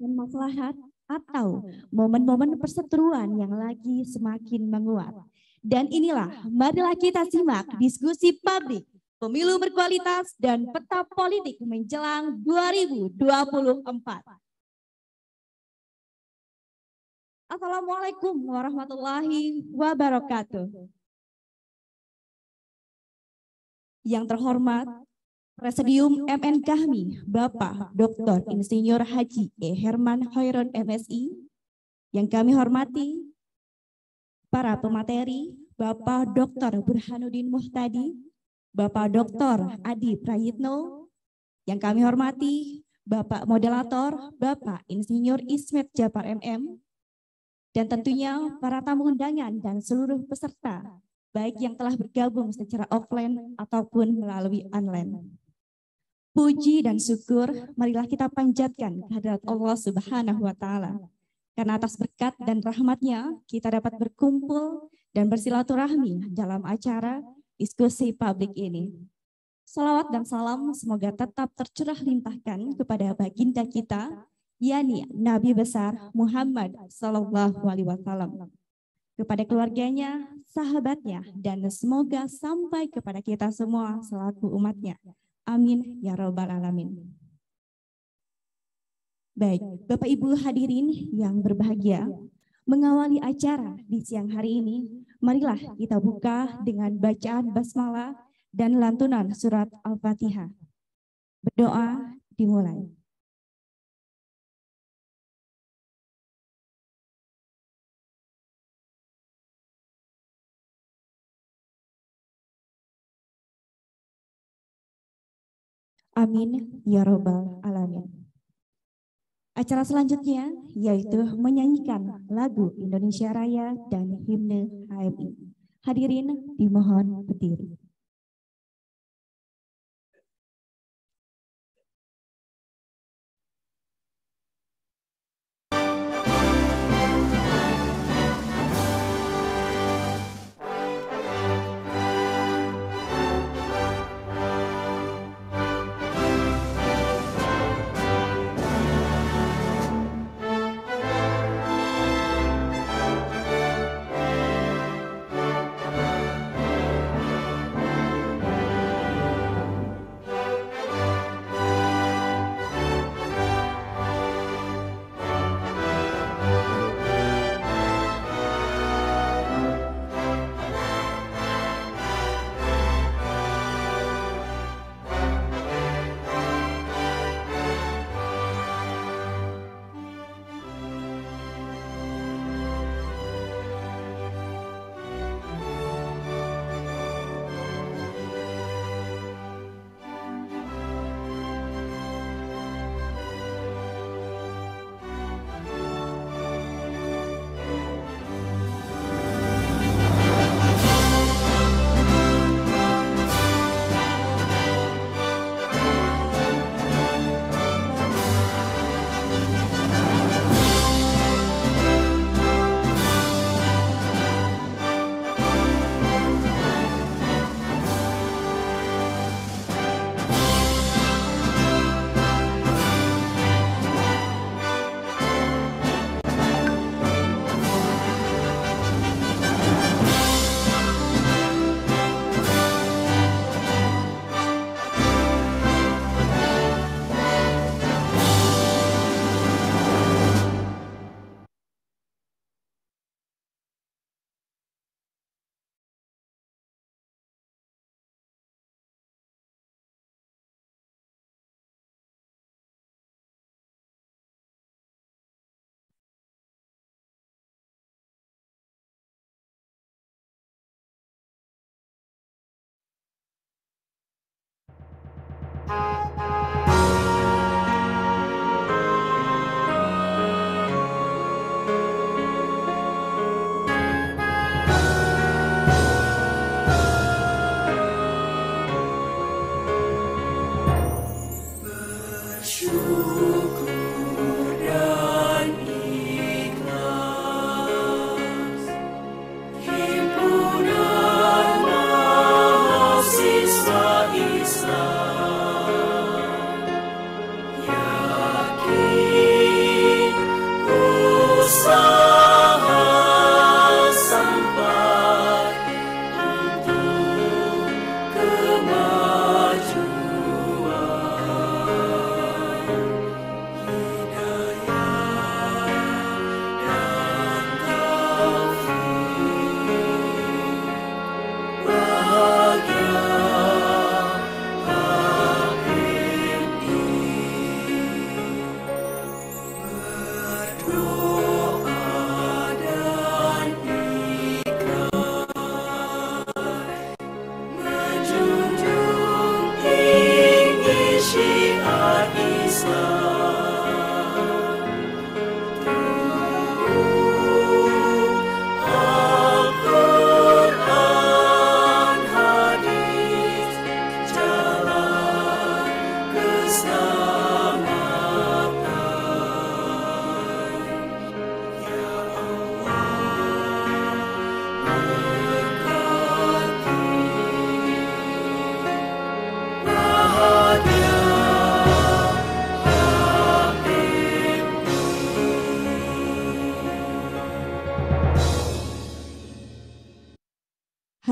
dan maslahat atau momen-momen perseteruan yang lagi semakin menguat. Dan inilah, marilah kita simak diskusi publik pemilu berkualitas dan peta politik menjelang 2024. Assalamualaikum warahmatullahi wabarakatuh. Yang terhormat Presidium MN kami, Bapak Dr. Insinyur Haji E. Herman Hoiron MSI, yang kami hormati, para pemateri, Bapak Dr. Burhanuddin Muhtadi, Bapak Dr. Adi Prayitno, yang kami hormati, Bapak Moderator, Bapak Insinyur Ismet Japar MM, dan tentunya para tamu undangan dan seluruh peserta, baik yang telah bergabung secara offline ataupun melalui online. Puji dan syukur marilah kita panjatkan kehadirat Allah Subhanahu wa taala. Karena atas berkat dan rahmatnya kita dapat berkumpul dan bersilaturahmi dalam acara diskusi publik ini. Salawat dan salam semoga tetap tercurah limpahkan kepada baginda kita, yakni Nabi besar Muhammad Sallallahu Alaihi Wasallam kepada keluarganya, sahabatnya, dan semoga sampai kepada kita semua selaku umatnya. Amin ya robbal alamin. Baik, Bapak Ibu hadirin yang berbahagia, mengawali acara di siang hari ini, marilah kita buka dengan bacaan basmalah dan lantunan surat Al-Fatihah. Berdoa dimulai. Amin ya robbal alamin. Acara selanjutnya yaitu menyanyikan lagu Indonesia Raya dan himne HMI. Hadirin dimohon berdiri. Thank you.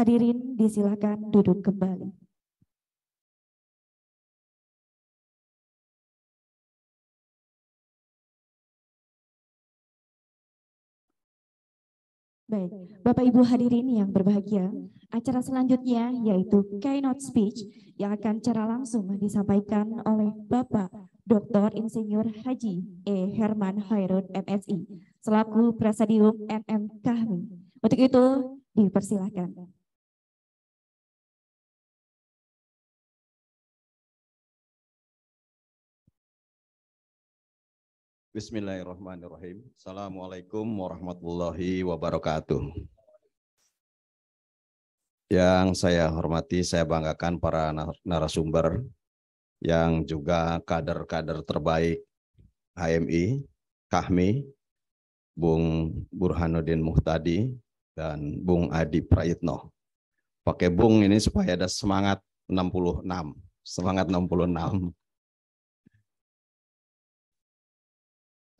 Hadirin disilakan duduk kembali. Baik, Bapak Ibu hadirin yang berbahagia, acara selanjutnya yaitu keynote speech yang akan secara langsung disampaikan oleh Bapak Dr. Insinyur Haji E. Herman Hairun MSI selaku Presidium MM Kahmi. Untuk itu dipersilahkan. Bismillahirrahmanirrahim. Assalamualaikum warahmatullahi wabarakatuh. Yang saya hormati, saya banggakan para narasumber yang juga kader-kader terbaik HMI, Kahmi, Bung Burhanuddin Muhtadi, dan Bung Adi Prayitno. Pakai Bung ini supaya ada semangat 66, semangat 66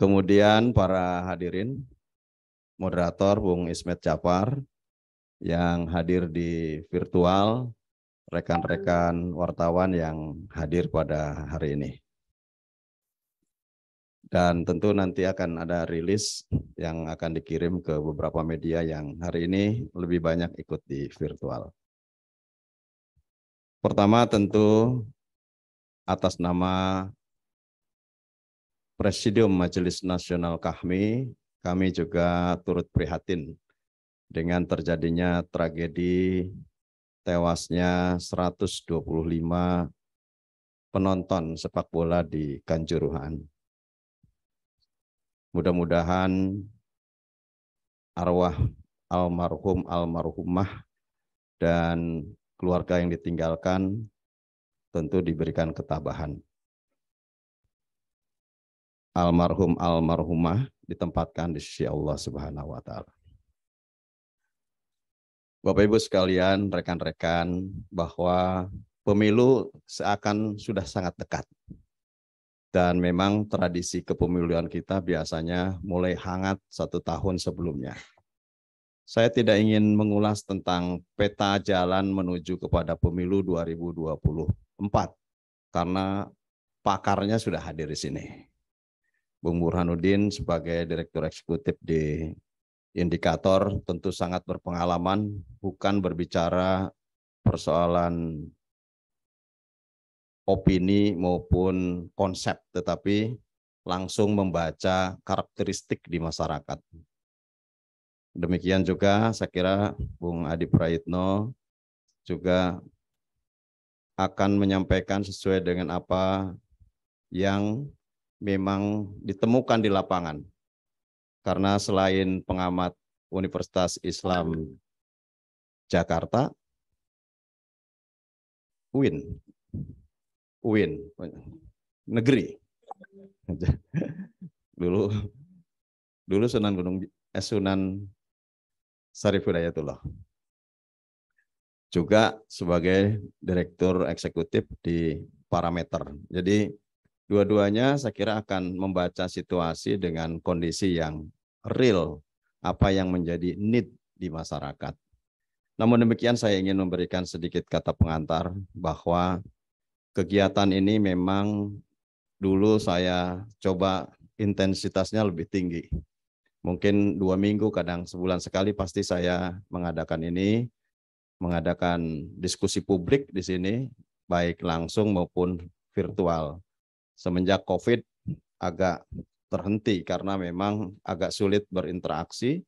Kemudian para hadirin, moderator Bung Ismet Jafar yang hadir di virtual, rekan-rekan wartawan yang hadir pada hari ini. Dan tentu nanti akan ada rilis yang akan dikirim ke beberapa media yang hari ini lebih banyak ikut di virtual. Pertama tentu atas nama Presidium Majelis Nasional kami, kami juga turut prihatin dengan terjadinya tragedi tewasnya 125 penonton sepak bola di Kanjuruhan. Mudah-mudahan arwah almarhum almarhumah dan keluarga yang ditinggalkan tentu diberikan ketabahan almarhum almarhumah ditempatkan di sisi Allah Subhanahu wa taala. Bapak Ibu sekalian, rekan-rekan, bahwa pemilu seakan sudah sangat dekat. Dan memang tradisi kepemiluan kita biasanya mulai hangat satu tahun sebelumnya. Saya tidak ingin mengulas tentang peta jalan menuju kepada pemilu 2024 karena pakarnya sudah hadir di sini. Bung Burhanuddin sebagai Direktur Eksekutif di Indikator tentu sangat berpengalaman, bukan berbicara persoalan opini maupun konsep, tetapi langsung membaca karakteristik di masyarakat. Demikian juga saya kira Bung Adi Prayitno juga akan menyampaikan sesuai dengan apa yang memang ditemukan di lapangan. Karena selain pengamat Universitas Islam Jakarta, UIN, UIN, negeri. dulu dulu Sunan Gunung eh, Sunan Sarifudayatullah Juga sebagai direktur eksekutif di Parameter. Jadi Dua-duanya saya kira akan membaca situasi dengan kondisi yang real, apa yang menjadi need di masyarakat. Namun demikian saya ingin memberikan sedikit kata pengantar bahwa kegiatan ini memang dulu saya coba intensitasnya lebih tinggi. Mungkin dua minggu, kadang sebulan sekali pasti saya mengadakan ini, mengadakan diskusi publik di sini, baik langsung maupun virtual semenjak COVID agak terhenti karena memang agak sulit berinteraksi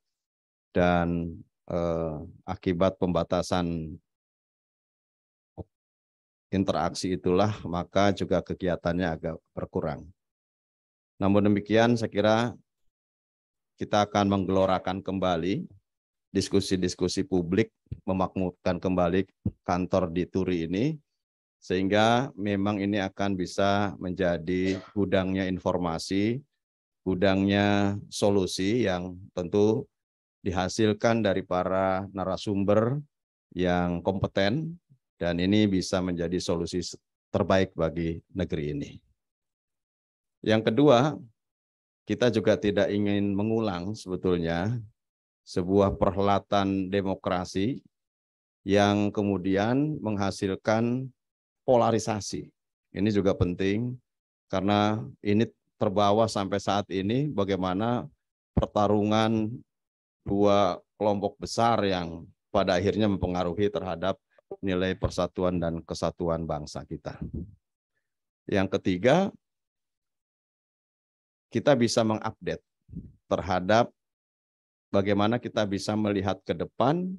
dan eh, akibat pembatasan interaksi itulah maka juga kegiatannya agak berkurang. Namun demikian saya kira kita akan menggelorakan kembali diskusi-diskusi publik memakmurkan kembali kantor di Turi ini sehingga memang ini akan bisa menjadi gudangnya informasi, gudangnya solusi yang tentu dihasilkan dari para narasumber yang kompeten dan ini bisa menjadi solusi terbaik bagi negeri ini. Yang kedua, kita juga tidak ingin mengulang sebetulnya sebuah perhelatan demokrasi yang kemudian menghasilkan polarisasi. Ini juga penting karena ini terbawa sampai saat ini bagaimana pertarungan dua kelompok besar yang pada akhirnya mempengaruhi terhadap nilai persatuan dan kesatuan bangsa kita. Yang ketiga, kita bisa mengupdate terhadap bagaimana kita bisa melihat ke depan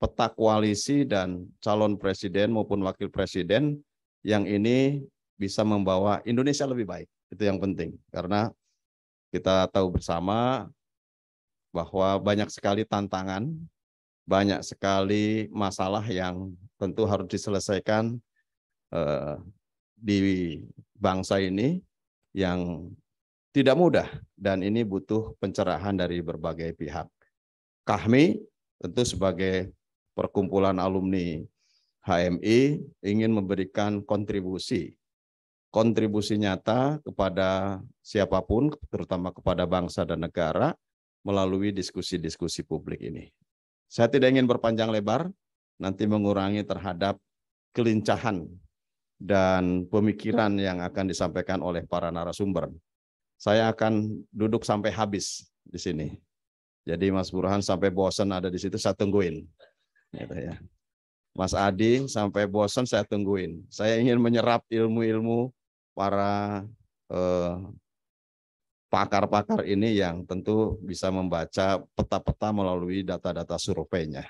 peta koalisi dan calon presiden maupun wakil presiden yang ini bisa membawa Indonesia lebih baik. Itu yang penting karena kita tahu bersama bahwa banyak sekali tantangan, banyak sekali masalah yang tentu harus diselesaikan eh, di bangsa ini yang tidak mudah dan ini butuh pencerahan dari berbagai pihak. Kami tentu sebagai perkumpulan alumni HMI ingin memberikan kontribusi kontribusi nyata kepada siapapun terutama kepada bangsa dan negara melalui diskusi-diskusi publik ini. Saya tidak ingin berpanjang lebar nanti mengurangi terhadap kelincahan dan pemikiran yang akan disampaikan oleh para narasumber. Saya akan duduk sampai habis di sini. Jadi Mas Burhan sampai bosan ada di situ saya tungguin gitu ya. Mas Adi sampai bosan saya tungguin. Saya ingin menyerap ilmu-ilmu para eh, pakar-pakar eh, ini yang tentu bisa membaca peta-peta melalui data-data surveinya.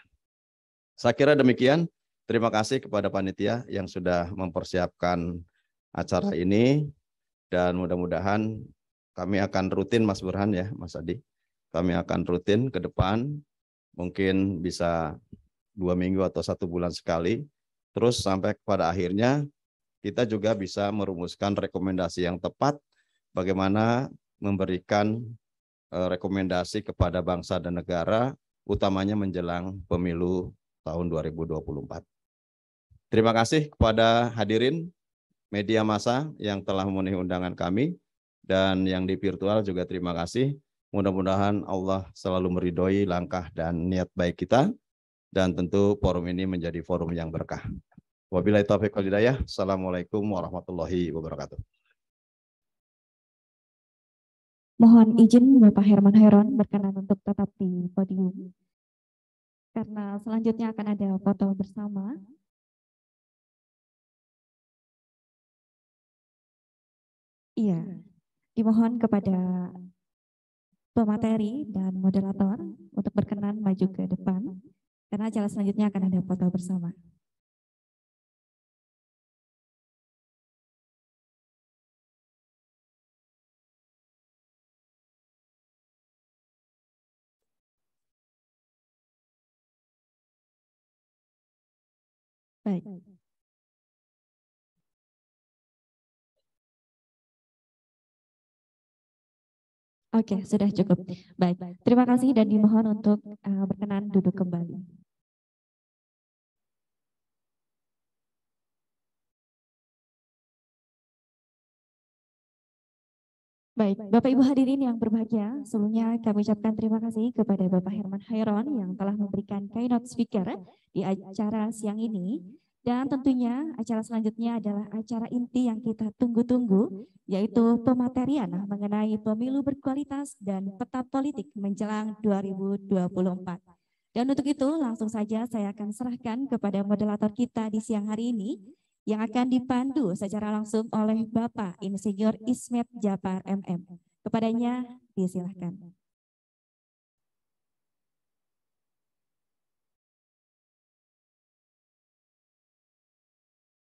Saya kira demikian. Terima kasih kepada panitia yang sudah mempersiapkan acara ini dan mudah-mudahan kami akan rutin Mas Burhan ya, Mas Adi. Kami akan rutin ke depan mungkin bisa dua minggu atau satu bulan sekali. Terus sampai pada akhirnya kita juga bisa merumuskan rekomendasi yang tepat bagaimana memberikan eh, rekomendasi kepada bangsa dan negara utamanya menjelang pemilu tahun 2024. Terima kasih kepada hadirin media massa yang telah memenuhi undangan kami dan yang di virtual juga terima kasih. Mudah-mudahan Allah selalu meridhoi langkah dan niat baik kita dan tentu forum ini menjadi forum yang berkah. Wabillahi taufik wal hidayah. Assalamualaikum warahmatullahi wabarakatuh. Mohon izin Bapak Herman Heron berkenan untuk tetap di podium. Karena selanjutnya akan ada foto bersama. Iya, dimohon kepada pemateri dan moderator untuk berkenan maju ke depan karena acara selanjutnya akan ada foto bersama. Baik. Oke, okay, sudah cukup. Baik, terima kasih dan dimohon untuk uh, berkenan duduk kembali. Baik, Bapak Ibu hadirin yang berbahagia, sebelumnya kami ucapkan terima kasih kepada Bapak Herman Hairon yang telah memberikan keynote speaker di acara siang ini. Dan tentunya acara selanjutnya adalah acara inti yang kita tunggu-tunggu, yaitu pematerian mengenai pemilu berkualitas dan peta politik menjelang 2024. Dan untuk itu langsung saja saya akan serahkan kepada moderator kita di siang hari ini, yang akan dipandu secara langsung oleh Bapak Insinyur Ismet Japar MM. Kepadanya disilahkan.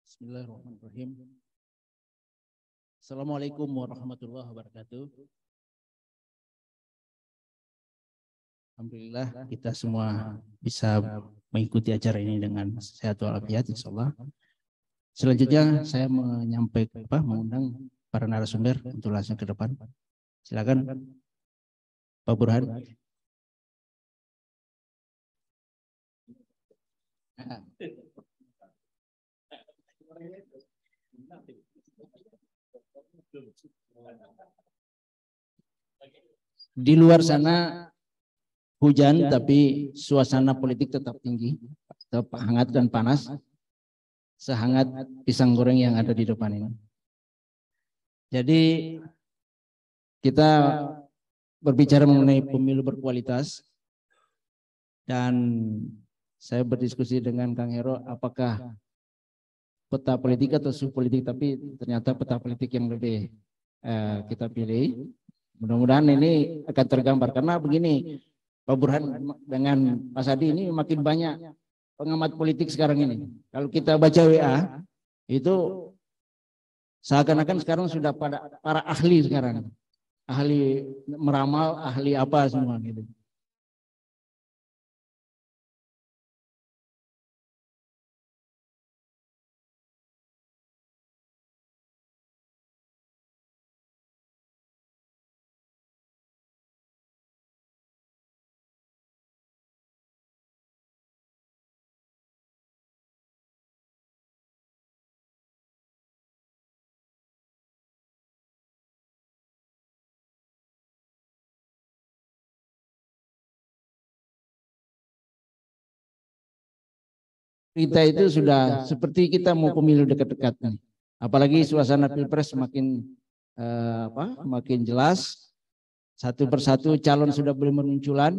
Bismillahirrahmanirrahim. Assalamualaikum warahmatullahi wabarakatuh. Alhamdulillah kita semua bisa mengikuti acara ini dengan sehat walafiat insyaallah. Selanjutnya saya menyampaikan apa, mengundang para narasumber untuk langsung ke depan. Silakan Pak Burhan. Di luar sana hujan tapi suasana politik tetap tinggi, tetap hangat dan panas sehangat pisang goreng yang ada di depan ini. Jadi kita berbicara mengenai pemilu berkualitas dan saya berdiskusi dengan Kang Hero apakah peta politik atau suhu politik tapi ternyata peta politik yang lebih eh, kita pilih. Mudah-mudahan ini akan tergambar karena begini Pak Burhan dengan Mas Adi ini makin banyak pengamat politik sekarang ini. Kalau kita baca WA, itu seakan-akan sekarang sudah pada para ahli sekarang. Ahli meramal, ahli apa semua gitu. kita itu sudah seperti kita mau pemilu dekat-dekat kan. nih. Apalagi suasana pilpres semakin eh, apa? Eh, makin jelas. Satu persatu calon sudah boleh bermunculan,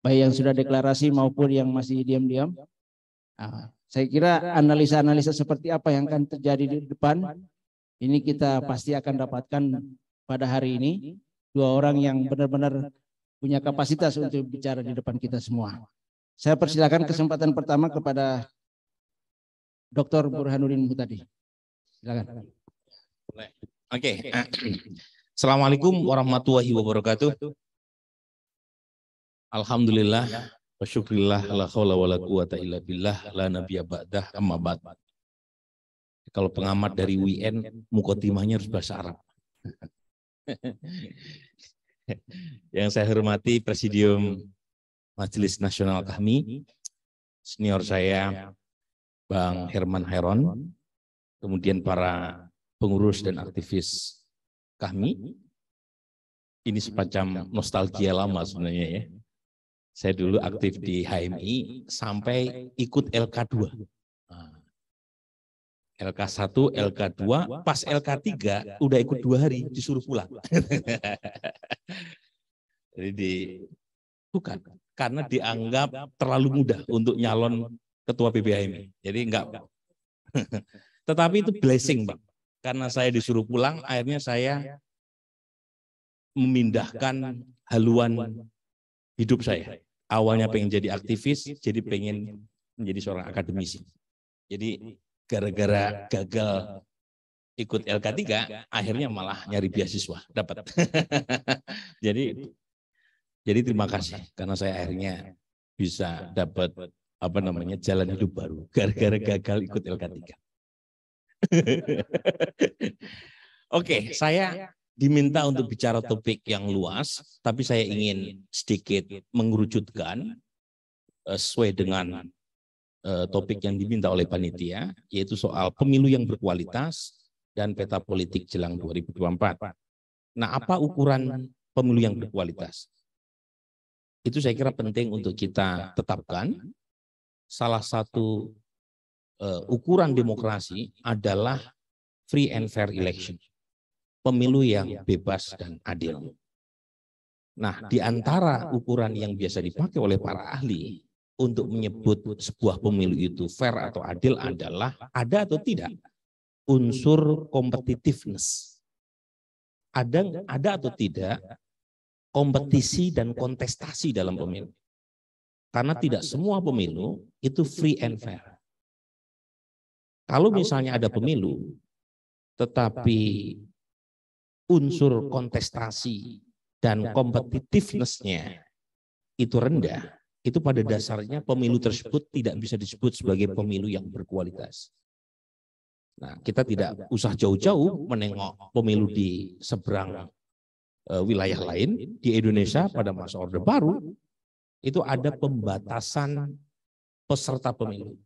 baik yang sudah deklarasi maupun yang masih diam-diam. Nah, saya kira analisa-analisa seperti apa yang akan terjadi di depan ini kita pasti akan dapatkan pada hari ini dua orang yang benar-benar punya kapasitas untuk bicara di depan kita semua. Saya persilakan kesempatan pertama kepada Dr. Burhanuddin Mutadi. Silakan. Oke. Okay. Eh, Assalamualaikum warahmatullahi wabarakatuh. Alhamdulillah wa La khawla wa la quwata illa billah la nabiya ba'dah amma ba'd. Kalau pengamat dari WN mukotimahnya harus bahasa Arab. Yang saya hormati Presidium Majelis Nasional kami, senior saya Bang Herman Heron, kemudian para pengurus dan aktivis kami. Ini semacam nostalgia lama sebenarnya ya. Saya dulu aktif di HMI sampai ikut LK2. LK1, LK2, pas LK3 udah ikut dua hari disuruh pulang. Jadi di bukan karena dianggap terlalu mudah untuk nyalon ketua PBHM. Jadi enggak. Tetapi itu blessing, Pak. Karena saya disuruh pulang, akhirnya saya memindahkan haluan hidup saya. Awalnya pengen jadi aktivis, jadi pengen menjadi seorang akademisi. Jadi gara-gara gagal ikut LK3, akhirnya malah nyari beasiswa dapat. jadi jadi terima kasih karena saya akhirnya bisa dapat apa namanya jalan hidup baru gara-gara gagal ikut LK3. Oke, okay, saya diminta untuk bicara topik yang luas, tapi saya ingin sedikit mengerucutkan eh, sesuai dengan eh, eh, topik yang diminta oleh panitia, yaitu soal pemilu yang berkualitas dan peta politik jelang 2024. Nah, apa ukuran pemilu yang berkualitas? itu saya kira penting untuk kita tetapkan. Salah satu uh, ukuran demokrasi adalah free and fair election. Pemilu yang bebas dan adil. Nah, di antara ukuran yang biasa dipakai oleh para ahli untuk menyebut sebuah pemilu itu fair atau adil adalah ada atau tidak unsur competitiveness. Ada ada atau tidak kompetisi dan kontestasi dalam pemilu. Karena tidak semua pemilu itu free and fair. Kalau misalnya ada pemilu, tetapi unsur kontestasi dan kompetitifnya itu rendah, itu pada dasarnya pemilu tersebut tidak bisa disebut sebagai pemilu yang berkualitas. Nah, kita tidak usah jauh-jauh menengok pemilu di seberang Eh, wilayah lain di Indonesia pada masa Orde Baru itu ada pembatasan peserta pemilu.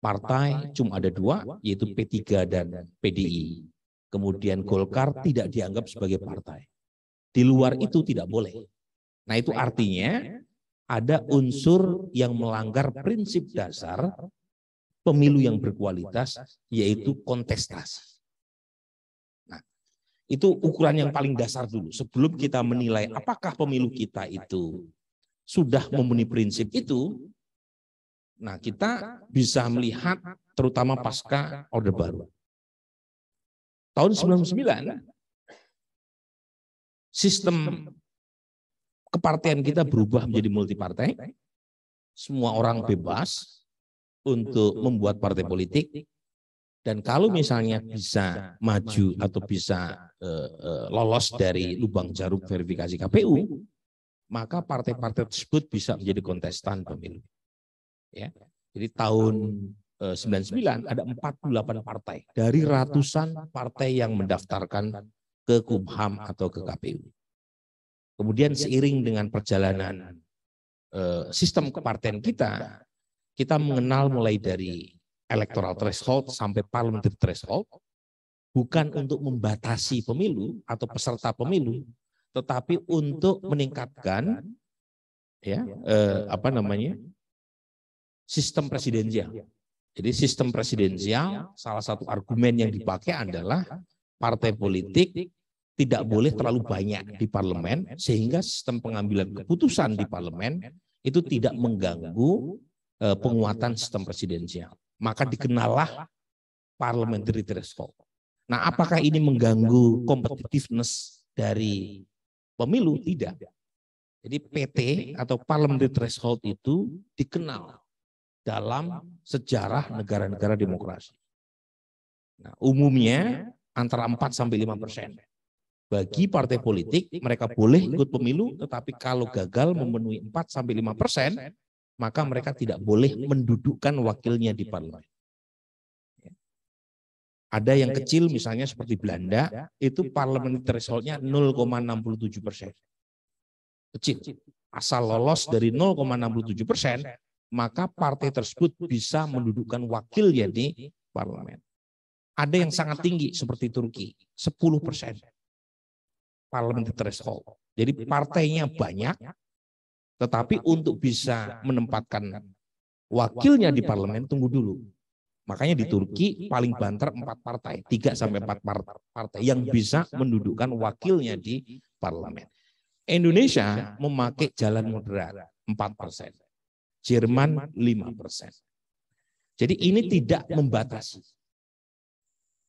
Partai cuma ada dua, yaitu P3 dan PDI. Kemudian Golkar tidak dianggap sebagai partai. Di luar itu tidak boleh. Nah itu nah, artinya ada unsur yang melanggar prinsip dasar pemilu yang berkualitas, yaitu kontestasi. Itu ukuran yang paling dasar dulu sebelum kita menilai apakah pemilu kita itu sudah memenuhi prinsip itu. Nah, kita bisa melihat terutama pasca order Baru. Tahun 99 sistem kepartian kita berubah menjadi multipartai. Semua orang bebas untuk membuat partai politik dan kalau misalnya bisa maju atau bisa eh, eh, eh, lolos dari lubang jarum verifikasi KPU, maka partai-partai tersebut bisa menjadi kontestan pemilu. Ya. ya. Jadi tahun 99 ada 48 partai dari ratusan partai yang mendaftarkan ke Kumham atau ke KPU. Kemudian seiring dengan perjalanan sistem kepartean kita, kita mengenal mulai dari electoral threshold sampai parliamentary threshold bukan untuk membatasi pemilu atau peserta pemilu, tetapi untuk meningkatkan ya, ya eh, eh, apa namanya sistem presidensial. Jadi sistem presidensial salah satu argumen yang dipakai adalah partai politik tidak boleh terlalu banyak di parlemen sehingga sistem pengambilan keputusan di parlemen itu tidak mengganggu eh, eh, penguatan sistem presidensial maka dikenallah parliamentary threshold. Nah, nah apakah ini mengganggu competitiveness dari pemilu? Tidak. Jadi PT atau parliamentary threshold itu dikenal dalam sejarah negara-negara demokrasi. Nah, umumnya antara 4 sampai 5 persen. Bagi partai politik, mereka boleh ikut pemilu, tetapi kalau gagal memenuhi 4 sampai 5 persen, maka mereka tidak boleh mendudukkan wakilnya di parlemen. Ada yang kecil misalnya seperti Belanda, itu parlemen thresholdnya 0,67 persen. Kecil. Asal lolos dari 0,67 persen, maka partai tersebut bisa mendudukkan wakilnya di parlemen. Ada yang sangat tinggi seperti Turki, 10 persen. Parlemen threshold. Jadi partainya banyak, tetapi untuk bisa menempatkan wakilnya di parlemen tunggu dulu. Makanya di Turki paling banter empat partai, tiga sampai empat partai yang bisa mendudukkan wakilnya di parlemen. Indonesia memakai jalan moderat 4 persen, Jerman 5 persen. Jadi ini tidak membatasi.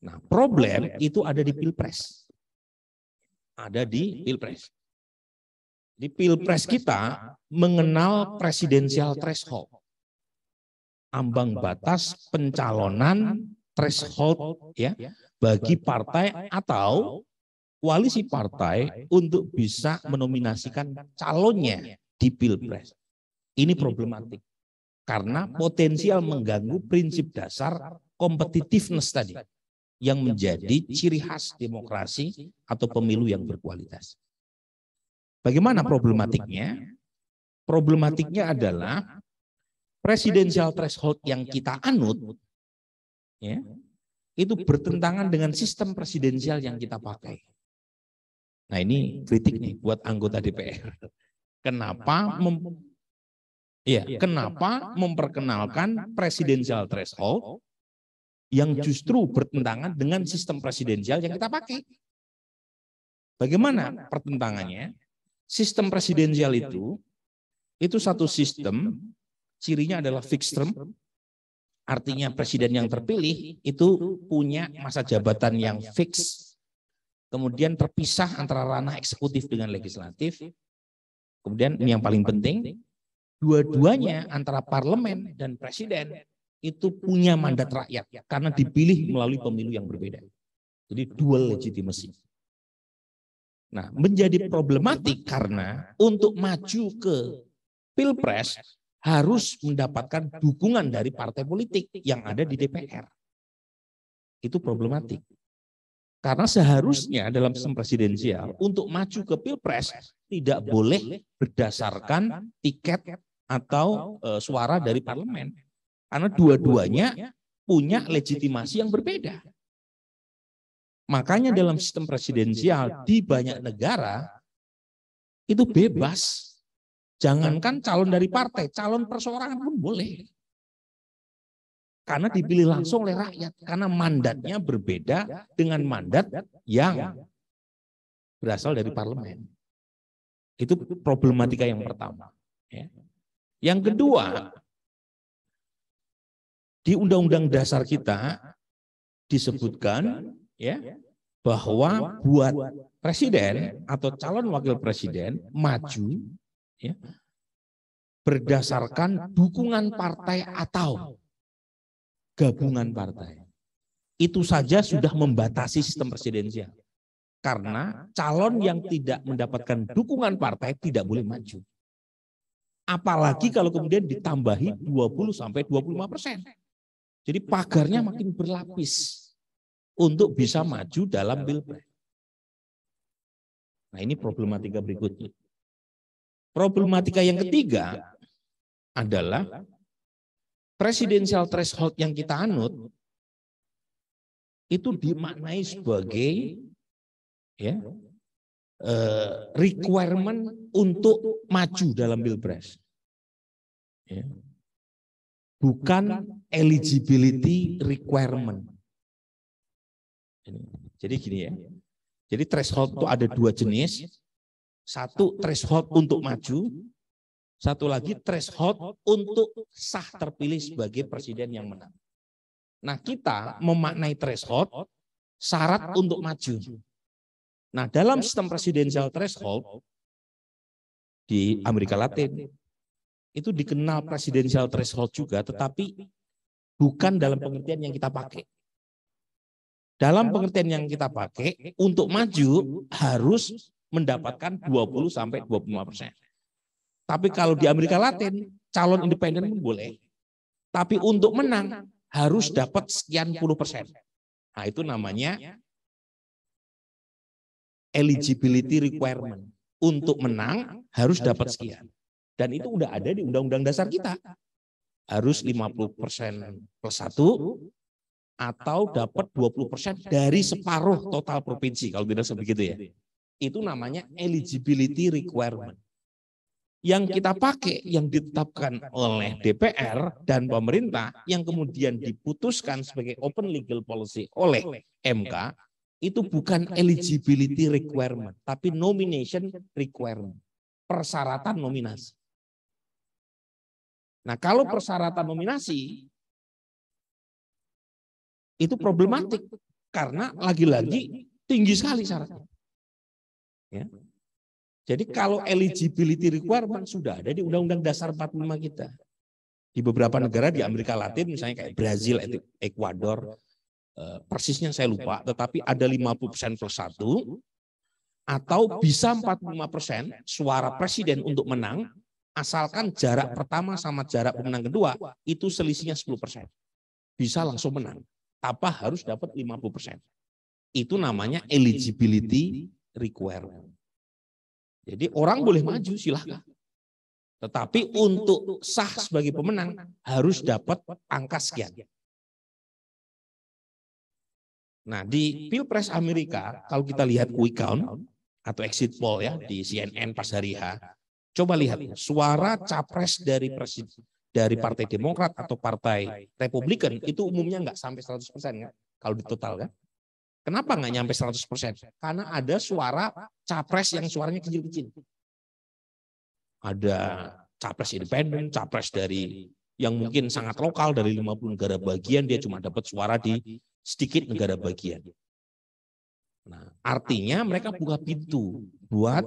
Nah problem itu ada di pilpres, ada di pilpres. Di pilpres kita mengenal presidensial threshold. Ambang batas pencalonan threshold ya, ya bagi partai atau koalisi partai untuk bisa menominasikan calonnya di pilpres. Ini problematik karena potensial mengganggu prinsip dasar competitiveness tadi yang menjadi ciri khas demokrasi atau pemilu yang berkualitas. Bagaimana problematiknya? Problematiknya adalah presidensial threshold yang kita anut ya, ya, itu bertentangan dengan sistem presidensial yang kita pakai. Nah ini kritik nih buat anggota DPR. Kenapa mem ya, kenapa memperkenalkan presidensial threshold yang justru bertentangan dengan sistem presidensial yang kita pakai? Bagaimana pertentangannya? Sistem presidensial itu, itu satu sistem, cirinya adalah fixed term, artinya presiden yang terpilih itu punya masa jabatan yang fix, kemudian terpisah antara ranah eksekutif dengan legislatif, kemudian yang paling penting, dua-duanya antara parlemen dan presiden itu punya mandat rakyat karena dipilih melalui pemilu yang berbeda. Jadi dual legitimasi. Nah, menjadi problematik karena untuk maju ke pilpres harus mendapatkan dukungan dari partai politik yang ada di DPR. Itu problematik. Karena seharusnya dalam sistem presidensial untuk maju ke pilpres tidak boleh berdasarkan tiket atau e, e, suara dari parlemen. Karena dua-duanya punya legitimasi yang berbeda. Makanya dalam sistem presidensial di banyak negara itu bebas. Jangankan calon dari partai, calon perseorangan pun boleh. Karena dipilih langsung oleh rakyat. Karena mandatnya berbeda dengan mandat yang berasal dari parlemen. Itu problematika yang pertama. Ya. Yang kedua, di Undang-Undang Dasar kita disebutkan Ya. ya bahwa buat presiden atau calon wakil presiden maju ya berdasarkan dukungan partai atau gabungan partai. Itu saja sudah membatasi sistem presidensial. Karena calon yang tidak mendapatkan dukungan partai tidak boleh maju. Apalagi kalau kemudian ditambahi 20 sampai 25 persen. Jadi pagarnya makin berlapis untuk bisa maju dalam pilpres. Nah ini nah, problematika berikutnya. Problematika yang ketiga adalah presidensial threshold yang kita anut itu dimaknai sebagai ya, ya eh, eh, requirement untuk maju dalam pilpres. Ya. Bukan eligibility requirement. Jadi gini ya. Iya. Jadi threshold itu ada dua jenis. Satu threshold untuk maju, satu lagi threshold untuk sah terpilih sebagai presiden yang menang. Nah, nah, kita memaknai threshold syarat untuk maju. Nah, dalam sistem presidensial threshold di Amerika Latin itu dikenal presidensial threshold juga, tetapi bukan dalam pengertian yang kita pakai. Dalam pengertian yang kita pakai, untuk maju harus mendapatkan 20 sampai 25 persen. Tapi kalau di Amerika Latin, calon independen pun boleh. Tapi untuk menang harus dapat sekian puluh persen. Nah itu nah, namanya eligibility requirement. Untuk menang harus dapat sekian. Dan itu udah ada di Undang-Undang Dasar kita. Harus 50 persen plus satu atau dapat 20% dari separuh total provinsi kalau tidak ya. sebegitu ya. Itu namanya eligibility requirement. Yang kita pakai yang ditetapkan oleh DPR dan pemerintah yang kemudian diputuskan sebagai open legal policy oleh MK itu bukan eligibility requirement tapi nomination requirement. Persyaratan nominasi. Nah, kalau persyaratan nominasi itu problematik karena lagi-lagi tinggi sekali syaratnya. Ya. Jadi kalau eligibility requirement sudah ada di Undang-Undang Dasar 45 kita. Di beberapa negara di Amerika Latin misalnya kayak Brazil, Ekuador, eh, persisnya saya lupa, tetapi ada 50% plus 1 atau bisa 45% suara presiden untuk menang asalkan jarak pertama sama jarak pemenang kedua itu selisihnya 10%. Bisa langsung menang apa harus dapat 50%. Itu namanya eligibility requirement. Jadi orang boleh maju silahkan. Tetapi untuk sah sebagai pemenang harus dapat angka sekian. Nah, nah di Pilpres Amerika kalau kita lihat quick count atau exit poll ya, ya di CNN pas hari H, coba lihat suara capres dari presiden dari Partai Demokrat atau Partai Republikan itu umumnya nggak sampai 100 persen kan? Kalau di total kan. Kenapa nggak nyampe 100 persen? Karena ada suara capres yang suaranya kecil-kecil. Ada capres independen, capres dari yang mungkin sangat lokal dari 50 negara bagian, dia cuma dapat suara di sedikit negara bagian. Nah, nah, artinya mereka buka pintu buat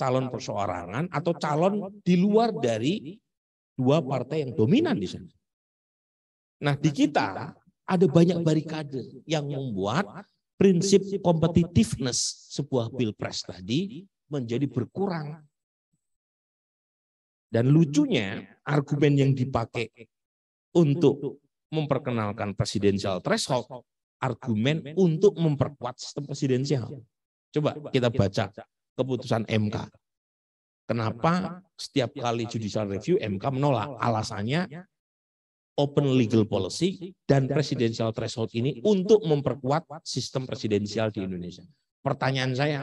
calon perseorangan atau calon di luar dari dua partai yang dominan di sana. Nah, di nah, kita ada banyak barikade yang membuat prinsip competitiveness sebuah pilpres tadi menjadi berkurang. Dan lucunya argumen yang dipakai untuk memperkenalkan presidensial threshold, argumen untuk memperkuat sistem presidensial. Coba kita baca keputusan MK. Kenapa setiap kali judicial review MK menolak? Alasannya open legal policy dan presidential threshold ini untuk memperkuat sistem presidensial di Indonesia. Pertanyaan saya,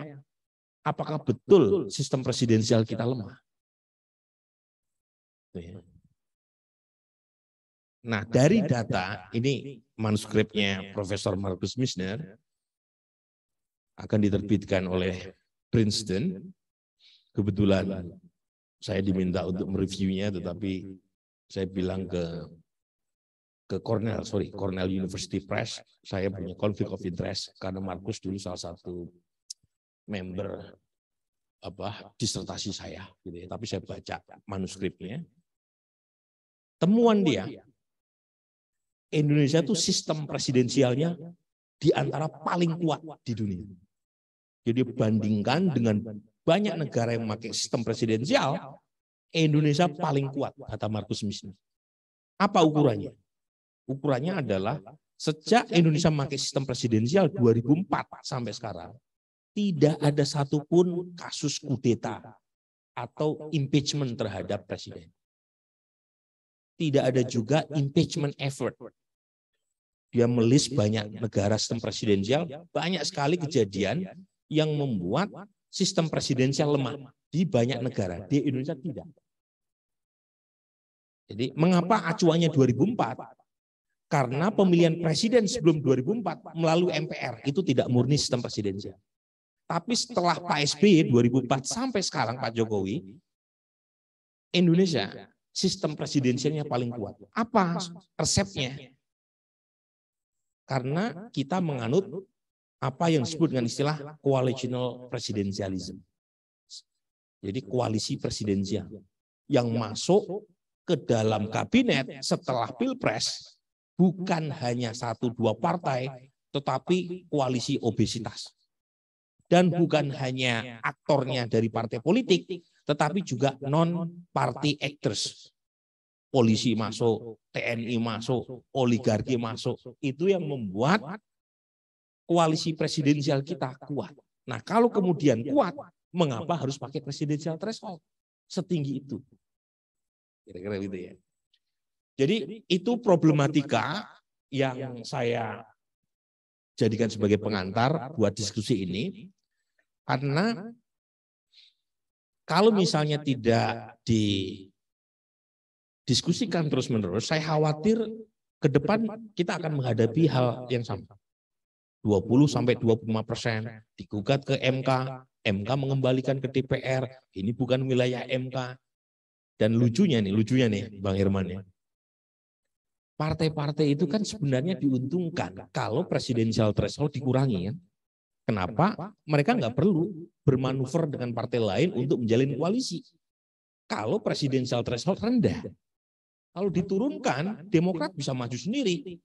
apakah betul sistem presidensial kita lemah? Ya. Nah, nah, dari data ini manuskripnya Profesor Markus Misner akan diterbitkan oleh Princeton Kebetulan saya diminta untuk mereviewnya, tetapi saya bilang ke ke Cornell, sorry, Cornell University Press, saya punya konflik of interest karena Markus dulu salah satu member apa disertasi saya, gitu ya. tapi saya baca manuskripnya. Temuan dia, Indonesia itu sistem presidensialnya di antara paling kuat di dunia. Jadi bandingkan dengan banyak negara yang memakai sistem presidensial, Indonesia paling kuat kata Markus Misni. Apa ukurannya? Ukurannya adalah sejak Indonesia memakai sistem presidensial 2004 sampai sekarang, tidak ada satupun kasus kudeta atau impeachment terhadap presiden. Tidak ada juga impeachment effort. Dia melis banyak negara sistem presidensial, banyak sekali kejadian yang membuat sistem presidensial lemah di banyak negara. Di Indonesia tidak. Jadi mengapa acuannya 2004? Karena pemilihan presiden sebelum 2004 melalui MPR itu tidak murni sistem presidensial. Tapi setelah Pak SBY 2004 sampai sekarang Pak Jokowi, Indonesia sistem presidensialnya paling kuat. Apa resepnya? Karena kita menganut apa yang disebut dengan istilah coalitional presidentialism. Jadi koalisi presidensial yang masuk ke dalam kabinet setelah pilpres bukan hanya satu dua partai, tetapi koalisi obesitas. Dan bukan hanya aktornya dari partai politik, tetapi juga non-party actors. Polisi masuk, TNI masuk, oligarki masuk. Itu yang membuat koalisi presidensial kita kuat. Nah, kalau kemudian kuat, mengapa harus pakai presidensial threshold setinggi itu? Kira-kira gitu ya. Jadi itu problematika yang saya jadikan sebagai pengantar buat diskusi ini. Karena kalau misalnya tidak didiskusikan terus-menerus, saya khawatir ke depan kita akan menghadapi hal yang sama. 20 sampai 25 persen, digugat ke MK, MK mengembalikan ke DPR, ini bukan wilayah MK. Dan lucunya nih, lucunya nih Bang Herman. ya. Partai-partai itu kan sebenarnya diuntungkan kalau presidensial threshold dikurangi ya. Kenapa? Mereka nggak perlu bermanuver dengan partai lain untuk menjalin koalisi. Kalau presidensial threshold rendah. Kalau diturunkan, Demokrat bisa maju sendiri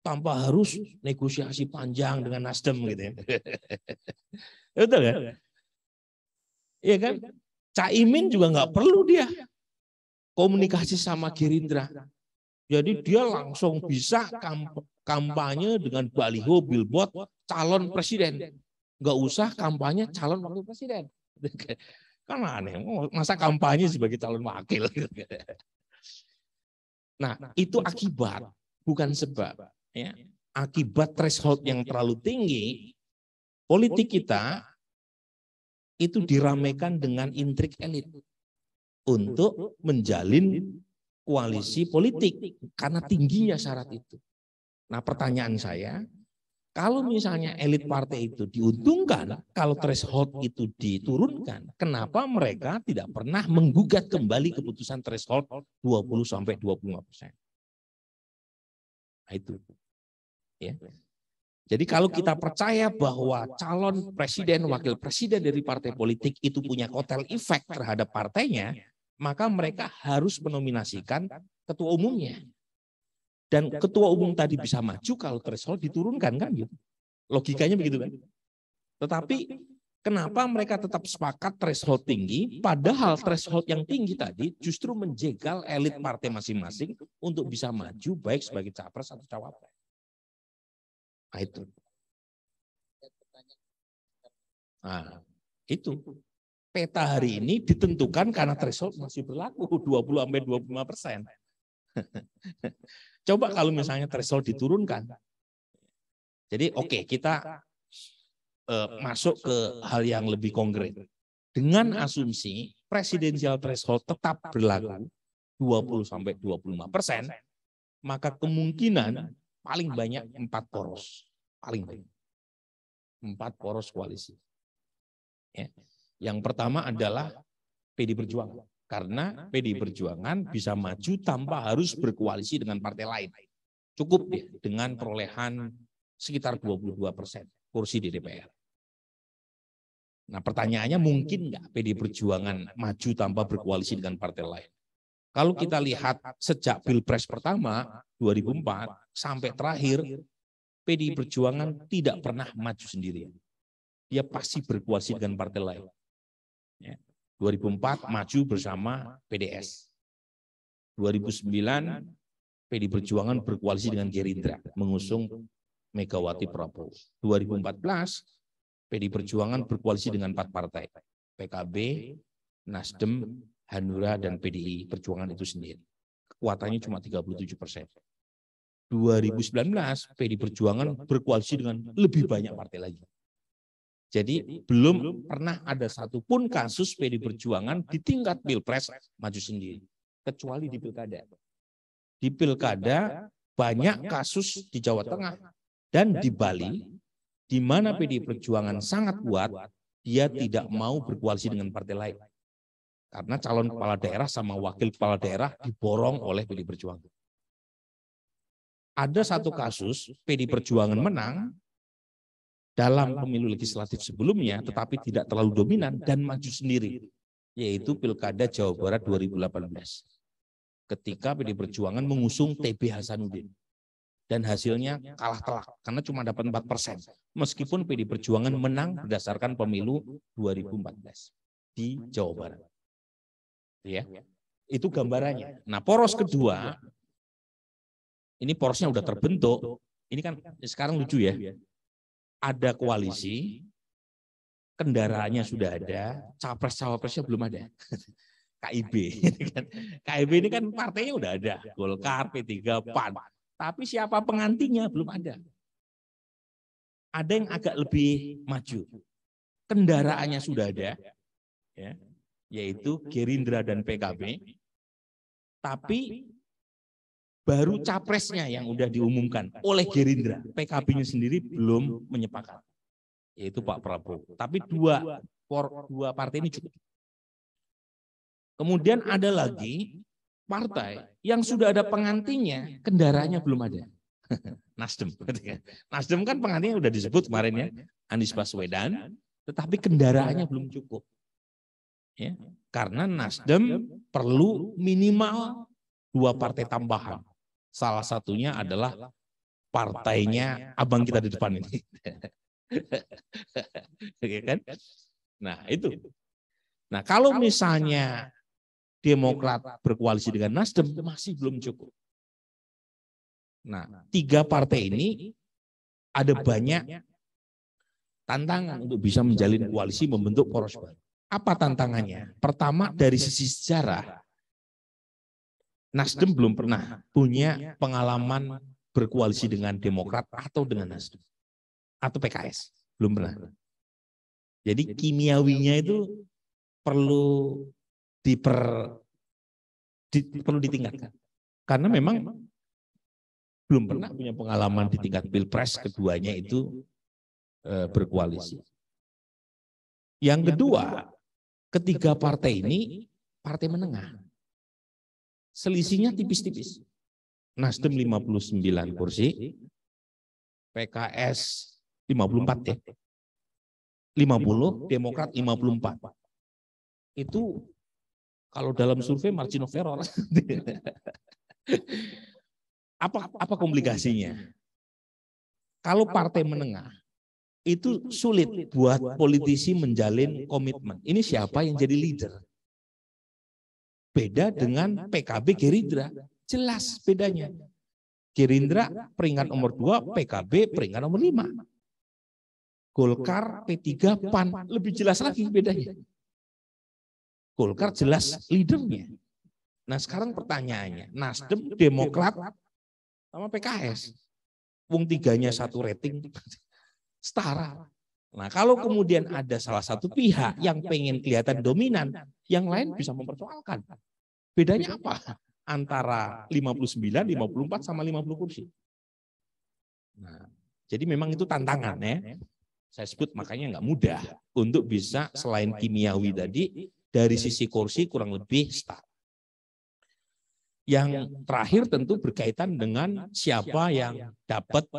tanpa harus negosiasi panjang dengan Nasdem gitu ya. ya betul ya? Ya? Iya kan? Iya kan? Caimin juga nggak iya. perlu dia iya. komunikasi sama Gerindra. Jadi dia langsung bisa kampanye dengan baliho, billboard, calon presiden. Nggak usah kampanye calon wakil presiden. Kan aneh, oh, masa kampanye sebagai calon wakil. Nah, nah, itu akibat, bukan sebab ya, akibat threshold yang terlalu tinggi, politik kita itu diramaikan dengan intrik elit untuk menjalin koalisi politik karena tingginya syarat itu. Nah pertanyaan nah, saya, kalau misalnya elit partai itu diuntungkan, kalau threshold itu diturunkan, kenapa mereka tidak pernah menggugat kembali keputusan threshold 20 sampai 25 persen? Nah, itu. Ya. Iya. Jadi kalau kita percaya bahwa calon presiden, wakil presiden dari partai politik itu punya kotel efek terhadap partainya, maka mereka harus menominasikan ketua umumnya. Dan ketua umum tadi bisa maju kalau threshold diturunkan kan gitu. Logikanya begitu kan. Tetapi kenapa mereka tetap sepakat threshold tinggi padahal threshold yang tinggi tadi justru menjegal elit partai masing-masing untuk bisa maju baik sebagai capres atau cawapres. Nah, itu. Nah, itu. Peta hari ini ditentukan karena threshold masih berlaku 20 sampai 25 persen. Coba kalau misalnya threshold diturunkan. Jadi oke okay, kita uh, masuk ke hal yang lebih konkret. Dengan asumsi presidensial threshold tetap berlaku 20 sampai 25 persen, maka kemungkinan paling banyak empat poros, paling banyak empat poros koalisi. Ya. Yang pertama adalah PD Perjuangan, karena PD Perjuangan bisa maju tanpa harus berkoalisi dengan partai lain. Cukup ya, dengan perolehan sekitar 22 persen kursi di DPR. Nah, nah pertanyaannya mungkin nggak PD Perjuangan maju tanpa berkoalisi dengan partai lain? Kalau kita lihat sejak Pilpres pertama 2004 sampai terakhir, PDI Perjuangan tidak pernah maju sendiri. Dia pasti berkoalisi dengan partai lain. 2004 ya. ya, maju bersama PDS. 2009 PDI Perjuangan berkoalisi dengan Gerindra mengusung Megawati Prabowo. 2014 PDI Perjuangan berkoalisi dengan empat partai. PKB, Nasdem, Hanura dan PDI Perjuangan itu sendiri. Kekuatannya cuma 37 persen. 2019 PDI Perjuangan berkoalisi dengan lebih banyak partai lagi. Jadi belum pernah ada satupun kasus PDI Perjuangan di tingkat pilpres maju sendiri, kecuali di pilkada. Di pilkada banyak kasus di Jawa Tengah dan di Bali, di mana PDI Perjuangan sangat kuat, dia tidak mau berkoalisi dengan partai lain. Karena calon kepala daerah sama wakil kepala daerah diborong oleh PD Perjuangan. Ada satu kasus PD Perjuangan menang dalam pemilu legislatif sebelumnya tetapi tidak terlalu dominan dan maju sendiri yaitu Pilkada Jawa Barat 2018. Ketika PD Perjuangan mengusung TB Hasanuddin dan hasilnya kalah telak karena cuma dapat 4 persen. Meskipun PD Perjuangan menang berdasarkan pemilu 2014 di Jawa Barat. Ya. Itu gambarannya. Nah, poros kedua ini porosnya udah terbentuk. Ini kan, kan sekarang lucu ya. ya. Ada koalisi, kendaraannya sudah ada, capres-cawapresnya belum ada. KIB. KIB kan. ini kan partainya udah ada, Golkar, P3, PAN. Tapi siapa pengantinya belum ada. Ada yang agak lebih maju. Kendaraannya sudah ada, ya yaitu Gerindra dan PKB, tapi baru capresnya yang sudah diumumkan oleh Gerindra. PKB-nya sendiri belum menyepakat, yaitu Pak Prabowo. Tapi dua, dua partai ini cukup. Kemudian ada lagi partai yang sudah ada pengantinya, kendaraannya iya. belum ada. Nasdem. Nasdem kan pengantinya sudah disebut ya. kemarin ya, Anies Baswedan, tetapi kendaraannya belum cukup. Ya, karena Nasdem perlu minimal dua partai tambahan. Salah satunya adalah partainya abang kita di depan ini. oke iya kan? Iya kan? Nah, nah itu. Nah, kalau misalnya Demokrat berkoalisi dengan Nasdem masih belum cukup. Nah, nah tiga partai ini ada banyak tantangan untuk bisa menjalin koalisi membentuk poros baru. Apa tantangannya? Pertama dari sisi sejarah, Nasdem belum pernah punya pengalaman berkoalisi dengan Demokrat atau dengan Nasdem atau PKS belum pernah. Jadi kimiawinya itu perlu diper di, perlu ditingkatkan karena memang belum pernah punya pengalaman di tingkat pilpres keduanya itu eh, eh, berkoalisi. Yang kedua Ketiga partai ini partai menengah. Selisihnya tipis-tipis. Nasdem 59 kursi, PKS 54 ya. 50, Demokrat 54. Itu kalau dalam survei margin of error. apa apa komplikasinya? Kalau partai menengah itu sulit buat politisi menjalin komitmen. Ini siapa yang jadi leader? Beda dengan PKB Gerindra. Jelas bedanya. Gerindra peringkat nomor 2, PKB peringkat nomor 5. Golkar, P3, PAN. Lebih jelas lagi bedanya. Golkar jelas leadernya. Nah, nah sekarang pertanyaannya, Nasdem, Demokrat, sama PKS. Wong tiganya satu rating setara. Nah kalau kemudian ada salah satu pihak yang pengen kelihatan dominan, yang lain bisa mempersoalkan. Bedanya apa? Antara 59, 54, sama 50 kursi. Nah, jadi memang itu tantangan ya. ya. Saya sebut makanya nggak mudah untuk bisa selain kimiawi tadi, dari sisi kursi kurang lebih setara. Yang terakhir tentu berkaitan dengan siapa yang dapat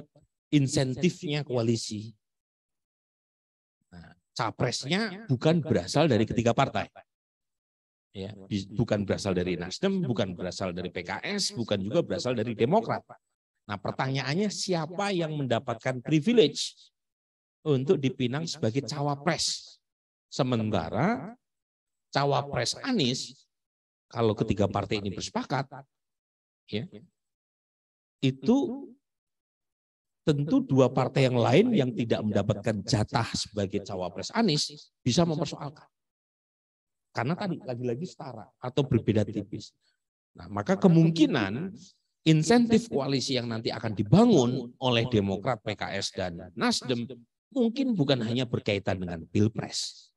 insentifnya koalisi. Nah, capresnya bukan berasal dari ketiga partai. Ya, iya, iya. bukan berasal dari Nasdem, bukan berasal dari PKS, bukan juga berasal dari Demokrat. Nah, nah pertanyaannya siapa yang mendapatkan privilege untuk dipinang sebagai cawapres? Sementara cawapres Anies kalau ketiga partai ini bersepakat ya, ya itu tentu dua partai yang lain yang tidak mendapatkan jatah sebagai cawapres Anies bisa mempersoalkan. Karena tadi lagi-lagi setara atau berbeda tipis. Nah, maka kemungkinan insentif koalisi yang nanti akan dibangun oleh Demokrat, PKS, dan Nasdem mungkin bukan hanya berkaitan dengan Pilpres.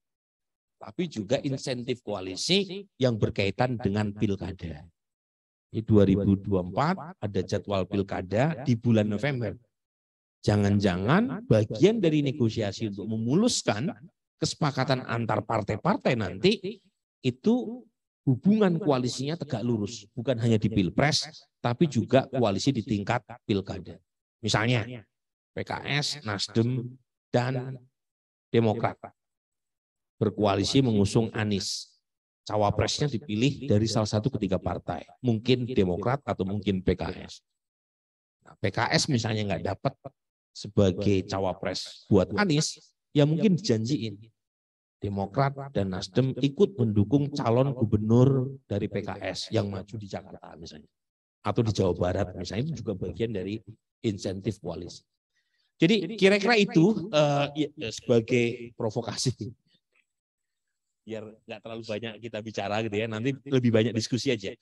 Tapi juga insentif koalisi yang berkaitan dengan Pilkada. Ini 2024 ada jadwal Pilkada di bulan November Jangan-jangan bagian dari negosiasi untuk memuluskan kesepakatan antar partai-partai nanti itu hubungan koalisinya tegak lurus. Bukan hanya di Pilpres, tapi juga koalisi di tingkat pilkada. Misalnya PKS, Nasdem, dan Demokrat berkoalisi mengusung Anies. Cawapresnya dipilih dari salah satu ketiga partai, mungkin Demokrat atau mungkin PKS. Nah, PKS misalnya nggak dapat sebagai cawapres buat Anies, ya, ya mungkin dijanjiin Demokrat dan Nasdem ikut mendukung calon gubernur dari PKS yang maju di Jakarta misalnya. Atau di Jawa Barat misalnya itu juga bagian dari insentif koalisi. Jadi kira-kira itu uh, sebagai provokasi biar nggak terlalu banyak kita bicara gitu ya nanti lebih banyak diskusi aja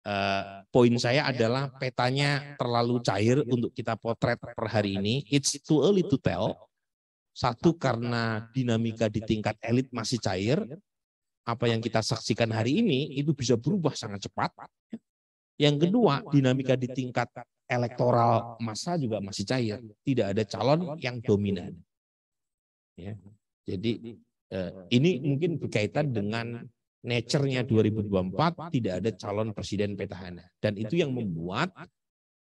Uh, poin saya adalah petanya terlalu cair untuk kita potret per hari ini. It's too early to tell. Satu karena dinamika di tingkat elit masih cair. Apa yang kita saksikan hari ini itu bisa berubah sangat cepat. Yang kedua, dinamika di tingkat elektoral masa juga masih cair. Tidak ada calon yang dominan. Ya. Jadi eh, eh, ini mungkin berkaitan dengan nature-nya 2024 tidak ada calon presiden petahana dan itu yang membuat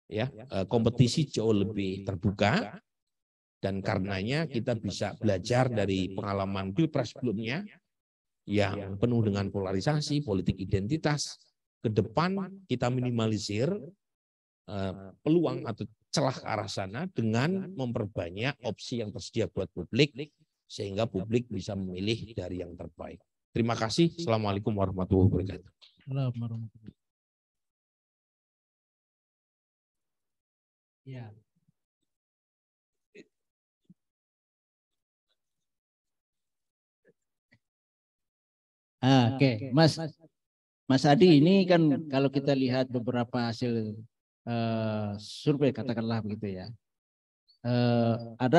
ya eh, kompetisi jauh lebih terbuka dan karenanya kita bisa belajar dari pengalaman pilpres sebelumnya yang penuh dengan polarisasi politik identitas ke depan kita minimalisir uh, peluang atau celah ke arah sana dengan memperbanyak opsi yang tersedia buat publik sehingga publik bisa memilih dari yang terbaik. Terima kasih. Assalamualaikum warahmatullahi wabarakatuh. Ya. Ah, ah Oke, okay. Mas, Mas Adi ini kan, kan kalau kita lihat beberapa hasil uh, survei katakanlah begitu ya, uh, ada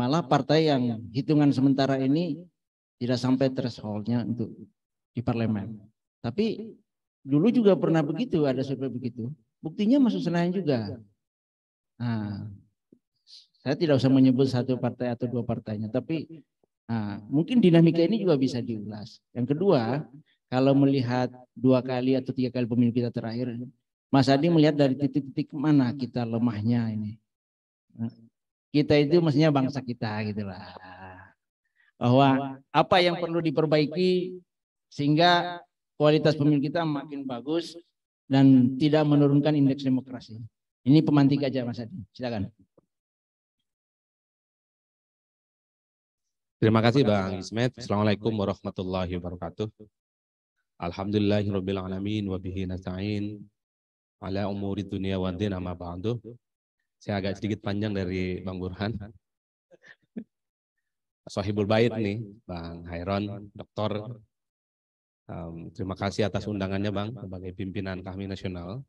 malah partai yang hitungan sementara ini tidak sampai thresholdnya untuk di parlemen. Tapi dulu juga pernah begitu, ada survei begitu. Buktinya masuk Senayan juga. Nah, saya tidak usah menyebut satu partai atau dua partainya, tapi nah, mungkin dinamika ini juga bisa diulas. Yang kedua, kalau melihat dua kali atau tiga kali pemilu kita terakhir, Mas Adi melihat dari titik-titik mana kita lemahnya ini. Nah, kita itu maksudnya bangsa kita gitu lah bahwa apa yang perlu diperbaiki sehingga kualitas pemilu kita makin bagus dan tidak menurunkan indeks demokrasi. Ini pemantik aja Mas Adi. Silakan. Terima kasih Bang Ismet. Assalamualaikum warahmatullahi wabarakatuh. Alhamdulillahirrahmanirrahim alamin wa bihi nasta'in ala umuri dunia wa din amma ba'du. Saya agak sedikit panjang dari Bang Burhan. Sohibul Bait nih, Bang Hairon, Doktor. Um, terima kasih atas undangannya Bang sebagai pimpinan kami nasional.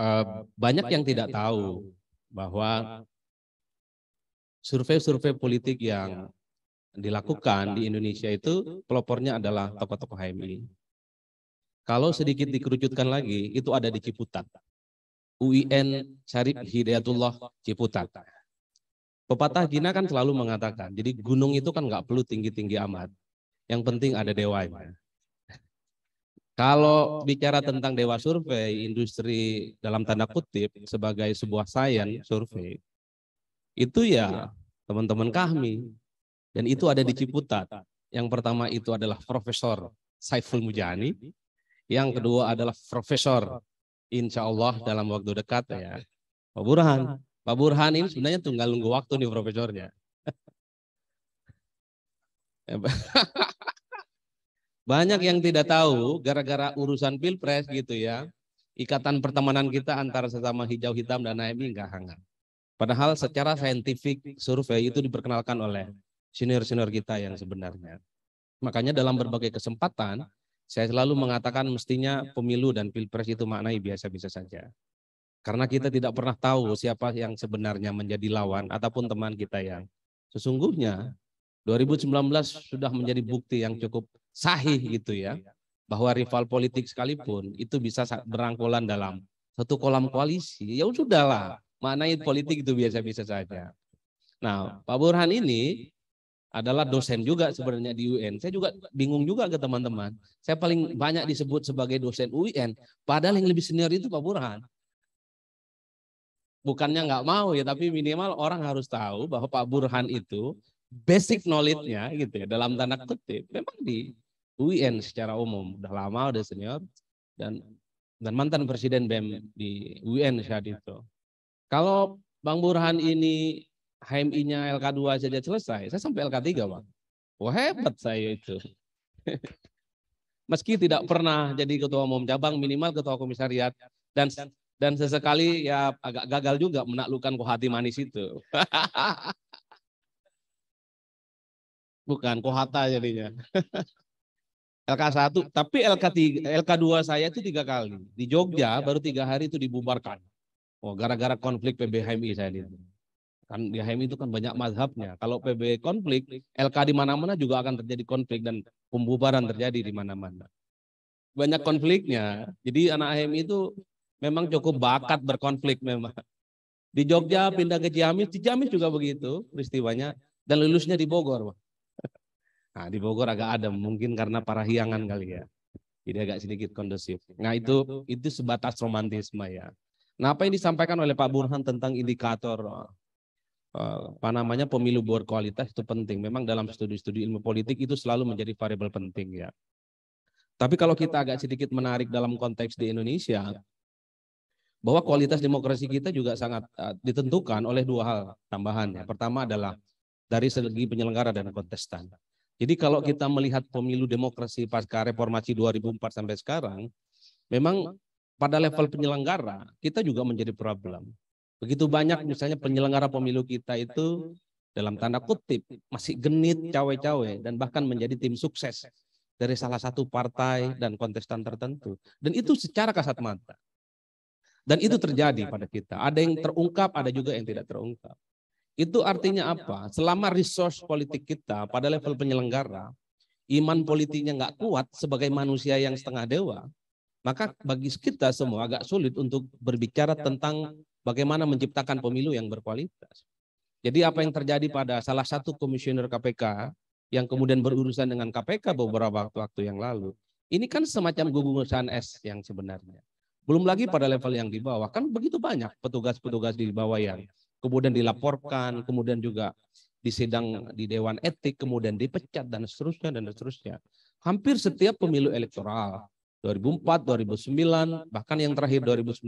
Uh, banyak yang tidak tahu bahwa survei-survei politik yang dilakukan di Indonesia itu pelopornya adalah tokoh-tokoh HMI. Kalau sedikit dikerucutkan lagi, itu ada di Ciputat. UIN Syarif Hidayatullah Ciputat. Pepatah Gina kan selalu mengatakan, jadi gunung itu kan nggak perlu tinggi-tinggi amat. Yang penting ada ya. Kalau bicara tentang dewa survei, industri dalam tanda kutip sebagai sebuah sains survei, itu ya, ya teman-teman kami. Dan itu ada di Ciputat. Yang pertama itu adalah Profesor Saiful Mujani. Yang kedua adalah Profesor, insya Allah dalam waktu dekat ya, Pak Burhan. Pak Burhan ini sebenarnya tunggal nunggu waktu nih profesornya. Eh, Banyak yang tidak tahu gara-gara urusan pilpres gitu ya. Ikatan pertemanan kita antara sesama hijau hitam dan AMI enggak hangat. Padahal secara saintifik survei itu diperkenalkan oleh senior-senior kita yang sebenarnya. Makanya dalam berbagai kesempatan saya selalu mengatakan mestinya pemilu dan pilpres itu maknai biasa-biasa saja. Karena kita tidak pernah tahu siapa yang sebenarnya menjadi lawan ataupun teman kita yang iya. sesungguhnya 2019 iya. sudah menjadi bukti yang cukup sahih gitu ya iya. bahwa rival politik sekalipun itu bisa berangkulan dalam satu kolam koalisi ya sudahlah maknai politik itu biasa-biasa saja. Nah, nah Pak Burhan ini adalah dosen juga sebenarnya di UN. Saya juga bingung juga ke teman-teman. Saya paling banyak disebut sebagai dosen UIN, padahal yang lebih senior itu Pak Burhan bukannya nggak mau ya, tapi iya. minimal orang harus tahu bahwa Pak Burhan itu basic knowledge-nya gitu ya dalam tanda kutip memang di UIN secara umum udah lama udah senior dan dan mantan presiden BEM di UN saat itu. Kalau Bang Burhan ini HMI-nya LK2 saja selesai, saya sampai LK3, Bang. Wah, hebat saya itu. Meski tidak pernah jadi ketua umum cabang, minimal ketua komisariat dan dan sesekali ya agak gagal juga menaklukkan kohati manis itu. Bukan kohata jadinya. LK1, tapi LK3, LK2 saya itu tiga kali. Di Jogja baru tiga hari itu dibubarkan. Oh, gara-gara konflik PBHMI saya itu. Kan di HMI itu kan banyak mazhabnya. Kalau PB konflik, LK di mana-mana juga akan terjadi konflik dan pembubaran terjadi di mana-mana. Banyak konfliknya. Jadi anak HMI itu memang cukup bakat berkonflik memang. Di Jogja pindah ke Ciamis, di Ciamis juga begitu peristiwanya dan lulusnya di Bogor. Nah, di Bogor agak adem mungkin karena para hiangan kali ya. Jadi agak sedikit kondusif. Nah, nah, itu itu sebatas romantisme ya. Nah, apa yang disampaikan oleh Pak Burhan tentang indikator eh, apa namanya pemilu berkualitas itu penting. Memang dalam studi-studi ilmu politik itu selalu menjadi variabel penting ya. Tapi kalau kita agak sedikit menarik dalam konteks di Indonesia, bahwa kualitas demokrasi kita juga sangat eh, ditentukan oleh dua hal tambahan. Yang pertama adalah dari segi penyelenggara dan kontestan. Jadi kalau kita melihat pemilu demokrasi pasca reformasi 2004 sampai sekarang, memang pada level penyelenggara kita juga menjadi problem. Begitu banyak misalnya penyelenggara pemilu kita itu dalam tanda kutip masih genit cawe-cawe dan bahkan menjadi tim sukses dari salah satu partai dan kontestan tertentu. Dan itu secara kasat mata. Dan itu terjadi pada kita. Ada yang terungkap, ada juga yang tidak terungkap. Itu artinya apa? Selama resource politik kita pada level penyelenggara, iman politiknya nggak kuat sebagai manusia yang setengah dewa, maka bagi kita semua agak sulit untuk berbicara tentang bagaimana menciptakan pemilu yang berkualitas. Jadi apa yang terjadi pada salah satu komisioner KPK yang kemudian berurusan dengan KPK beberapa waktu yang lalu, ini kan semacam gugusan es yang sebenarnya. Belum lagi pada level yang di bawah. Kan begitu banyak petugas-petugas di bawah yang kemudian dilaporkan, kemudian juga di sidang di Dewan Etik, kemudian dipecat, dan seterusnya, dan seterusnya. Hampir setiap pemilu elektoral, 2004, 2009, bahkan yang terakhir 2019,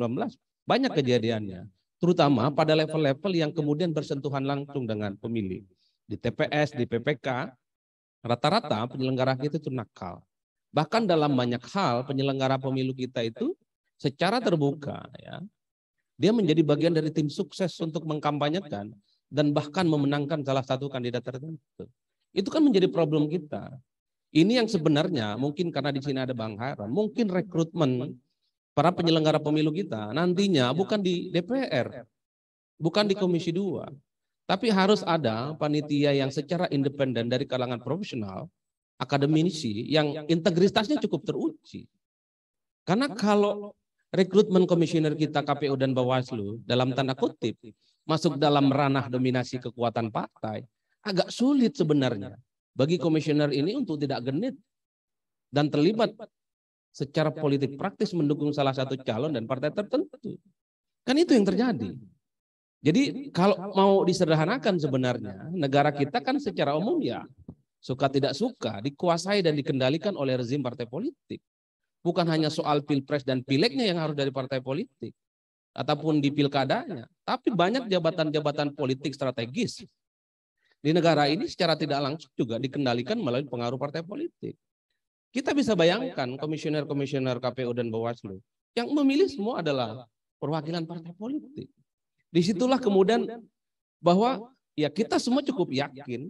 banyak kejadiannya. Terutama pada level-level yang kemudian bersentuhan langsung dengan pemilih. Di TPS, di PPK, rata-rata penyelenggara kita itu nakal. Bahkan dalam banyak hal penyelenggara pemilu kita itu secara terbuka ya, ya dia menjadi bagian dari tim sukses untuk mengkampanyekan dan bahkan memenangkan salah satu kandidat tertentu. Itu kan menjadi problem kita. Ini yang sebenarnya mungkin karena di sini ada Bang Haram, mungkin rekrutmen para penyelenggara pemilu kita nantinya bukan di DPR, bukan di Komisi 2, tapi harus ada panitia yang secara independen dari kalangan profesional, akademisi yang integritasnya cukup teruji. Karena kalau rekrutmen komisioner kita KPU dan Bawaslu dalam tanda kutip masuk dalam ranah dominasi kekuatan partai agak sulit sebenarnya bagi komisioner ini untuk tidak genit dan terlibat secara politik praktis mendukung salah satu calon dan partai tertentu. Kan itu yang terjadi. Jadi kalau mau disederhanakan sebenarnya negara kita kan secara umum ya suka tidak suka dikuasai dan dikendalikan oleh rezim partai politik. Bukan hanya soal pilpres dan pileknya yang harus dari partai politik. Ataupun di pilkadanya. Tapi banyak jabatan-jabatan politik strategis. Di negara ini secara tidak langsung juga dikendalikan melalui pengaruh partai politik. Kita bisa bayangkan komisioner-komisioner KPU dan Bawaslu yang memilih semua adalah perwakilan partai politik. Disitulah kemudian bahwa ya, ya kita semua cukup yakin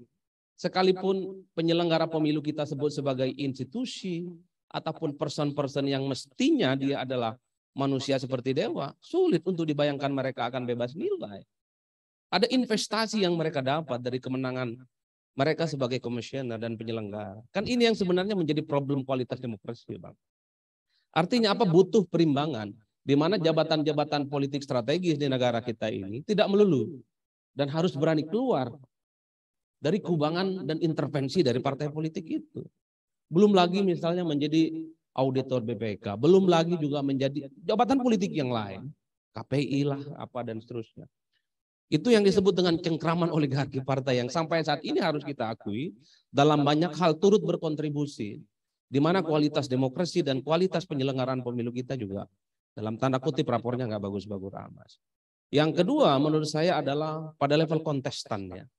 sekalipun penyelenggara pemilu kita sebut sebagai institusi, ataupun person-person yang mestinya dia iya. adalah manusia seperti dewa, sulit untuk dibayangkan mereka akan bebas nilai. Ada investasi yang mereka dapat dari kemenangan mereka sebagai komisioner dan penyelenggara. Kan ini yang sebenarnya menjadi problem kualitas demokrasi, Bang. Artinya apa? Butuh perimbangan di mana jabatan-jabatan politik strategis di negara kita ini tidak melulu dan harus berani keluar dari kubangan dan intervensi dari partai politik itu. Belum lagi misalnya menjadi auditor BPK, belum lagi juga menjadi jabatan politik yang lain, KPI lah apa dan seterusnya. Itu yang disebut dengan cengkraman oligarki partai yang sampai saat ini harus kita akui dalam banyak hal turut berkontribusi di mana kualitas demokrasi dan kualitas penyelenggaraan pemilu kita juga dalam tanda kutip rapornya nggak bagus-bagus amat. Yang kedua menurut saya adalah pada level kontestannya.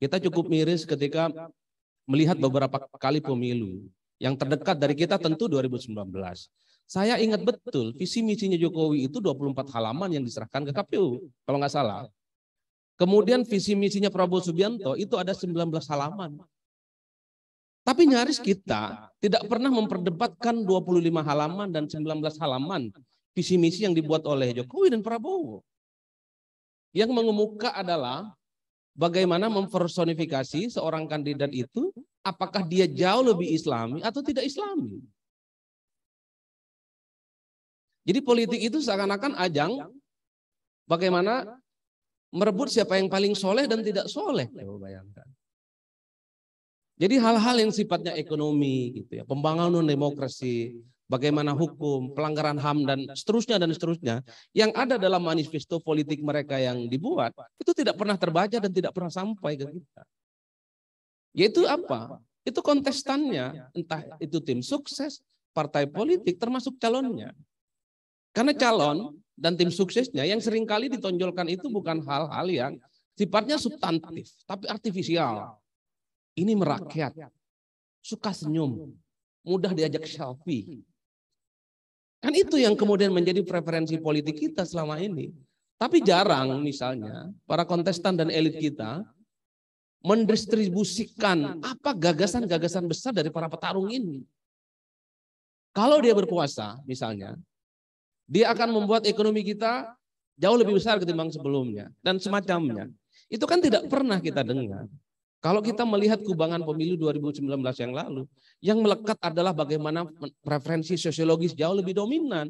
Kita cukup miris ketika melihat beberapa kali pemilu. Yang terdekat dari kita tentu 2019. Saya ingat betul visi misinya Jokowi itu 24 halaman yang diserahkan ke KPU, kalau nggak salah. Iya. Kemudian visi misinya Prabowo Subianto itu ada 19 halaman. Tapi nyaris kita tidak pernah memperdebatkan 25 halaman dan 19 halaman visi misi yang dibuat oleh Jokowi dan Prabowo. Yang mengemuka adalah bagaimana mempersonifikasi seorang kandidat itu, apakah dia jauh lebih islami atau tidak islami. Jadi politik itu seakan-akan ajang bagaimana merebut siapa yang paling soleh dan tidak soleh. Jadi hal-hal yang sifatnya ekonomi gitu ya, pembangunan demokrasi, bagaimana hukum, pelanggaran HAM dan seterusnya dan seterusnya yang ada dalam manifesto politik mereka yang dibuat itu tidak pernah terbaca dan tidak pernah sampai ke kita. Yaitu apa? Itu kontestannya, entah itu tim sukses, partai politik termasuk calonnya. Karena calon dan tim suksesnya yang seringkali ditonjolkan itu bukan hal-hal yang sifatnya substantif, tapi artifisial. Ini merakyat, suka senyum, mudah diajak selfie, Kan itu yang kemudian menjadi preferensi politik kita selama ini. Tapi jarang misalnya para kontestan dan elit kita mendistribusikan apa gagasan-gagasan besar dari para petarung ini. Kalau dia berkuasa misalnya, dia akan membuat ekonomi kita jauh lebih besar ketimbang sebelumnya dan semacamnya. Itu kan tidak pernah kita dengar. Kalau kita melihat kubangan pemilu 2019 yang lalu, yang melekat adalah bagaimana preferensi sosiologis jauh lebih dominan.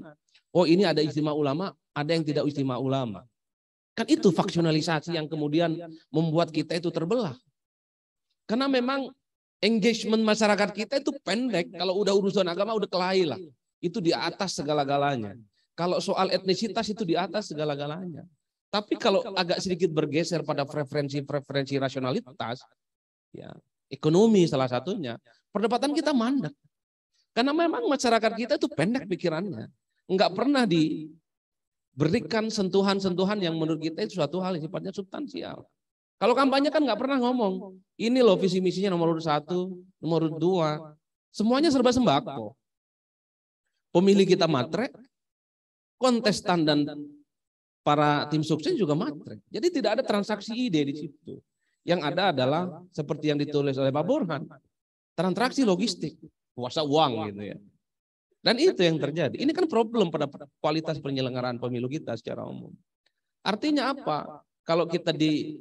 Oh ini ada istimewa ulama, ada yang tidak istimewa ulama. Kan itu faksionalisasi yang kemudian membuat kita itu terbelah. Karena memang engagement masyarakat kita itu pendek. Kalau udah urusan agama udah kelahi lah. Itu di atas segala-galanya. Kalau soal etnisitas itu di atas segala-galanya. Tapi kalau agak sedikit bergeser pada preferensi-preferensi rasionalitas, ya ekonomi salah satunya, perdebatan kita mandek. Karena memang masyarakat kita itu pendek pikirannya. nggak pernah diberikan sentuhan-sentuhan yang menurut kita itu suatu hal yang sifatnya substansial. Kalau kampanye kan nggak pernah ngomong, ini loh visi misinya nomor urut satu, nomor urut dua. Semuanya serba sembako. Pemilih kita matre, kontestan dan para tim sukses juga matre. Jadi tidak ada transaksi ide di situ. Yang ada adalah seperti yang ditulis oleh Pak Burhan, transaksi logistik, kuasa uang gitu ya. Dan itu yang terjadi. Ini kan problem pada kualitas penyelenggaraan pemilu kita secara umum. Artinya apa? Kalau kita di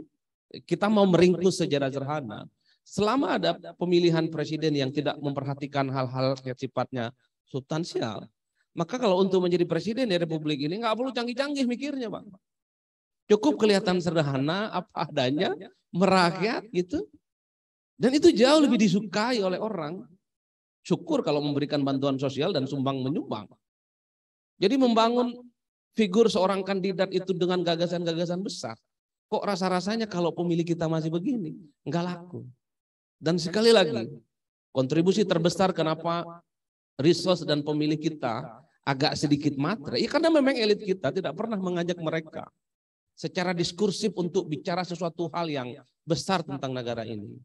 kita mau meringkus sejarah sederhana, selama ada pemilihan presiden yang tidak memperhatikan hal-hal yang sifatnya substansial, maka kalau untuk menjadi presiden di Republik ini nggak perlu canggih-canggih mikirnya, Pak. Cukup kelihatan sederhana, apa adanya, merakyat gitu. Dan itu jauh lebih disukai oleh orang. Syukur kalau memberikan bantuan sosial dan sumbang menyumbang. Jadi membangun figur seorang kandidat itu dengan gagasan-gagasan besar. Kok rasa-rasanya kalau pemilih kita masih begini? nggak laku. Dan sekali lagi, kontribusi terbesar kenapa resource dan pemilih kita agak sedikit matre. Ya karena memang elit kita tidak pernah mengajak mereka secara diskursif untuk bicara sesuatu hal yang besar tentang negara ini.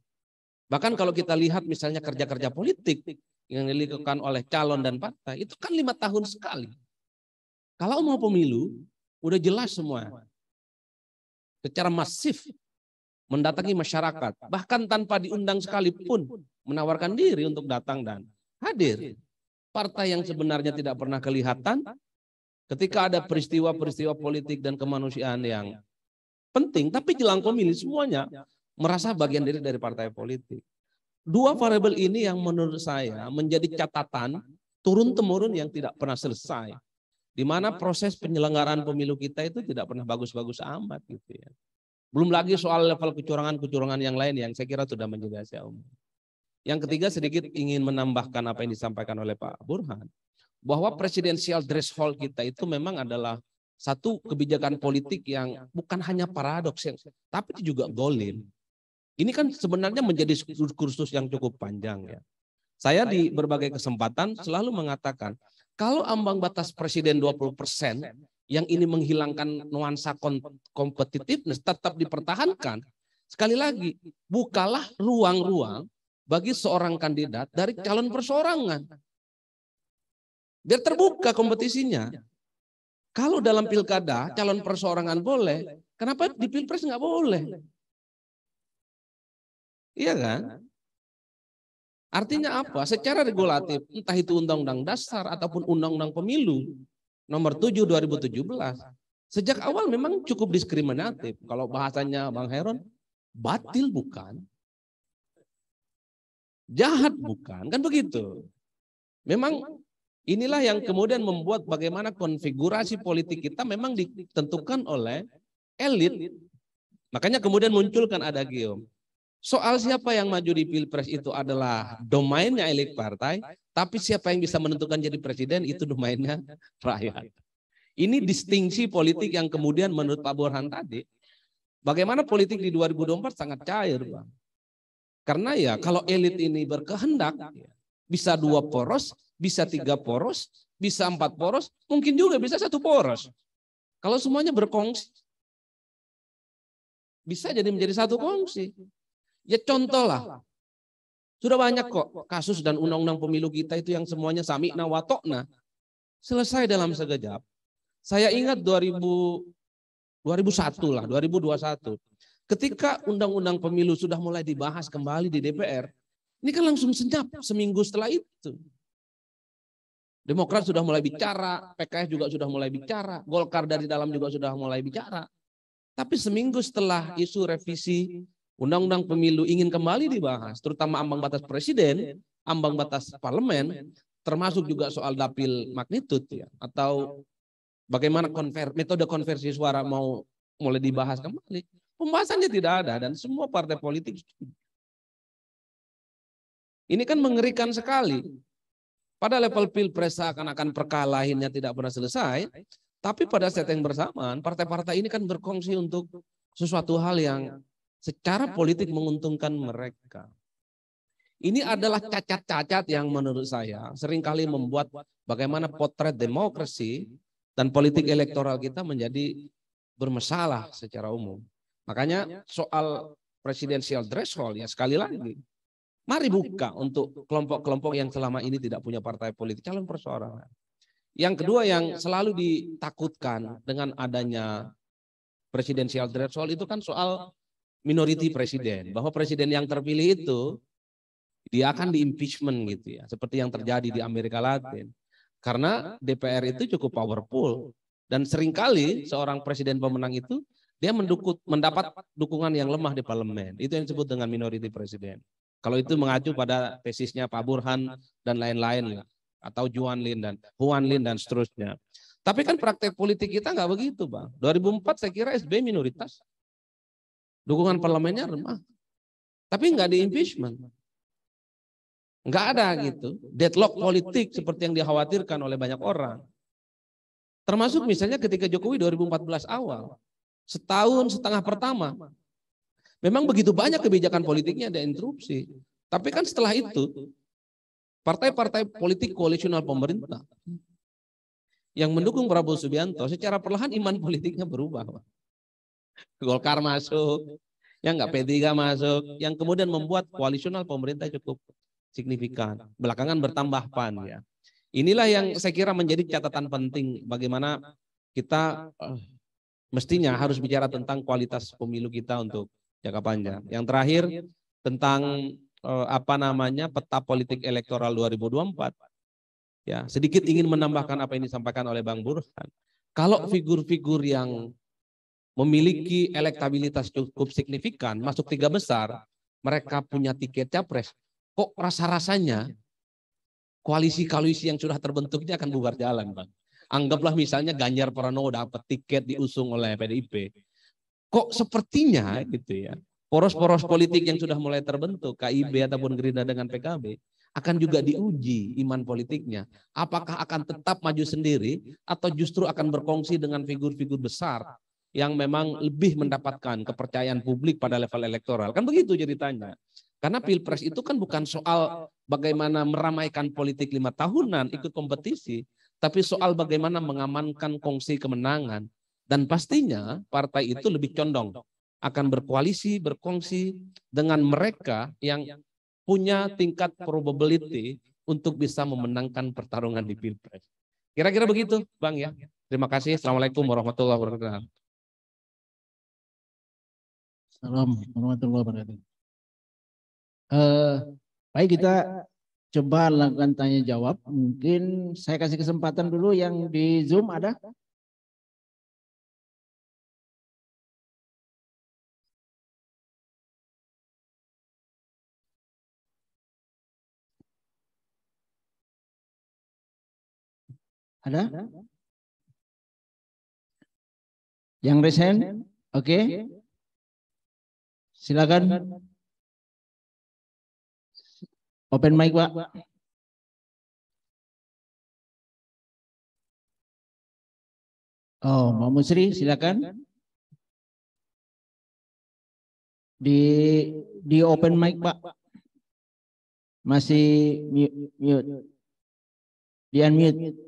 Bahkan kalau kita lihat misalnya kerja-kerja politik yang dilakukan oleh calon dan partai, itu kan lima tahun sekali. Kalau mau pemilu, udah jelas semua. Secara masif mendatangi masyarakat, bahkan tanpa diundang sekalipun menawarkan diri untuk datang dan hadir. Partai yang sebenarnya tidak pernah kelihatan Ketika ada peristiwa-peristiwa politik dan kemanusiaan yang penting, tapi jelang pemilu semuanya merasa bagian diri dari partai politik. Dua variabel ini yang menurut saya menjadi catatan turun-temurun yang tidak pernah selesai. Di mana proses penyelenggaraan pemilu kita itu tidak pernah bagus-bagus amat gitu ya. Belum lagi soal level kecurangan-kecurangan yang lain yang saya kira sudah menjadi umum. Yang ketiga sedikit ingin menambahkan apa yang disampaikan oleh Pak Burhan bahwa presidensial threshold kita itu memang adalah satu kebijakan politik yang bukan hanya paradoks yang tapi juga golin. Ini kan sebenarnya menjadi kursus yang cukup panjang ya. Saya di berbagai kesempatan selalu mengatakan kalau ambang batas presiden 20 yang ini menghilangkan nuansa kompetitiveness tetap dipertahankan. Sekali lagi, bukalah ruang-ruang bagi seorang kandidat dari calon persorangan. Biar terbuka kompetisinya. Kalau dalam pilkada calon perseorangan boleh, kenapa di pilpres nggak boleh? Iya kan? iya kan? Artinya apa? Secara regulatif, entah itu Undang-Undang Dasar ataupun Undang-Undang Pemilu nomor 7 2017, sejak awal memang cukup diskriminatif. Kalau bahasanya Bang Heron, batil bukan? Jahat bukan? Kan begitu. Kan memang Inilah yang kemudian membuat bagaimana konfigurasi politik kita memang ditentukan oleh elit. Makanya kemudian munculkan ada gium. Soal siapa yang maju di pilpres itu adalah domainnya elit partai, tapi siapa yang bisa menentukan jadi presiden itu domainnya rakyat. Ini distingsi politik yang kemudian menurut Pak Burhan tadi, bagaimana politik di 2024 sangat cair, Bang. Karena ya, ya kalau elit ini berkehendak, bisa dua poros, bisa tiga poros, bisa empat poros, mungkin juga bisa satu poros. Kalau semuanya berkongsi, bisa jadi menjadi satu kongsi. Ya contoh lah, sudah banyak kok kasus dan undang-undang pemilu kita itu yang semuanya samikna watokna. Selesai dalam sekejap. Saya ingat 2000, 2001 lah, 2021. Ketika undang-undang pemilu sudah mulai dibahas kembali di DPR, ini kan langsung senyap seminggu setelah itu. Demokrat sudah mulai bicara, PKS juga sudah mulai bicara, Golkar dari dalam juga sudah mulai bicara. Tapi seminggu setelah isu revisi Undang-Undang Pemilu ingin kembali dibahas, terutama ambang batas presiden, ambang batas parlemen, termasuk juga soal dapil magnitude ya, atau bagaimana konver, metode konversi suara mau mulai dibahas kembali. Pembahasannya tidak ada dan semua partai politik. Ini kan, kan mengerikan sekali pada level pilpres seakan-akan perkalahinnya tidak pernah selesai, tapi pada set yang bersamaan partai-partai ini kan berkongsi untuk sesuatu hal yang secara politik menguntungkan mereka. Ini adalah cacat-cacat yang menurut saya seringkali membuat bagaimana potret demokrasi dan politik elektoral kita menjadi bermasalah secara umum. Makanya soal presidensial threshold ya sekali lagi Mari buka untuk kelompok-kelompok yang selama ini tidak punya partai politik, calon perseorangan. Yang kedua yang selalu ditakutkan dengan adanya presidensial threshold itu kan soal minority presiden. Bahwa presiden yang terpilih itu dia akan di impeachment gitu ya. Seperti yang terjadi di Amerika Latin. Karena DPR itu cukup powerful. Dan seringkali seorang presiden pemenang itu dia mendukut, mendapat dukungan yang lemah di parlemen. Itu yang disebut dengan minority presiden. Kalau itu mengacu pada tesisnya Pak Burhan dan lain-lain atau Juan Lin dan Huan Lin dan seterusnya. Tapi kan praktek politik kita nggak begitu, Bang. 2004 saya kira SB minoritas. Dukungan parlemennya remah. Tapi nggak di impeachment. Nggak ada gitu. Deadlock politik seperti yang dikhawatirkan oleh banyak orang. Termasuk misalnya ketika Jokowi 2014 awal. Setahun setengah pertama Memang begitu banyak kebijakan politiknya ada interupsi. Tapi kan setelah itu, partai-partai politik koalisional pemerintah yang mendukung Prabowo Subianto secara perlahan iman politiknya berubah. Golkar masuk, yang nggak P3 masuk, yang kemudian membuat koalisional pemerintah cukup signifikan. Belakangan bertambah PAN ya. Inilah yang saya kira menjadi catatan penting bagaimana kita eh, mestinya harus bicara tentang kualitas pemilu kita untuk jangka panjang. Yang terakhir tentang eh, apa namanya peta politik elektoral 2024. Ya, sedikit ingin menambahkan apa yang disampaikan oleh Bang Burhan. Kalau figur-figur yang memiliki elektabilitas cukup signifikan, masuk tiga besar, mereka punya tiket capres. Kok rasa-rasanya iya. koalisi-koalisi yang sudah terbentuknya akan bubar jalan, Bang. Anggaplah misalnya Ganjar Pranowo dapat tiket diusung oleh PDIP kok sepertinya iya. gitu ya poros-poros politik yang sudah mulai terbentuk KIB ataupun Gerindra dengan PKB akan juga diuji iman politiknya. Apakah akan tetap maju sendiri atau justru akan berkongsi dengan figur-figur besar yang memang lebih mendapatkan kepercayaan publik pada level elektoral. Kan begitu ceritanya. Karena pilpres itu kan bukan kan soal bagaimana meramaikan politik lima tahunan ikut kompetisi, tapi soal bagaimana mengamankan kongsi kemenangan dan pastinya partai itu lebih condong akan berkoalisi, berkongsi dengan mereka yang punya tingkat probability untuk bisa memenangkan pertarungan di Pilpres. Kira-kira begitu, ya. Bang ya. Terima kasih. Assalamualaikum warahmatullahi wabarakatuh. Salam warahmatullahi wabarakatuh. Uh, baik kita coba lakukan tanya jawab. Mungkin saya kasih kesempatan dulu yang di Zoom ada? Ada? Yang recent? Oke. Okay. Silakan. Open mic, Pak. Oh, Mbak Musri, silakan. Di di open mic, Pak. Masih mute. Di unmute.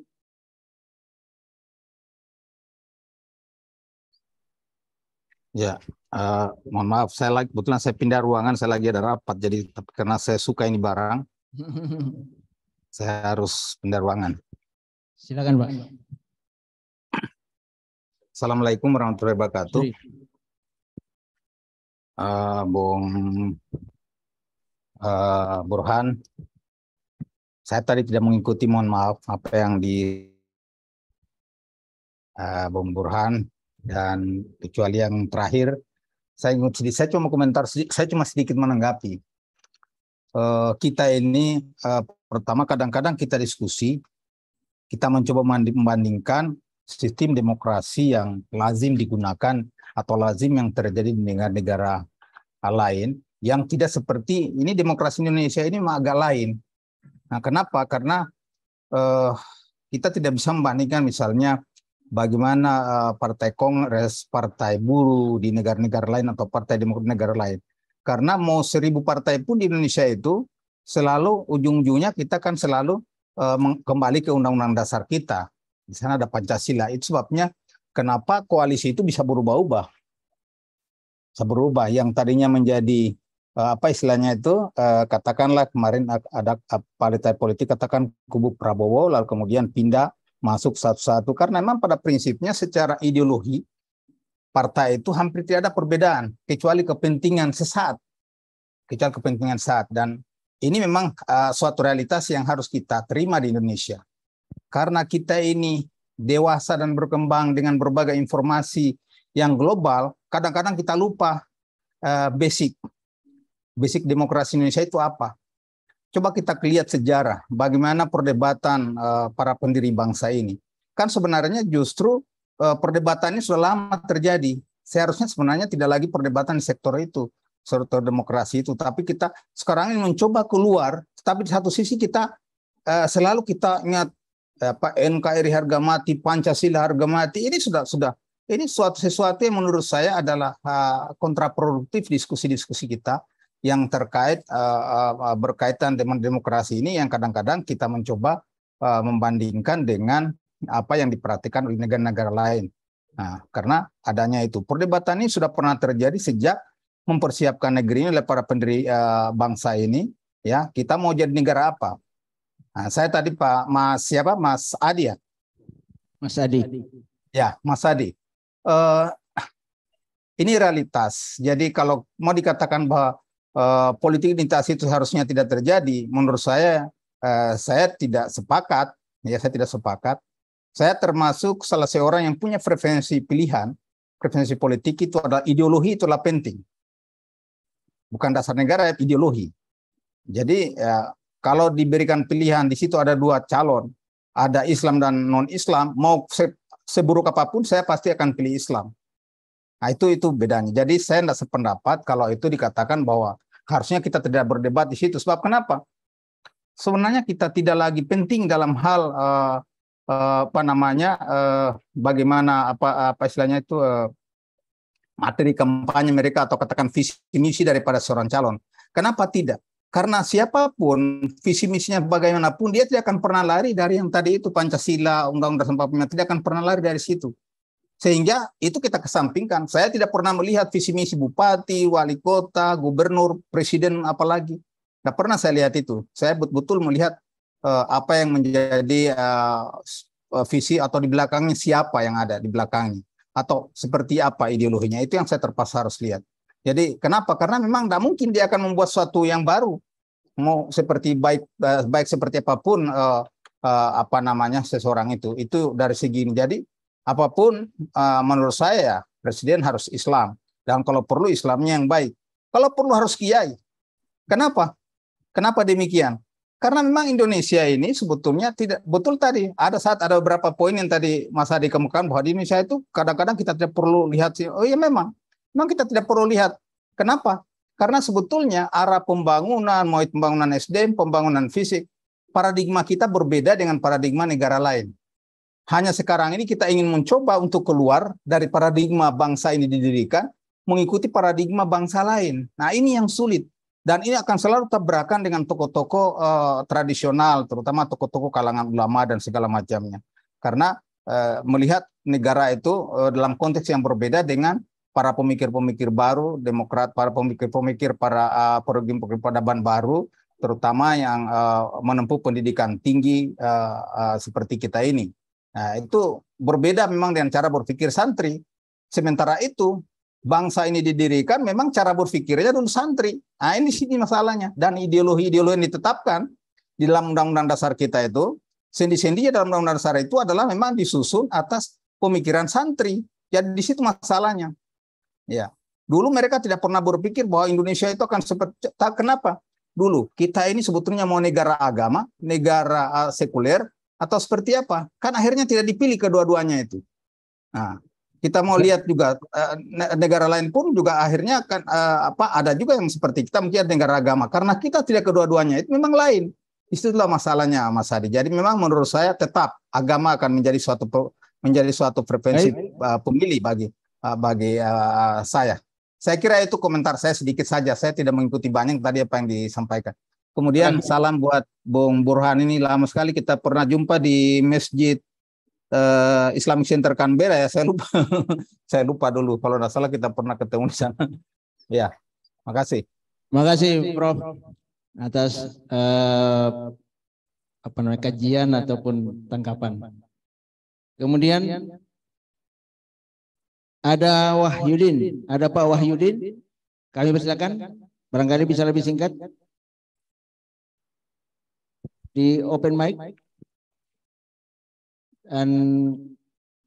Ya, uh, mohon maaf, saya lagi kebetulan saya pindah ruangan, saya lagi ada rapat, jadi karena saya suka ini barang, saya harus pindah ruangan. Silakan Pak. Assalamualaikum warahmatullahi wabarakatuh. Uh, Bung uh, Burhan, saya tadi tidak mengikuti, mohon maaf apa yang di uh, Bung Burhan dan kecuali yang terakhir, saya sedikit, saya cuma komentar, saya cuma sedikit menanggapi. Eh, kita ini eh, pertama kadang-kadang kita diskusi, kita mencoba membandingkan sistem demokrasi yang lazim digunakan atau lazim yang terjadi di negara-negara eh, lain yang tidak seperti ini demokrasi Indonesia ini agak lain. Nah, kenapa? Karena kita tidak bisa membandingkan misalnya bagaimana eh, partai kongres, partai buruh di negara-negara lain atau partai demokrat negara lain. Karena mau seribu partai pun di Indonesia itu selalu ujung-ujungnya kita kan selalu eh, kembali ke undang-undang dasar kita. Di sana ada Pancasila. Itu sebabnya kenapa koalisi itu bisa berubah-ubah. Bisa berubah yang tadinya menjadi eh, apa istilahnya itu katakanlah kemarin ada partai politik katakan kubu Prabowo lalu kemudian pindah masuk satu-satu karena memang pada prinsipnya secara ideologi partai itu hampir tidak ada perbedaan kecuali kepentingan sesaat kecuali kepentingan saat dan ini memang uh, suatu realitas yang harus kita terima di Indonesia karena kita ini dewasa dan berkembang dengan berbagai informasi yang global kadang-kadang kita lupa uh, basic basic demokrasi Indonesia itu apa coba kita lihat sejarah bagaimana perdebatan uh, para pendiri bangsa ini. Kan sebenarnya justru uh, eh, perdebatannya sudah lama terjadi. Seharusnya sebenarnya tidak lagi perdebatan di sektor itu, sektor demokrasi itu. Tapi kita sekarang ini mencoba keluar, tapi di satu sisi kita uh, selalu kita ingat apa NKRI harga mati, Pancasila harga mati. Ini sudah sudah ini suatu sesuatu yang menurut saya adalah kontraproduktif diskusi-diskusi kita yang terkait eh, eh, eh, berkaitan dengan demokrasi ini yang kadang-kadang kita mencoba membandingkan dengan apa yang diperhatikan oleh negara-negara lain. Nah, karena adanya itu perdebatan ini sudah pernah terjadi sejak mempersiapkan negeri ini oleh para pendiri bangsa ini, ya kita mau jadi negara apa? Nah, saya tadi Pak Mas siapa Mas Adi ya? Mas Adi. Ya, Mas Adi. Uh, ini realitas. Jadi kalau mau dikatakan bahwa Eh, politik identitas itu harusnya tidak terjadi, menurut saya eh, saya tidak sepakat. Ya, saya tidak sepakat. Saya termasuk salah seorang yang punya preferensi pilihan, preferensi politik itu adalah ideologi itulah penting. Bukan dasar negara, ya ideologi. Jadi ya, kalau diberikan pilihan di situ ada dua calon, ada Islam dan non-Islam, mau seburuk apapun saya pasti akan pilih Islam. Nah, itu itu bedanya. Jadi saya tidak sependapat kalau itu dikatakan bahwa harusnya kita tidak berdebat di situ. Sebab kenapa? Sebenarnya kita tidak lagi penting dalam hal uh, uh, apa namanya uh, bagaimana apa apa istilahnya itu uh, materi kampanye mereka atau katakan visi misi daripada seorang calon. Kenapa tidak? Karena siapapun visi misinya bagaimanapun dia tidak akan pernah lari dari yang tadi itu Pancasila, Undang-Undang Dasar 45 tidak akan pernah lari dari situ. Sehingga itu kita kesampingkan. Saya tidak pernah melihat visi misi bupati, wali kota, gubernur, presiden, apalagi. Tidak pernah saya lihat itu. Saya betul-betul melihat uh, apa yang menjadi uh, visi atau di belakangnya siapa yang ada di belakangnya. Atau seperti apa ideologinya. Itu yang saya terpaksa harus lihat. Jadi kenapa? Karena memang tidak mungkin dia akan membuat sesuatu yang baru. Mau seperti baik eh, baik seperti apapun uh, uh, apa namanya seseorang itu. Itu dari segi ini. Jadi apapun uh, menurut saya presiden harus Islam dan kalau perlu Islamnya yang baik. Kalau perlu harus kiai. Kenapa? Kenapa demikian? Karena memang Indonesia ini sebetulnya tidak betul tadi. Ada saat ada beberapa poin yang tadi Mas Adi kemukakan bahwa di Indonesia itu kadang-kadang kita tidak perlu lihat Oh ya memang. Memang kita tidak perlu lihat. Kenapa? Karena sebetulnya arah pembangunan, mau pembangunan SDM, pembangunan fisik, paradigma kita berbeda dengan paradigma negara lain. Hanya sekarang ini kita ingin mencoba untuk keluar dari paradigma bangsa ini didirikan, mengikuti paradigma bangsa lain. Nah ini yang sulit. Dan ini akan selalu tabrakan dengan tokoh-tokoh uh, tradisional, terutama tokoh-tokoh kalangan ulama dan segala macamnya. Karena uh, melihat negara itu uh, dalam konteks yang berbeda dengan para pemikir-pemikir baru, demokrat, para pemikir-pemikir, para uh, pemikir peradaban baru, terutama yang uh, menempuh pendidikan tinggi uh, uh, seperti kita ini. Nah, itu berbeda memang dengan cara berpikir santri. Sementara itu, bangsa ini didirikan memang cara berpikirnya dulu santri. Nah, ini sini masalahnya. Dan ideologi-ideologi yang ditetapkan di dalam Undang-Undang Dasar kita itu, sendi-sendinya dalam Undang-Undang Dasar itu adalah memang disusun atas pemikiran santri. Jadi di situ masalahnya. Ya. Dulu mereka tidak pernah berpikir bahwa Indonesia itu akan seperti kenapa? Dulu kita ini sebetulnya mau negara agama, negara eh, sekuler, atau seperti apa? Kan akhirnya tidak dipilih kedua-duanya itu. Nah, kita mau ya. lihat juga eh, negara lain pun juga akhirnya kan eh, apa ada juga yang seperti kita mungkin ada negara agama karena kita tidak kedua-duanya itu memang lain. Itulah masalahnya Mas Hadi. Jadi memang menurut saya tetap agama akan menjadi suatu menjadi suatu frekuensi eh, pemilih bagi bagi saya. Saya kira itu komentar saya sedikit saja. Saya tidak mengikuti banyak tadi apa yang disampaikan. Kemudian iya. salam buat Bung Burhan ini lama sekali kita pernah jumpa di Masjid uh, Islamic Center Canberra ya saya lupa saya lupa dulu kalau tidak salah kita pernah ketemu di sana ya makasih makasih Prof atas uh, apa namanya kajian ataupun tangkapan kemudian ada Wahyudin ada Pak Wahyudin kami persilakan barangkali bisa lebih singkat di open mic. Dan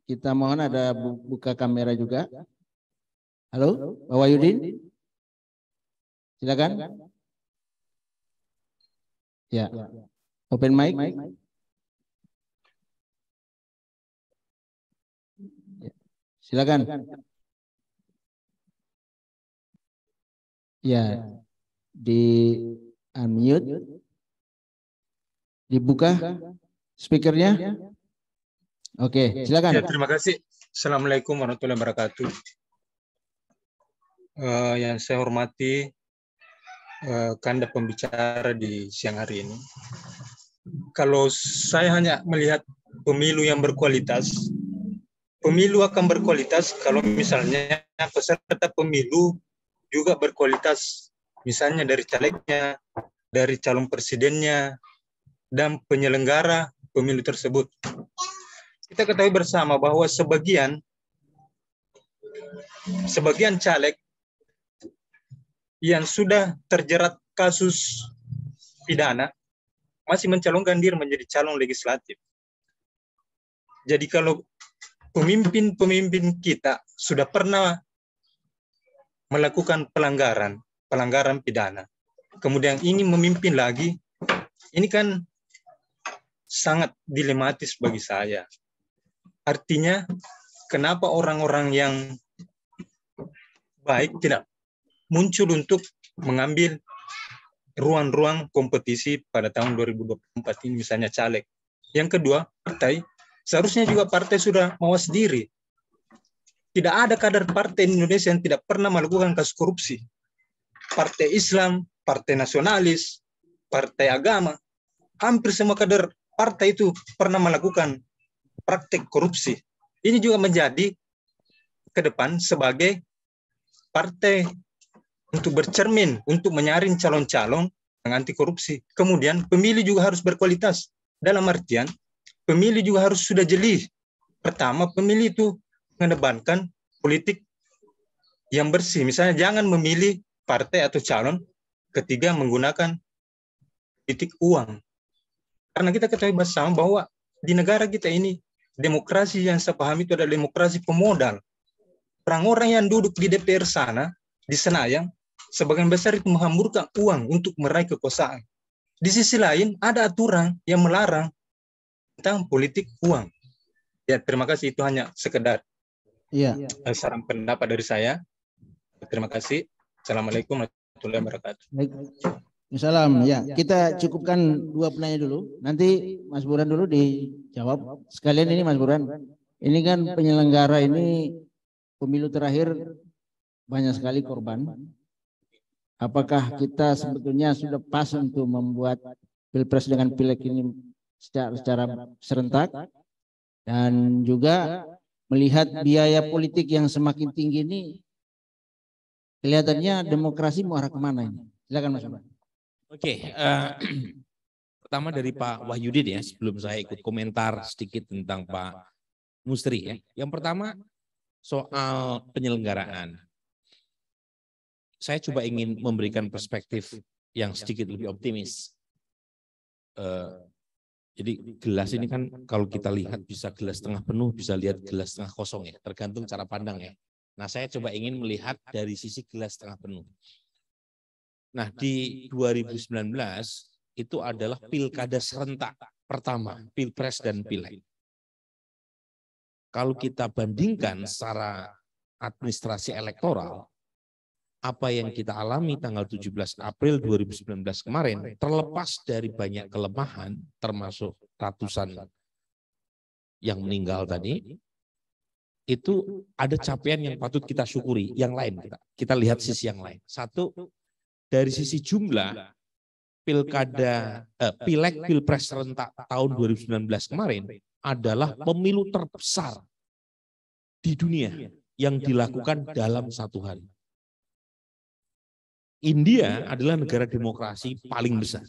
kita mohon ada buka kamera juga. Halo, bawa Yudin. Silakan. Ya. Open mic. Ya. Silakan. Ya. Di unmute. Dibuka speakernya. Oke, okay, silakan. Ya, terima kasih. Assalamualaikum warahmatullahi wabarakatuh. Uh, yang saya hormati uh, eh, kanda pembicara di siang hari ini. Kalau saya hanya melihat pemilu yang berkualitas, pemilu akan berkualitas kalau misalnya peserta pemilu juga berkualitas, misalnya dari calegnya, dari calon presidennya, dan penyelenggara pemilu tersebut. Kita ketahui bersama bahwa sebagian sebagian caleg yang sudah terjerat kasus pidana masih mencalonkan diri menjadi calon legislatif. Jadi kalau pemimpin-pemimpin kita sudah pernah melakukan pelanggaran, pelanggaran pidana, kemudian ini memimpin lagi, ini kan sangat dilematis bagi saya. Artinya, kenapa orang-orang yang baik tidak muncul untuk mengambil ruang-ruang kompetisi pada tahun 2024 ini, misalnya caleg. Yang kedua, partai. Seharusnya juga partai sudah mawas diri. Tidak ada kader partai di Indonesia yang tidak pernah melakukan kasus korupsi. Partai Islam, partai nasionalis, partai agama, hampir semua kader partai itu pernah melakukan praktik korupsi. Ini juga menjadi ke depan sebagai partai untuk bercermin, untuk menyaring calon-calon yang anti korupsi. Kemudian pemilih juga harus berkualitas. Dalam artian, pemilih juga harus sudah jeli. Pertama, pemilih itu mengedepankan politik yang bersih. Misalnya jangan memilih partai atau calon ketiga menggunakan politik uang. Karena kita ketahui bersama bahwa di negara kita ini demokrasi yang saya pahami itu adalah demokrasi pemodal. Orang-orang yang duduk di DPR sana, di Senayan, sebagian besar itu menghamburkan uang untuk meraih kekuasaan. Di sisi lain, ada aturan yang melarang tentang politik uang. Ya, terima kasih. Itu hanya sekedar ya. saran pendapat dari saya. Terima kasih. Assalamualaikum warahmatullahi wabarakatuh. Baik. Assalamualaikum. Ya. ya, kita cukupkan dua penanya dulu. Nanti Mas Buran dulu dijawab. Sekalian ini Mas Buran. Kan ini kan penyelenggara ini pemilu terakhir banyak sekali korban. Apakah kita sebetulnya sudah pas untuk membuat pilpres dengan pileg ini secara, secara serentak dan juga melihat biaya politik yang semakin tinggi ini kelihatannya demokrasi mau arah kemana ini? Silakan Mas Buran. Oke, okay, uh, eh, pertama dari Pak Wahyudin ya, sebelum saya ikut komentar sedikit tentang Pak Mustri ya. Yang pertama soal penyelenggaraan. Saya coba ingin memberikan perspektif yang sedikit lebih optimis. Uh, jadi gelas ini kan, kan kalau kita lihat bisa gelas setengah penuh, bisa lihat gelas setengah ya. kosong ya, tergantung cara ya. pandang ya. Nah saya coba ingin melihat dari sisi gelas setengah penuh. Nah, nah, di 2019 itu adalah pilkada serentak pertama, pilpres dan pileg. Kalau kita bandingkan secara administrasi elektoral, apa yang kita alami tanggal 17 April 2019 kemarin, terlepas dari banyak kelemahan, termasuk ratusan yang meninggal tadi, itu ada capaian yang patut kita syukuri, yang lain kita, kita lihat sisi yang lain. Satu, dari sisi jumlah pilkada eh, eh pileg pilpres serentak tahun 2019 kemarin adalah pemilu terbesar di dunia yang dilakukan dalam satu hari. India adalah negara demokrasi paling besar.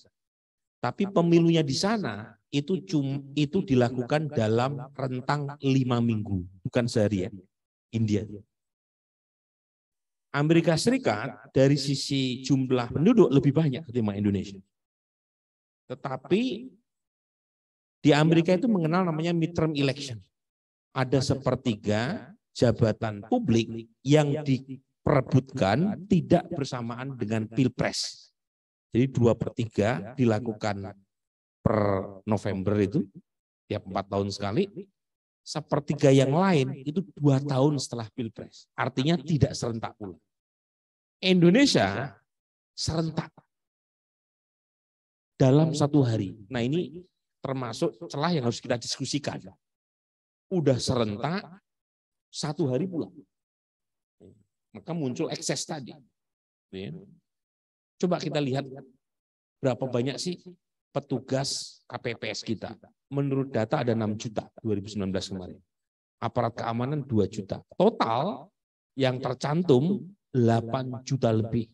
Tapi pemilunya di sana itu cum, itu dilakukan dalam rentang lima minggu, bukan sehari ya. India. Iya. Amerika Serikat dari sisi jumlah penduduk lebih banyak ketimbang Indonesia. Tetapi di Amerika itu mengenal namanya midterm election. Ada sepertiga jabatan publik yang diperebutkan tidak bersamaan dengan pilpres. Jadi dua per tiga dilakukan per November itu, tiap empat tahun sekali sepertiga yang lain itu dua tahun setelah Pilpres. Artinya tidak serentak pula. Indonesia serentak dalam satu hari. Nah ini termasuk celah yang harus kita diskusikan. Udah serentak, satu hari pula, Maka muncul ekses tadi. Ya. Coba kita lihat berapa banyak sih petugas KPPS kita menurut data ada 6 juta 2019 kemarin. Aparat keamanan 2 juta. Total yang tercantum 8 juta lebih.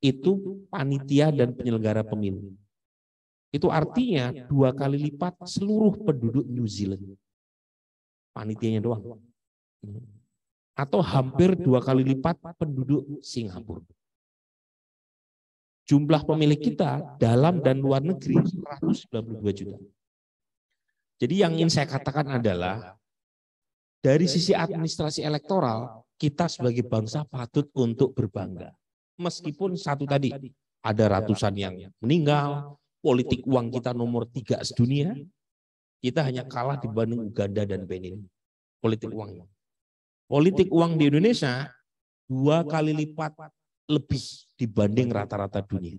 Itu panitia dan penyelenggara pemilu. Itu artinya dua kali lipat seluruh penduduk New Zealand. Panitianya doang. Atau hampir dua kali lipat penduduk Singapura. Jumlah pemilik kita dalam dan luar negeri 192 juta. Jadi yang ingin saya katakan adalah dari sisi administrasi elektoral kita sebagai bangsa patut untuk berbangga. Meskipun satu tadi ada ratusan yang meninggal, politik uang kita nomor tiga sedunia, kita hanya kalah dibanding Uganda dan Benin. Politik uangnya. Politik uang di Indonesia dua kali lipat lebih dibanding rata-rata dunia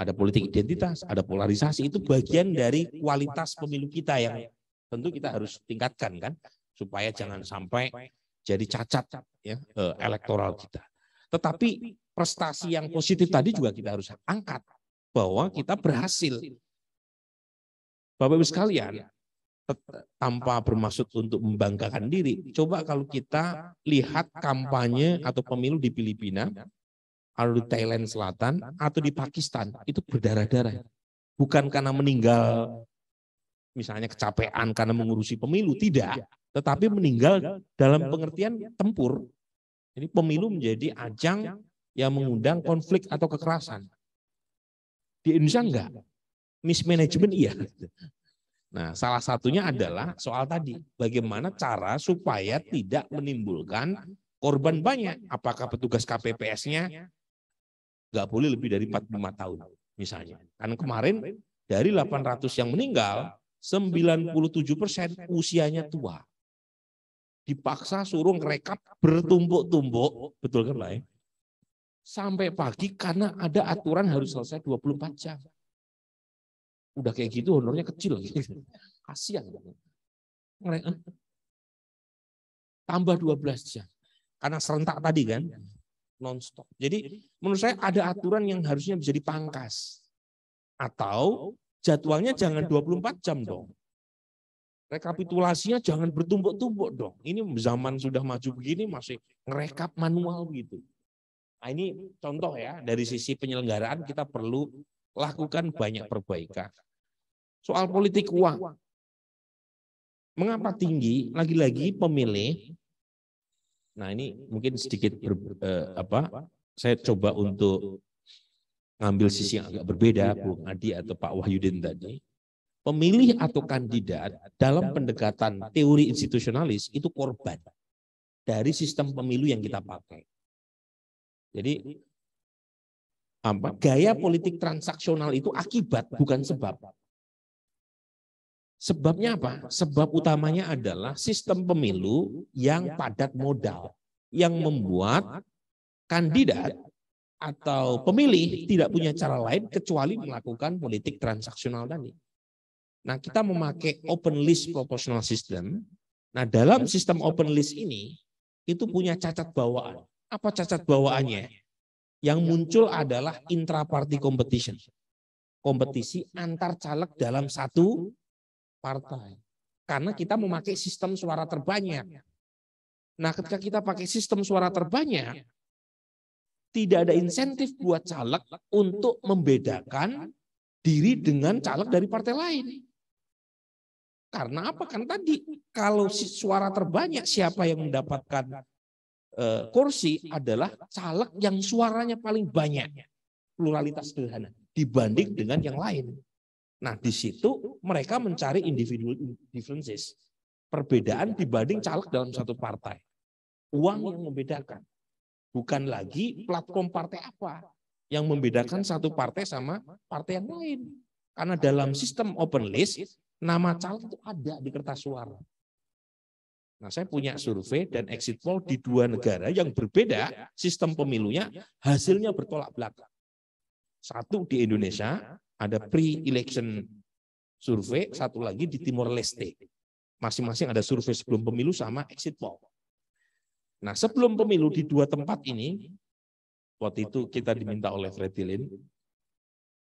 ada politik identitas, ada polarisasi. Itu bagian dari kualitas pemilu kita yang tentu kita harus tingkatkan kan, supaya jangan sampai jadi cacat ya eh, elektoral kita. Tetapi prestasi yang positif tadi juga kita harus angkat bahwa kita berhasil. Bapak Ibu sekalian, tanpa bermaksud untuk membanggakan diri, coba kalau kita lihat kampanye atau pemilu di Filipina lalu di Thailand Selatan, atau di Pakistan, itu berdarah-darah. Bukan karena meninggal, misalnya kecapean karena mengurusi pemilu, tidak. Tetapi meninggal dalam pengertian tempur. Jadi pemilu menjadi ajang yang mengundang konflik atau kekerasan. Di Indonesia enggak. Mismanagement iya. Nah, salah satunya adalah soal tadi, bagaimana cara supaya tidak menimbulkan korban banyak. Apakah petugas KPPS-nya nggak boleh lebih dari 45 tahun misalnya. Karena kemarin dari 800 yang meninggal, 97 persen usianya tua. Dipaksa suruh ngerekap bertumpuk-tumpuk, betul kan lah Sampai pagi karena ada aturan harus selesai 24 jam. Udah kayak gitu honornya kecil. Kasian banget. Eh? Tambah 12 jam. Karena serentak tadi kan, nonstop. Jadi menurut saya ada aturan yang harusnya bisa dipangkas. Atau jadwalnya jangan 24 jam dong. Rekapitulasinya jangan bertumpuk-tumpuk dong. Ini zaman sudah maju begini masih ngerekap manual gitu. Nah, ini contoh ya dari sisi penyelenggaraan kita perlu lakukan banyak perbaikan. Soal politik uang. Mengapa tinggi? Lagi-lagi pemilih Nah, nah ini mungkin sedikit ber, eh, eh, apa? Saya coba untuk ngambil sisi yang agak berbeda, Bung Adi atau Pak Wahyudin nah, tadi. Pemilih atau kandidat dalam pendekatan teori institusionalis itu korban dari sistem pemilu yang kita pakai. Jadi apa gaya politik transaksional itu akibat bukan sebab. Sebabnya apa? Sebab utamanya adalah sistem pemilu yang padat modal, yang membuat kandidat atau pemilih tidak punya cara lain kecuali melakukan politik transaksional tadi. Nah, kita memakai open list proportional system. Nah, dalam sistem open list ini itu punya cacat bawaan. Apa cacat bawaannya? Yang muncul adalah intraparty competition. Kompetisi antar caleg dalam satu partai. Karena kita memakai sistem suara terbanyak. Nah, ketika kita pakai sistem suara terbanyak, tidak ada insentif buat caleg untuk membedakan diri dengan caleg dari partai lain. Karena apa? Kan tadi kalau suara terbanyak siapa yang mendapatkan eh, eh, kursi adalah caleg yang suaranya paling banyak. Pluralitas sederhana dibanding dengan yang lain. Nah, di situ mereka mencari individual differences, perbedaan dibanding caleg dalam satu partai. Uang yang membedakan. Bukan lagi platform partai apa yang membedakan satu partai sama partai yang lain. Karena dalam sistem open list, nama caleg itu ada di kertas suara. Nah, saya punya survei dan exit poll di dua negara yang berbeda sistem pemilunya, hasilnya bertolak belakang. Satu di Indonesia, ada pre-election survei, satu lagi di Timor Leste. Masing-masing ada survei sebelum pemilu sama exit poll. Nah, nah sebelum pemilu di dua tempat ini, waktu itu kita diminta oleh Fredilin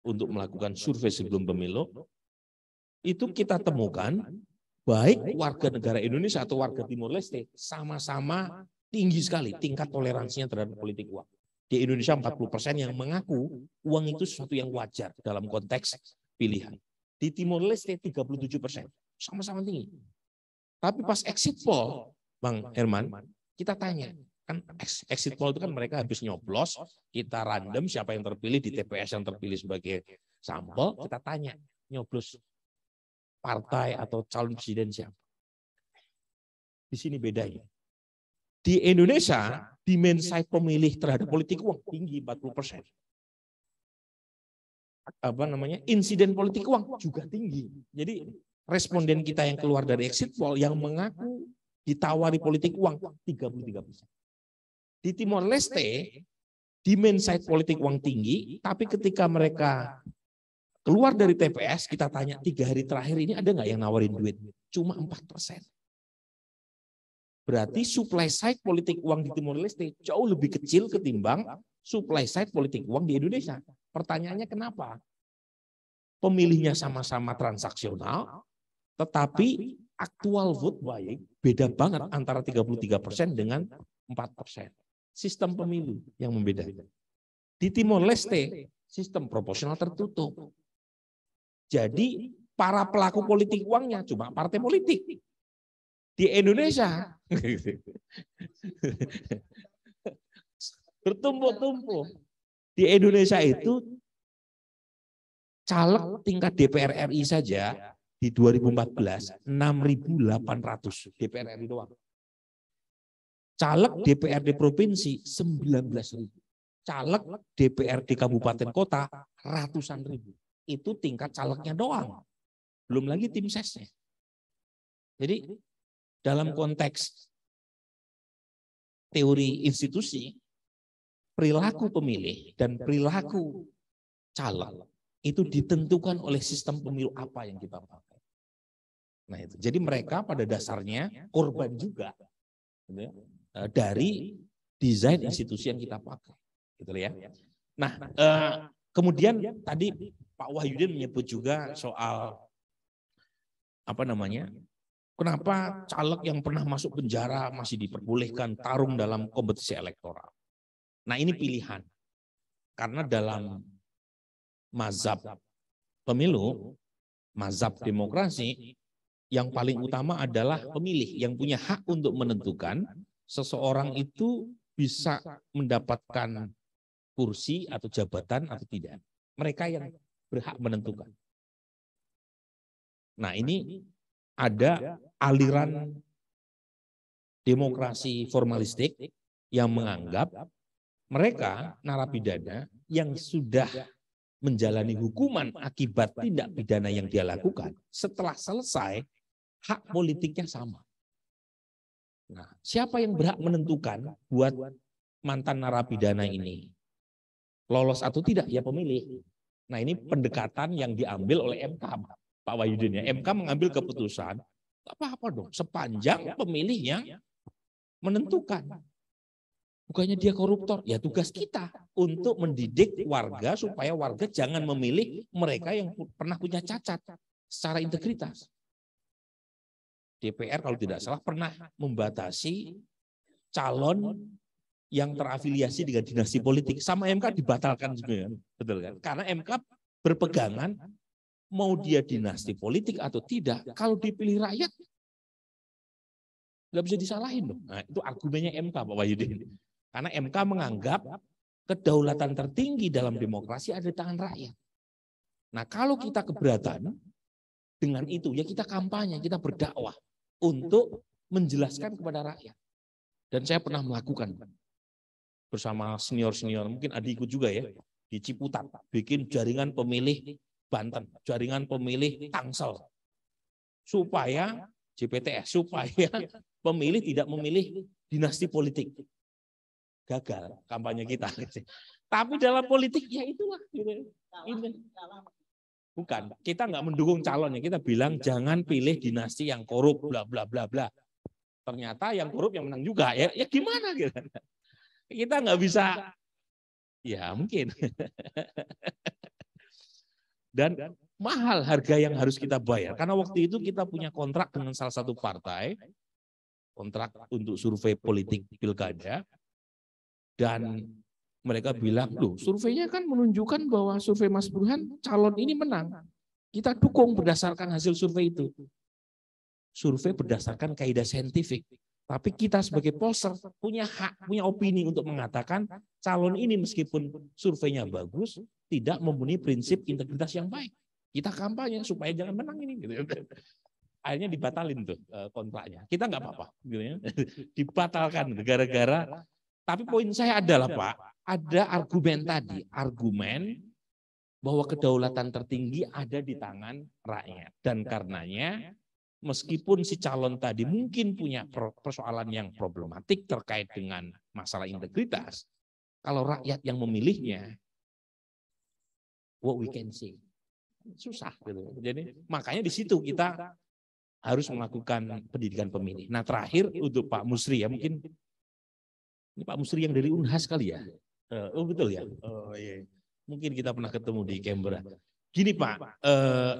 untuk melakukan survei sebelum pemilu, itu kita temukan baik warga negara Indonesia atau warga Timor Leste sama-sama tinggi sekali tingkat toleransinya terhadap politik uang. Di Indonesia 40% persen yang mengaku uang itu sesuatu yang wajar dalam konteks pilihan. Di Timor Leste 37%. persen Sama-sama tinggi. Tapi pas exit poll, Bang Herman, kita tanya, kan, kan exit poll itu kan mereka habis nyoblos, kita random siapa yang terpilih di TPS yang terpilih sebagai sampel, kita tanya nyoblos partai atau calon presiden siapa. Di sini bedanya. Di Indonesia demand iya. pemilih terhadap politik uang tinggi 40 persen. Apa namanya insiden politik uang juga tinggi. Jadi responden kita yang keluar dari exit poll yang mengaku ditawari politik uang 33 persen. Di Timor Leste demand politik uang tinggi, tapi ketika mereka keluar dari TPS kita tanya tiga hari terakhir ini ada nggak yang nawarin duit? Cuma 4 persen. Berarti supply side politik uang di Timor Leste jauh lebih kecil ketimbang supply side politik uang di Indonesia. Pertanyaannya kenapa? Pemilihnya sama-sama transaksional, tetapi aktual vote buying beda banget antara 33 persen dengan 4 persen. Sistem pemilu yang membedakan. Di Timor Leste, sistem proporsional tertutup. Jadi para pelaku politik uangnya cuma partai politik di Indonesia bertumpuk-tumpuk di Indonesia itu caleg tingkat DPR RI saja di 2014 6.800 DPR RI doang. Caleg DPRD provinsi 19.000. Caleg DPRD kabupaten kota ratusan ribu. Itu tingkat calegnya doang. Belum lagi tim sesnya. Jadi dalam ya. konteks teori institusi, perilaku pemilih dan perilaku calon itu ditentukan oleh sistem pemilu apa yang kita pakai. Nah itu. Jadi mereka pada dasarnya korban juga gitu ya, gitu ya. Eh, dari desain institusi yang kita pakai, gitu, gitu ya. Nah, nah, eh, nah kemudian tadi Pak Wahyudin menyebut juga soal apa namanya Kenapa caleg yang pernah masuk penjara masih diperbolehkan tarung dalam kompetisi elektoral? Nah ini pilihan. Karena dalam mazhab pemilu, mazhab demokrasi, yang paling utama adalah pemilih yang punya hak untuk menentukan seseorang itu bisa mendapatkan kursi atau jabatan atau tidak. Mereka yang berhak menentukan. Nah ini ada aliran demokrasi formalistik yang menganggap mereka narapidana yang sudah menjalani hukuman akibat tindak pidana yang dia lakukan, setelah selesai hak politiknya sama. Nah, siapa yang berhak menentukan buat mantan narapidana ini lolos atau tidak? Ya pemilih. Nah, nah, ini pendekatan yang diambil oleh MK. Pak Wahyudin ya, MK mengambil keputusan, apa-apa dong, sepanjang pemilihnya menentukan. Bukannya dia koruptor, ya tugas kita untuk mendidik warga supaya warga jangan memilih mereka yang pernah punya cacat secara integritas. DPR kalau tidak salah pernah membatasi calon yang terafiliasi dengan dinasti politik sama MK dibatalkan sebenarnya, kan? betul kan karena MK berpegangan mau dia dinasti politik atau tidak, kalau dipilih rakyat, nggak bisa disalahin loh. Nah, itu argumennya MK Pak Wahyudin. Hmm. Karena MK menganggap kedaulatan tertinggi dalam demokrasi ada di tangan rakyat. Nah kalau kita keberatan dengan itu, ya kita kampanye, kita berdakwah untuk menjelaskan kepada rakyat. Dan saya pernah melakukan bersama senior-senior, mungkin adikku juga ya, di Ciputat, bikin jaringan pemilih Banten, jaringan pemilih Tangsel. Supaya JPTS, supaya pemilih tidak memilih dinasti politik. Gagal kampanye kita. Tapi dalam politik ya itulah. Bukan, kita nggak mendukung calonnya. Kita bilang jangan pilih dinasti yang korup, bla bla bla bla. Ternyata yang korup yang menang juga. Ya, ya gimana gitu kan? Kita nggak bisa. Ya mungkin. dan mahal harga yang harus kita bayar. Karena waktu itu kita punya kontrak dengan salah satu partai, kontrak untuk survei politik pilkada, dan mereka bilang, loh surveinya kan menunjukkan bahwa survei Mas Burhan calon ini menang. Kita dukung berdasarkan hasil survei itu. Survei berdasarkan kaidah saintifik. Tapi kita sebagai pollster punya hak, punya opini untuk mengatakan calon ini meskipun surveinya bagus, tidak memenuhi prinsip integritas yang baik. Kita kampanye supaya jangan menang ini. Gitu. Akhirnya dibatalin tuh eh, kontraknya. Kita nggak apa-apa. Gitu ya. Dibatalkan gara-gara. Tapi poin saya adalah Pak, ada argumen tadi. Argumen bahwa kedaulatan tertinggi ada di tangan rakyat. Dan karenanya meskipun si calon tadi mungkin punya persoalan yang problematik terkait dengan masalah integritas, kalau rakyat yang memilihnya, what we can see, susah gitu. Jadi makanya di situ kita harus melakukan pendidikan pemilih. Nah, nah terakhir untuk Pak Musri ya mungkin ini Pak Musri yang dari Unhas kali ya. Iya. Eh, oh betul ya. Oh iya. Mungkin kita pernah ketemu di Canberra. Gini Pak, eh, eh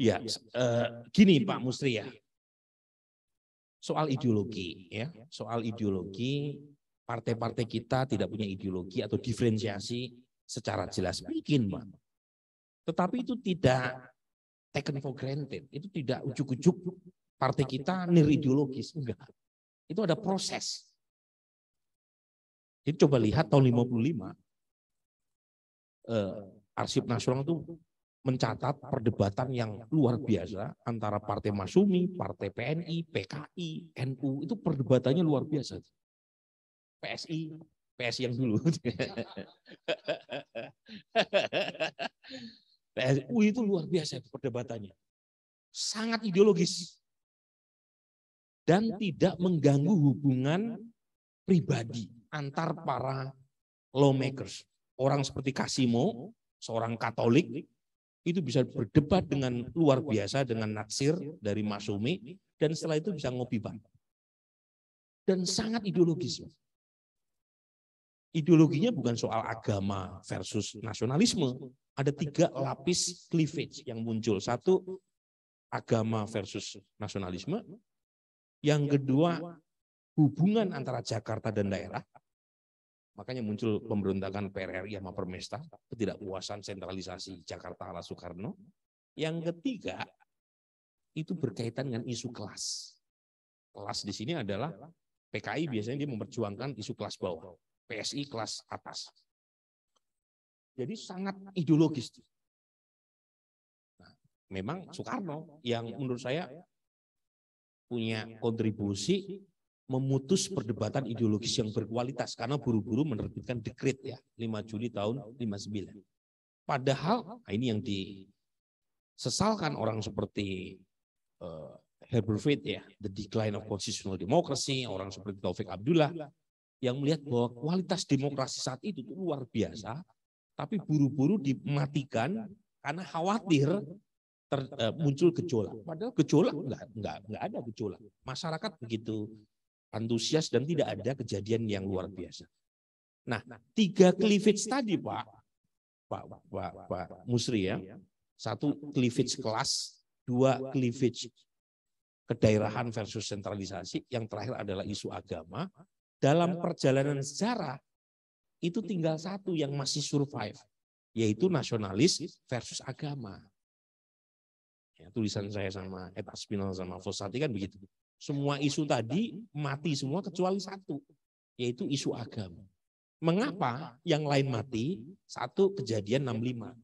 Ya, uh, gini Pak Musri ya. Iya. ya. Soal ideologi ya, soal ideologi partai-partai kita tidak punya ideologi atau diferensiasi iya. secara jelas mungkin, Pak. Tetapi itu tidak taken for granted. Itu tidak ujuk-ujuk partai kita ideologis Enggak. Itu ada proses. Jadi coba lihat tahun 55 eh, arsip nasional itu mencatat perdebatan yang luar biasa antara Partai Masumi, Partai PNI, PKI, NU itu perdebatannya luar biasa. PSI, PSI yang dulu. PSU itu luar biasa perdebatannya. Sangat ideologis. Dan tidak mengganggu hubungan pribadi antar para lawmakers. Orang seperti Kasimo, seorang Katolik, itu bisa berdebat dengan luar biasa dengan naksir dari Masumi dan setelah itu bisa ngopi bareng. Dan sangat ideologis. Ideologinya bukan soal agama versus nasionalisme. Ada tiga lapis cleavage yang muncul. Satu, agama versus nasionalisme. Yang kedua, hubungan antara Jakarta dan daerah. Makanya muncul pemberontakan PRRI sama Permesta, ketidakpuasan sentralisasi Jakarta ala Soekarno. Yang ketiga, itu berkaitan dengan isu kelas. Kelas di sini adalah PKI biasanya dia memperjuangkan isu kelas bawah, PSI kelas atas. Jadi sangat ideologis. Nah, memang Soekarno yang menurut saya punya kontribusi memutus perdebatan ideologis yang berkualitas karena buru-buru menerbitkan dekret ya 5 Juli tahun 59. Padahal nah ini yang disesalkan orang seperti uh, Herbert Fate ya, the decline of constitutional democracy, orang seperti Taufik Abdullah yang melihat bahwa kualitas demokrasi saat itu luar biasa, tapi buru-buru dimatikan karena khawatir ter, uh, muncul gejolak. Padahal gejolak enggak, enggak, enggak ada gejolak. Masyarakat begitu antusias dan tidak ada kejadian yang luar biasa. Nah, nah, tiga cleavage tadi Pak, Pak, Pak, Pak Musri ya, ya. satu cleavage kelas, dua cleavage kedaerahan versus sentralisasi, yang terakhir adalah isu agama. Dalam perjalanan sejarah, itu tinggal satu yang masih survive, yaitu nasionalis versus agama. Ya, tulisan saya sama Ed Aspinal sama Fossati kan begitu semua isu tadi mati semua kecuali satu, yaitu isu agama. Mengapa yang lain mati? Satu kejadian 65.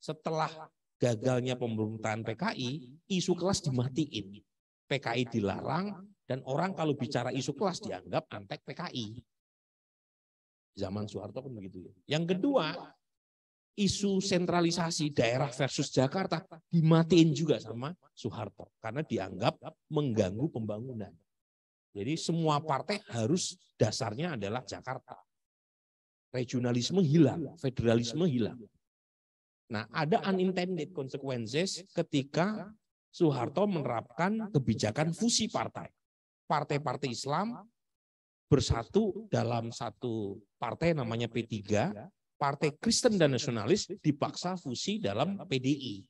Setelah gagalnya pemerintahan PKI, isu kelas dimatiin. PKI dilarang dan orang kalau bicara isu kelas dianggap antek PKI. Zaman Soeharto pun begitu ya. Yang kedua, isu sentralisasi daerah versus Jakarta dimatiin juga sama Soeharto karena dianggap mengganggu pembangunan. Jadi semua partai harus dasarnya adalah Jakarta. Regionalisme hilang, federalisme hilang. Nah, ada unintended consequences ketika Soeharto menerapkan kebijakan fusi partai. Partai-partai Islam bersatu dalam satu partai namanya P3 partai Kristen dan nasionalis dipaksa fusi dalam PDI.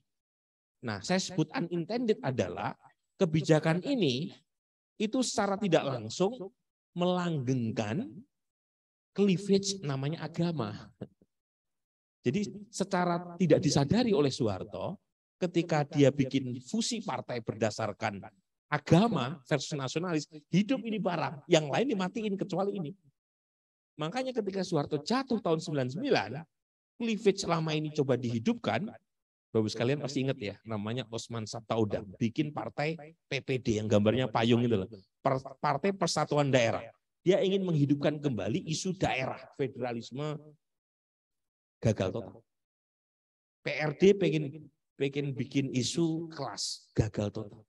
Nah, saya sebut unintended adalah kebijakan ini itu secara tidak langsung melanggengkan cleavage namanya agama. Jadi secara tidak disadari oleh Soeharto, ketika dia bikin fusi partai berdasarkan agama versus nasionalis, hidup ini barang, yang lain dimatiin kecuali ini. Makanya ketika Soeharto jatuh tahun 99, cleavage selama ini coba dihidupkan, Bapak sekalian pasti ingat ya, namanya Osman Sabtaodang, bikin partai PPD yang gambarnya payung itu loh. Partai Persatuan Daerah. Dia ingin menghidupkan kembali isu daerah, federalisme gagal total. PRD pengen pengen bikin isu kelas gagal total.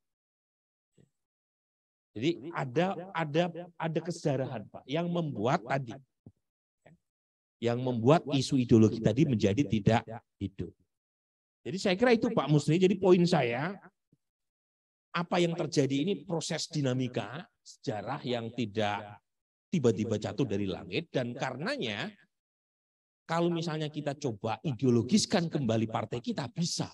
Jadi ada ada ada kesejarahan Pak yang membuat tadi yang membuat isu ideologi tadi menjadi tidak hidup. Jadi saya kira itu Pak Musri. Jadi poin saya, apa yang terjadi ini proses dinamika sejarah yang tidak tiba-tiba jatuh dari langit dan karenanya kalau misalnya kita coba ideologiskan kembali partai kita bisa.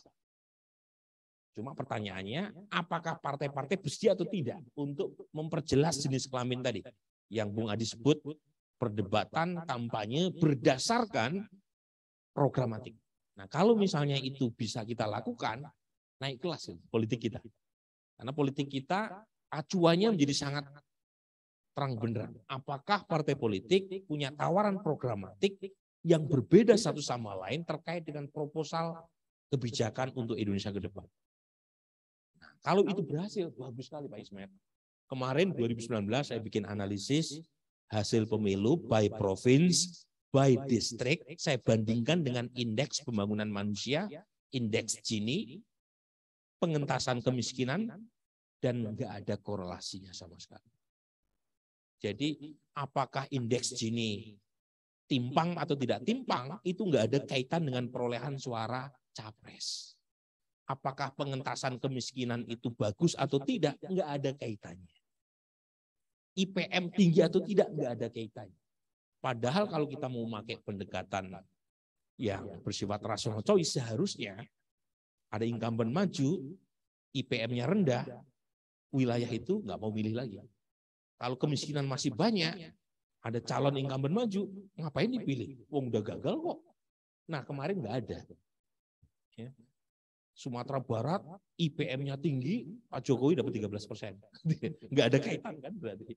Cuma pertanyaannya, apakah partai-partai bersedia atau tidak untuk memperjelas jenis kelamin tadi yang Bung Adi sebut perdebatan, kampanye berdasarkan programatik. Nah, kalau misalnya itu bisa kita lakukan, naik kelas ya, politik kita. Karena politik kita acuannya menjadi sangat terang benderang. Apakah partai politik punya tawaran programatik yang berbeda satu sama lain terkait dengan proposal kebijakan untuk Indonesia ke depan. Nah, kalau itu berhasil, bagus sekali Pak Ismet. Kemarin 2019 saya bikin analisis hasil pemilu by province, by district, saya bandingkan dengan indeks pembangunan manusia, indeks Gini, pengentasan kemiskinan, dan enggak ada korelasinya sama sekali. Jadi apakah indeks Gini timpang atau tidak timpang, itu enggak ada kaitan dengan perolehan suara capres apakah pengentasan kemiskinan itu bagus atau tidak, enggak ada kaitannya. IPM tinggi atau tidak nggak ada kaitannya. Padahal kalau kita mau memakai pendekatan yang iya. bersifat rasional choice seharusnya ada incumbent maju, IPM-nya rendah, wilayah iya. itu nggak mau milih lagi. Kalau kemiskinan masih banyak, ada calon incumbent maju, ngapain dipilih? Wong udah gagal kok. Nah kemarin nggak ada. Iya. Sumatera Barat IPM-nya tinggi, Pak Jokowi dapat 13 persen. Nggak ada kaitan kan berarti.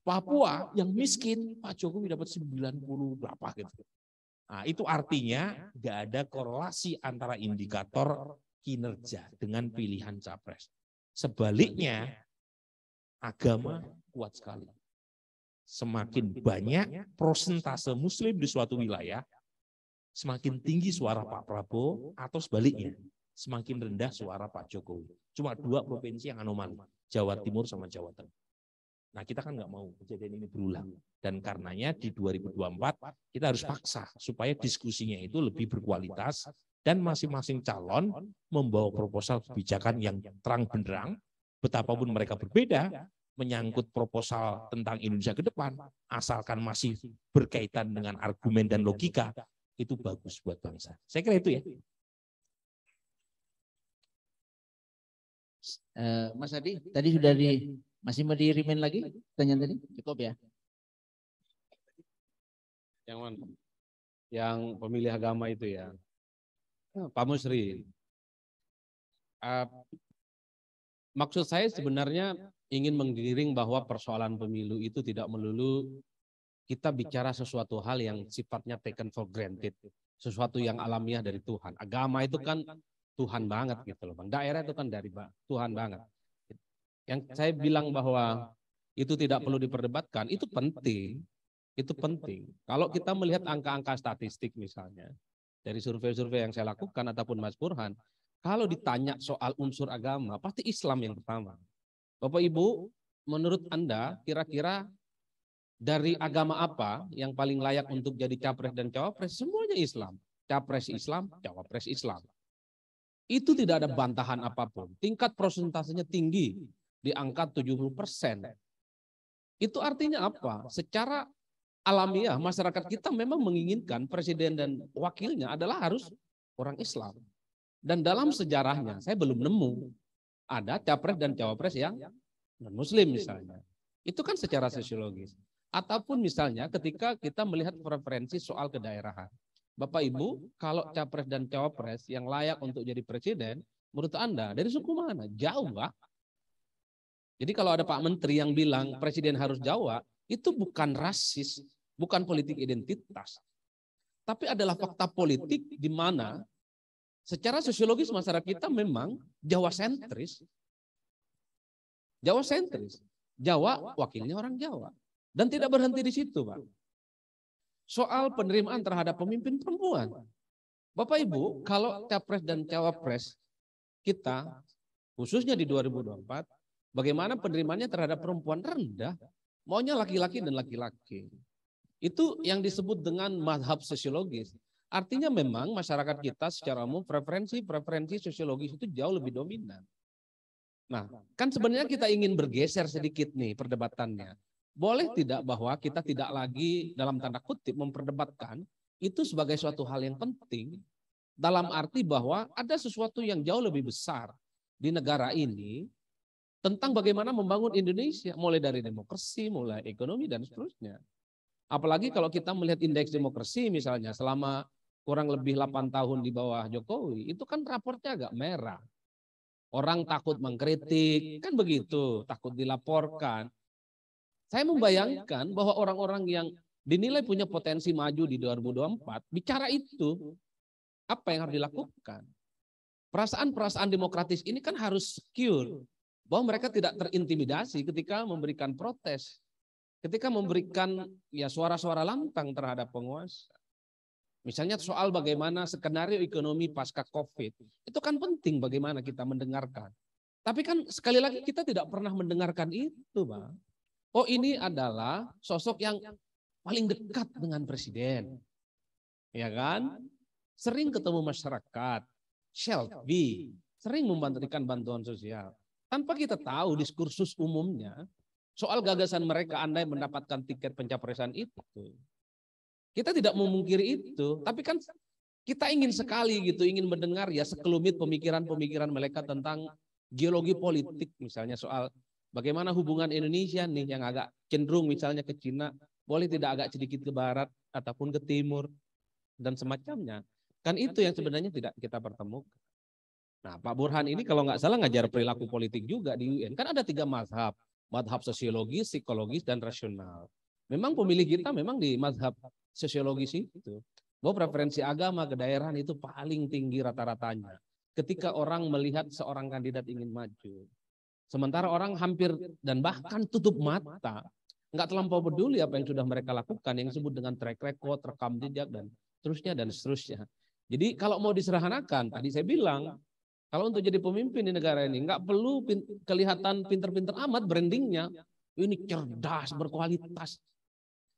Papua yang miskin, Pak Jokowi dapat 90 berapa gitu. Nah, itu artinya nggak ada korelasi antara indikator kinerja dengan pilihan capres. Sebaliknya, agama kuat sekali. Semakin banyak prosentase muslim di suatu wilayah, semakin tinggi suara Pak Prabowo atau sebaliknya semakin rendah suara Pak Jokowi. Cuma dua provinsi yang anomali, Jawa Timur sama Jawa Tengah. Nah kita kan nggak mau kejadian ini berulang. Dan karenanya di 2024 kita harus paksa supaya diskusinya itu lebih berkualitas dan masing-masing calon membawa proposal kebijakan yang terang benderang, betapapun mereka berbeda, menyangkut proposal tentang Indonesia ke depan, asalkan masih berkaitan dengan argumen dan logika, itu bagus buat bangsa. Saya kira itu ya. Eh, Mas Adi, tadi sudah di masih mau dirimin lagi Tanya tadi? Cukup ya. Yang mana? Yang pemilih agama itu ya. Eh, Pak Musri. Uh, maksud saya sebenarnya ingin menggiring bahwa persoalan pemilu itu tidak melulu kita bicara sesuatu hal yang sifatnya taken for granted, sesuatu yang alamiah dari Tuhan. Agama itu kan Tuhan iya. banget gitu loh Bang. Daerah itu kan dari Tuhan iya. banget. Yang saya bilang bahwa itu tidak perlu diperdebatkan, itu penting. Itu penting. Kalau kita melihat angka-angka statistik misalnya, dari survei-survei yang saya lakukan ataupun Mas Burhan, kalau ditanya soal unsur agama, pasti Islam yang pertama. Bapak Ibu, menurut Anda kira-kira dari agama apa yang paling layak untuk jadi capres dan cawapres? Semuanya Islam. Capres Islam, cawapres Islam. Itu tidak ada bantahan apapun. Tingkat prosentasenya tinggi, di angka 70 persen. Itu artinya apa? Secara alamiah masyarakat kita memang menginginkan presiden dan wakilnya adalah harus orang Islam. Dan dalam sejarahnya saya belum nemu ada capres dan cawapres yang non-muslim misalnya. Itu kan secara sosiologis. Ataupun misalnya ketika kita melihat preferensi soal kedaerahan. Bapak Ibu, kalau capres dan cawapres yang layak untuk jadi presiden, menurut Anda dari suku mana? Jawa. Jadi kalau ada Pak Menteri yang bilang presiden harus Jawa, itu bukan rasis, bukan politik identitas. Tapi adalah fakta politik di mana secara sosiologis masyarakat kita memang Jawa sentris. Jawa sentris. Jawa wakilnya orang Jawa. Dan tidak berhenti di situ, Pak soal penerimaan terhadap pemimpin perempuan. Bapak Ibu, kalau capres dan cawapres kita khususnya di 2024 bagaimana penerimaannya terhadap perempuan rendah, maunya laki-laki dan laki-laki. Itu yang disebut dengan madhab sosiologis. Artinya memang masyarakat kita secara umum preferensi-preferensi sosiologis itu jauh lebih dominan. Nah, kan sebenarnya kita ingin bergeser sedikit nih perdebatannya. Boleh tidak bahwa kita tidak lagi dalam tanda kutip memperdebatkan itu sebagai suatu hal yang penting dalam arti bahwa ada sesuatu yang jauh lebih besar di negara ini tentang bagaimana membangun Indonesia mulai dari demokrasi, mulai ekonomi dan seterusnya. Apalagi kalau kita melihat indeks demokrasi misalnya selama kurang lebih 8 tahun di bawah Jokowi, itu kan raportnya agak merah. Orang takut mengkritik, kan, kan begitu, takut dilaporkan. Saya oh, iya, iya. membayangkan bahwa orang-orang yang dinilai punya potensi maju di 2024, bicara itu, apa yang harus dilakukan? Perasaan-perasaan demokratis ini kan harus secure. Bahwa mereka tidak terintimidasi ketika memberikan protes. Ketika memberikan ya suara-suara lantang terhadap penguasa. Misalnya soal bagaimana skenario ekonomi pasca COVID. Itu kan penting bagaimana kita mendengarkan. Tapi kan sekali lagi kita tidak pernah mendengarkan itu, Bang. Oh ini adalah sosok yang paling dekat dengan presiden. Ya kan? Sering ketemu masyarakat, Shelby, sering membantukan bantuan sosial. Tanpa kita tahu diskursus umumnya, soal gagasan mereka andai mendapatkan tiket pencapresan itu. Kita tidak memungkiri itu, tapi kan kita ingin sekali gitu, ingin mendengar ya sekelumit pemikiran-pemikiran mereka tentang geologi politik misalnya soal Bagaimana hubungan Indonesia nih yang agak cenderung misalnya ke Cina, boleh tidak agak sedikit ke barat ataupun ke timur dan semacamnya. Kan itu yang sebenarnya tidak kita pertemukan. Nah, Pak Burhan ini kalau nggak salah ngajar perilaku politik juga di UN. Kan ada tiga mazhab. Mazhab sosiologis, psikologis, dan rasional. Memang pemilih kita memang di mazhab sosiologis itu. Bahwa preferensi agama ke daerah itu paling tinggi rata-ratanya. Ketika orang melihat seorang kandidat ingin maju. Sementara orang hampir dan bahkan tutup mata, nggak terlampau peduli apa yang sudah mereka lakukan, yang disebut dengan track record, rekam jejak, dan seterusnya, dan seterusnya. Jadi kalau mau diserahanakan, tadi saya bilang, kalau untuk jadi pemimpin di negara ini, nggak perlu pin, kelihatan pinter-pinter amat brandingnya. Ini cerdas, berkualitas.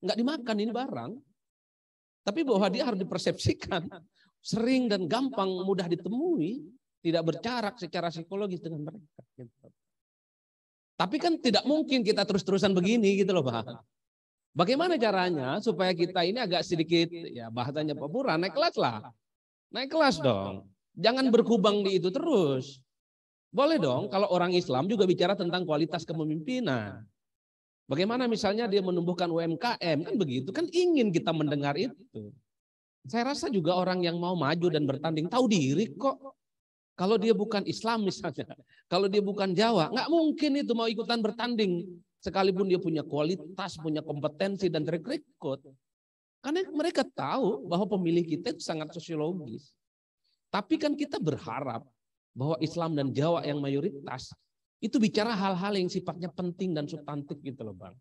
Nggak dimakan ini barang. Tapi bahwa dia harus dipersepsikan. Sering dan gampang, mudah ditemui. Tidak berjarak secara psikologis dengan mereka. Gitu. Tapi kan tidak mungkin kita terus-terusan begini gitu loh Pak. Bagaimana caranya supaya kita ini agak sedikit ya bahasanya Pura naik kelas lah. Naik kelas dong. Jangan berkubang di itu terus. Boleh dong kalau orang Islam juga bicara tentang kualitas kepemimpinan. Bagaimana misalnya dia menumbuhkan UMKM kan begitu kan ingin kita mendengar itu. Saya rasa juga orang yang mau maju dan bertanding tahu diri kok. Kalau dia bukan Islam misalnya, kalau dia bukan Jawa, nggak mungkin itu mau ikutan bertanding. Sekalipun dia punya kualitas, punya kompetensi dan track record. Karena mereka tahu bahwa pemilih kita itu sangat sosiologis. Tapi kan kita berharap bahwa Islam dan Jawa yang mayoritas itu bicara hal-hal yang sifatnya penting dan substantif gitu loh Bang.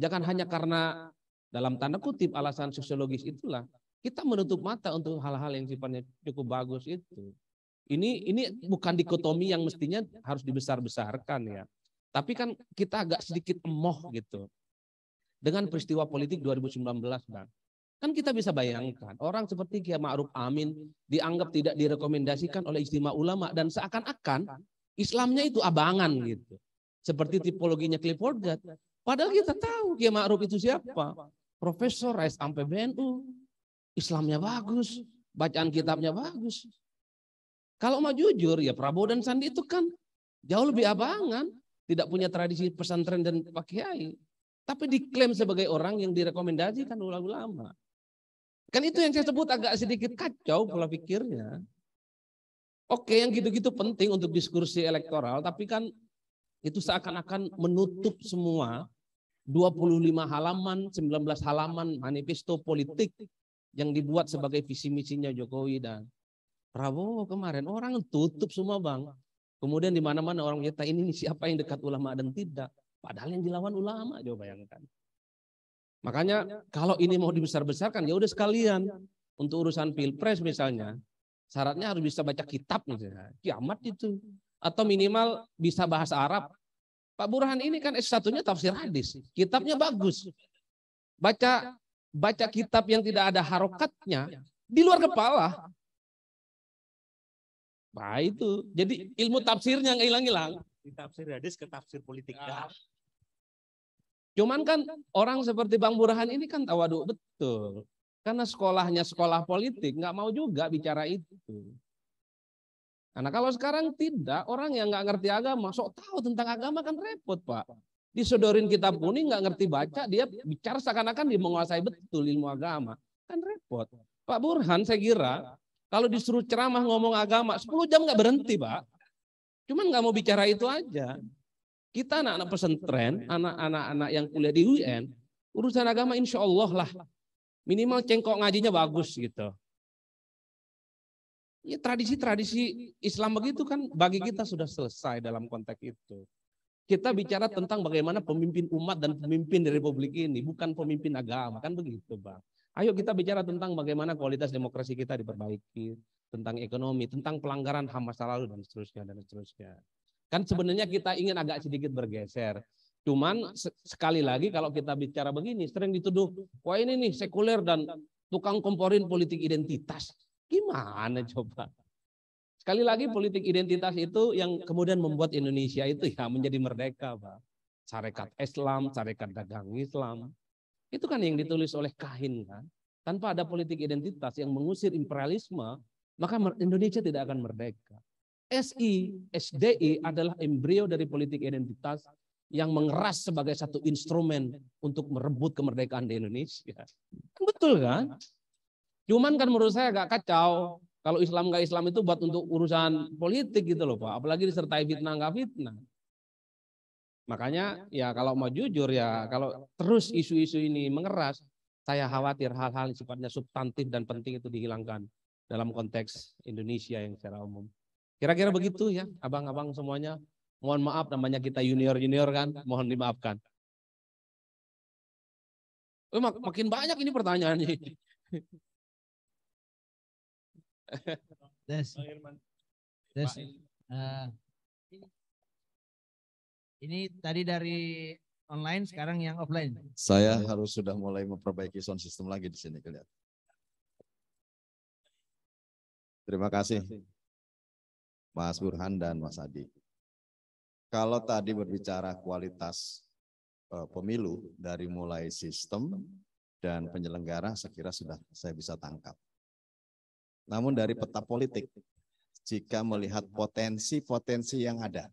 Jangan hanya karena dalam tanda kutip alasan sosiologis itulah kita menutup mata untuk hal-hal yang sifatnya cukup bagus itu. Ini iya, ini iya. bukan dikotomi yang mestinya harus dibesar-besarkan ya. Tapi kan kita agak sedikit emoh gitu. Dengan peristiwa politik 2019, Bang. Kan kita bisa bayangkan, orang seperti Kiai Ma'ruf Amin dianggap tidak direkomendasikan oleh istimewa ulama dan seakan-akan Islamnya itu abangan gitu. Seperti tipologinya Clifford Gat. Padahal kita tahu Kiai Ma'ruf itu siapa. Profesor, Rais BNU. Islamnya bagus, bacaan kitabnya bagus. Kalau mau jujur ya Prabowo dan Sandi itu kan jauh lebih abangan, tidak punya tradisi pesantren dan Pak Kiai, tapi diklaim sebagai orang yang direkomendasikan ulama. ulama Kan itu yang saya sebut agak sedikit kacau pola pikirnya. Oke, yang gitu-gitu penting untuk diskursi elektoral, tapi kan itu seakan-akan menutup semua 25 halaman, 19 halaman manifesto politik yang dibuat sebagai visi misinya Jokowi dan Prabowo kemarin orang tutup semua bang. Kemudian di mana-mana orang kita ini siapa yang dekat ulama dan tidak. Padahal yang dilawan ulama, coba bayangkan. Makanya kalau ini mau dibesar-besarkan ya udah sekalian untuk urusan pilpres misalnya syaratnya harus bisa baca kitab misalnya kiamat itu atau minimal bisa bahasa Arab. Pak Burhan ini kan s satunya tafsir hadis, kitabnya bagus. Baca baca kitab yang tidak ada harokatnya di luar kepala Nah itu. Jadi ilmu tafsirnya nggak hilang-hilang. Di tafsir hadis ke tafsir politik. Nah. Cuman kan orang seperti Bang Burhan ini kan tawaduk betul. Karena sekolahnya sekolah politik, nggak mau juga bicara itu. Karena kalau sekarang tidak, orang yang nggak ngerti agama, sok tahu tentang agama kan repot, Pak. Disodorin kitab kuning, nggak ngerti baca, dia bicara seakan-akan dia menguasai betul ilmu agama. Kan repot. Pak Burhan saya kira kalau disuruh ceramah ngomong agama, 10 jam nggak berhenti, Pak. Cuman nggak mau bicara itu aja. Kita anak-anak pesantren, anak-anak yang kuliah di UN, urusan agama insya Allah lah. Minimal cengkok ngajinya bagus gitu. Ya tradisi-tradisi Islam begitu kan bagi kita sudah selesai dalam konteks itu. Kita bicara tentang bagaimana pemimpin umat dan pemimpin di Republik ini, bukan pemimpin agama. Kan begitu Bang. Ayo kita bicara tentang bagaimana kualitas demokrasi kita diperbaiki, tentang ekonomi, tentang pelanggaran HAM masa lalu dan seterusnya dan seterusnya. Kan sebenarnya kita ingin agak sedikit bergeser. Cuman sekali lagi kalau kita bicara begini sering dituduh, wah ini nih sekuler dan tukang komporin politik identitas. Gimana coba? Sekali lagi politik identitas itu yang kemudian membuat Indonesia itu ya menjadi merdeka, Pak. Sarekat Islam, sarekat dagang Islam, itu kan yang iya. ditulis oleh Kahin kan. Tanpa ada politik identitas yang mengusir imperialisme, maka Indonesia tidak akan merdeka. SI, SDI adalah embrio dari politik identitas yang mengeras sebagai satu instrumen untuk merebut kemerdekaan di Indonesia. Kan betul kan? Cuman kan menurut saya agak kacau kalau Islam gak Islam itu buat untuk urusan politik gitu loh Pak. Apalagi disertai fitnah gak fitnah. Makanya ya kalau mau jujur ya, ya kalau terus isu-isu ini mengeras, saya ya. khawatir hal-hal sifatnya substantif dan penting itu dihilangkan dalam konteks Indonesia yang secara umum. Kira-kira begitu ya, abang-abang semuanya. Mohon maaf namanya kita junior-junior kan, mohon dimaafkan. Oh, mak makin banyak ini pertanyaannya. Des, Des, uh, ini tadi dari online sekarang yang offline. Saya harus sudah mulai memperbaiki sound system lagi di sini kelihatan. Terima kasih Mas Burhan dan Mas Adi. Kalau tadi berbicara kualitas eh, pemilu dari mulai sistem dan penyelenggara saya kira sudah saya bisa tangkap. Namun dari peta politik jika melihat potensi-potensi yang ada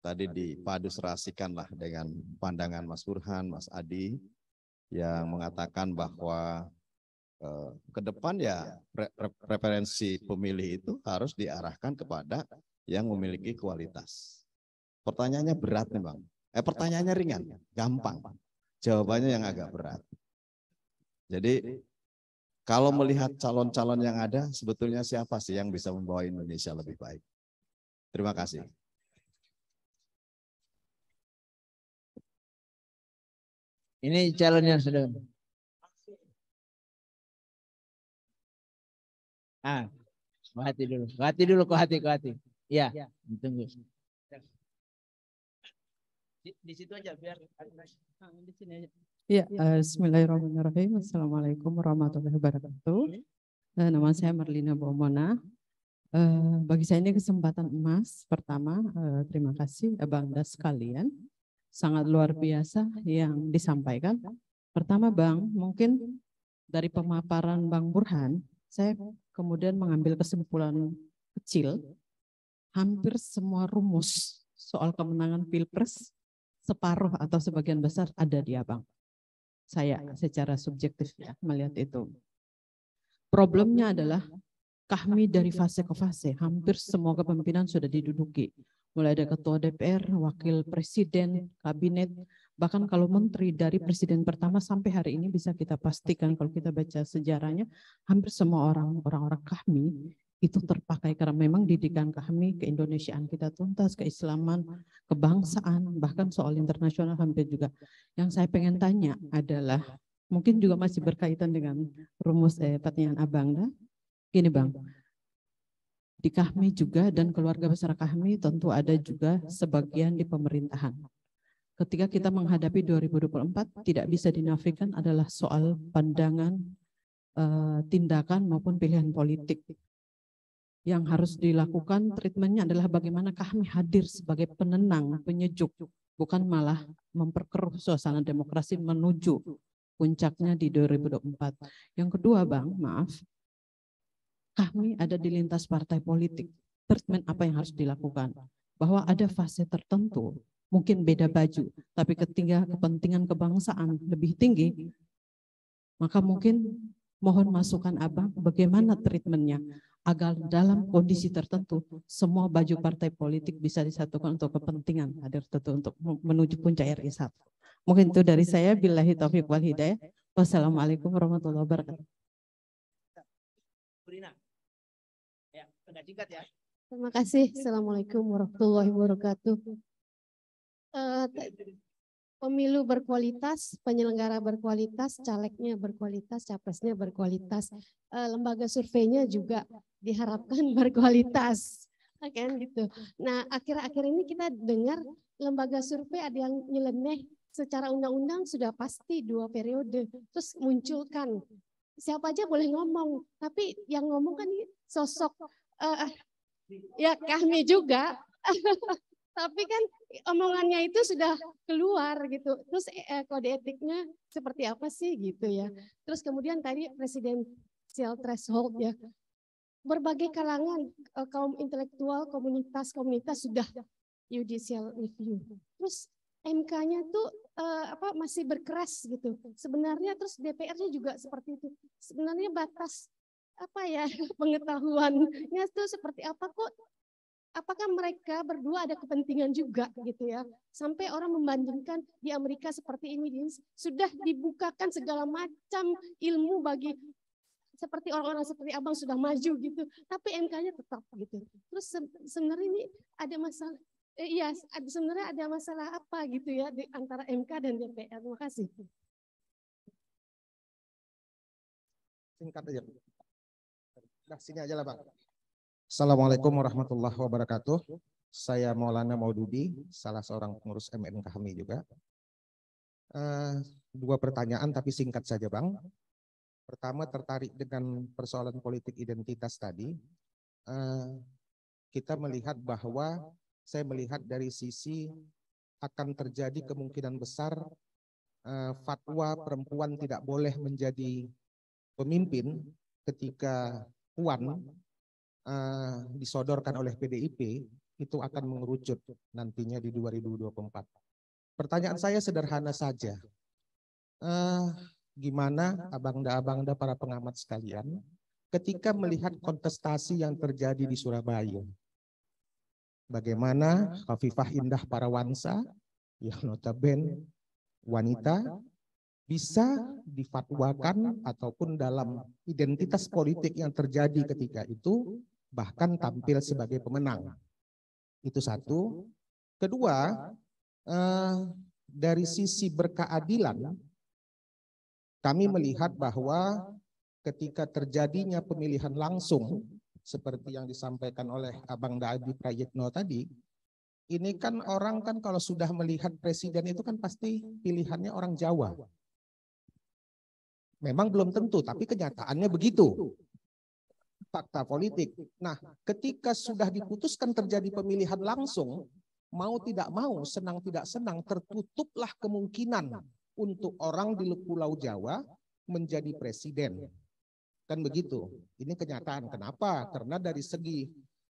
tadi dipadu serasikanlah dengan pandangan Mas Burhan, Mas Adi yang ya, mengatakan bahwa eh, ke depan ya, ya re referensi pemilih itu harus diarahkan kepada yang memiliki kualitas. Pertanyaannya berat nih Bang. Eh pertanyaannya ringan, gampang. Jawabannya yang agak berat. Jadi kalau melihat calon-calon yang ada, sebetulnya siapa sih yang bisa membawa Indonesia lebih baik? Terima kasih. Ini challenge yang sudah. Ah, hati dulu, hati dulu, kok hati, hati. Ya, ya. tunggu. Di, di situ aja biar ah, di sini aja. Ya, Bismillahirrahmanirrahim. Assalamualaikum warahmatullahi wabarakatuh. Uh, nama saya Marlina Bomona. Uh, eh, bagi saya ini kesempatan emas pertama. Uh, terima kasih Abang Das sekalian sangat luar biasa yang disampaikan. Pertama Bang, mungkin dari pemaparan Bang Burhan, saya kemudian mengambil kesimpulan kecil, hampir semua rumus soal kemenangan Pilpres separuh atau sebagian besar ada di Abang. Saya secara subjektif ya melihat itu. Problemnya adalah kami dari fase ke fase, hampir semua kepemimpinan sudah diduduki mulai dari ketua DPR, wakil presiden, kabinet, bahkan kalau menteri dari presiden pertama sampai hari ini bisa kita pastikan kalau kita baca sejarahnya hampir semua orang orang-orang kami itu terpakai karena memang didikan kami keindonesiaan kita tuntas, keislaman, kebangsaan, bahkan soal internasional hampir juga. Yang saya pengen tanya adalah mungkin juga masih berkaitan dengan rumus eh, pertanyaan Abang. Nah? Gini Bang, di kami juga dan keluarga besar kami tentu ada juga sebagian di pemerintahan. Ketika kita menghadapi 2024, tidak bisa dinafikan adalah soal pandangan, eh, tindakan maupun pilihan politik. Yang harus dilakukan treatmentnya adalah bagaimana kami hadir sebagai penenang, penyejuk, bukan malah memperkeruh suasana demokrasi menuju puncaknya di 2024. Yang kedua, Bang, maaf, kami ada di lintas partai politik. Treatment apa yang harus dilakukan? Bahwa ada fase tertentu, mungkin beda baju, tapi ketika kepentingan kebangsaan lebih tinggi, maka mungkin mohon masukan Abang bagaimana treatmentnya agar dalam kondisi tertentu semua baju partai politik bisa disatukan untuk kepentingan hadir tertentu untuk menuju puncak RI satu. Mungkin itu dari saya billahi taufik wal hidayah. Wassalamualaikum warahmatullahi wabarakatuh singkat ya. Terima kasih. Assalamualaikum warahmatullahi wabarakatuh. Eh, pemilu berkualitas, penyelenggara berkualitas, calegnya berkualitas, capresnya berkualitas, eh, lembaga surveinya juga diharapkan berkualitas, ya kan gitu. Nah, akhir-akhir ini kita dengar lembaga survei ada yang nyeleneh secara undang-undang sudah pasti dua periode, terus munculkan siapa aja boleh ngomong, tapi yang ngomong kan sosok uh, ya kami juga tapi kan omongannya itu sudah keluar gitu terus uh, kode etiknya seperti apa sih gitu ya terus kemudian tadi presiden threshold ya berbagai kalangan kaum intelektual komunitas-komunitas sudah judicial review terus MK-nya tuh uh, apa masih berkeras gitu sebenarnya terus DPR-nya juga seperti itu sebenarnya batas apa ya pengetahuannya itu seperti apa kok apakah mereka berdua ada kepentingan juga gitu ya sampai orang membandingkan di Amerika seperti ini sudah dibukakan segala macam ilmu bagi seperti orang-orang seperti abang sudah maju gitu tapi MK-nya tetap gitu terus sebenarnya ini ada masalah eh, iya sebenarnya ada masalah apa gitu ya di antara MK dan DPR terima kasih singkat aja Nah, sini aja lah Bang. Assalamualaikum warahmatullahi wabarakatuh. Saya Maulana Maududi, salah seorang pengurus MMK kami juga. Uh, dua pertanyaan tapi singkat saja Bang. Pertama tertarik dengan persoalan politik identitas tadi. Uh, kita melihat bahwa saya melihat dari sisi akan terjadi kemungkinan besar uh, fatwa perempuan tidak boleh menjadi pemimpin ketika Puan uh, disodorkan oleh PDIP itu akan mengerucut nantinya di 2024. Pertanyaan saya sederhana saja. Uh, gimana abangda-abangda para pengamat sekalian ketika melihat kontestasi yang terjadi di Surabaya? Bagaimana Kofifah Indah Parawansa yang notabene wanita bisa difatwakan ataupun dalam identitas politik yang terjadi ketika itu bahkan tampil sebagai pemenang. Itu satu. Kedua, eh, dari sisi berkeadilan, kami melihat bahwa ketika terjadinya pemilihan langsung, seperti yang disampaikan oleh Abang Dadi Prayitno tadi, ini kan orang kan kalau sudah melihat presiden itu kan pasti pilihannya orang Jawa Memang belum tentu, tapi kenyataannya begitu. Fakta politik. Nah, ketika sudah diputuskan terjadi pemilihan langsung, mau tidak mau, senang tidak senang, tertutuplah kemungkinan untuk orang di Pulau Jawa menjadi presiden. Kan begitu. Ini kenyataan. Kenapa? Karena dari segi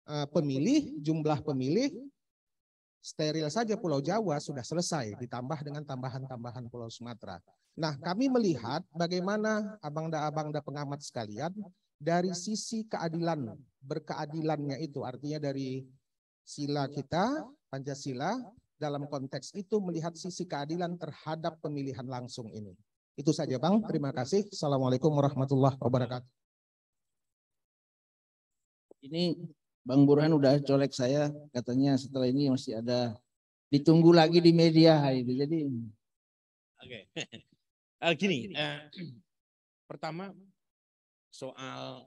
eh, pemilih, jumlah pemilih, steril saja Pulau Jawa sudah selesai, ditambah dengan tambahan-tambahan Pulau Sumatera. Nah, kami melihat bagaimana abang abang abangda pengamat sekalian dari sisi keadilan, berkeadilannya itu artinya dari sila kita, Pancasila, dalam konteks itu melihat sisi keadilan terhadap pemilihan langsung ini. Itu saja Bang, terima kasih. Assalamualaikum warahmatullahi wabarakatuh. Ini Bang Burhan udah colek saya, katanya setelah ini masih ada ditunggu lagi di media itu. Jadi oke. Okay. Eh, gini, uh, pertama soal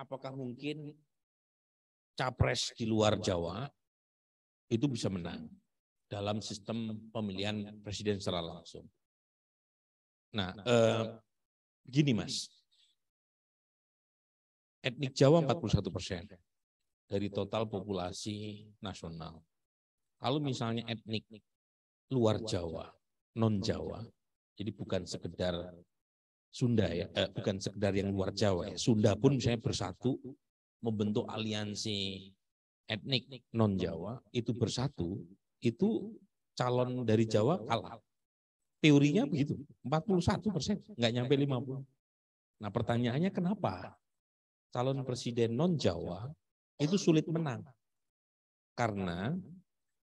apakah mungkin capres di luar Jawa itu bisa menang dalam sistem pemilihan presiden secara langsung. Nah, uh, gini mas, etnik Jawa 41 persen, dari total populasi nasional. Kalau misalnya etnik luar Jawa, non Jawa, jadi bukan sekedar Sunda ya, eh, bukan sekedar yang luar Jawa ya. Sunda pun misalnya bersatu membentuk aliansi etnik non Jawa itu bersatu, itu calon dari Jawa kalah. Teorinya begitu, 41 persen, nggak nyampe 50. Nah pertanyaannya kenapa calon presiden non Jawa itu sulit menang. Karena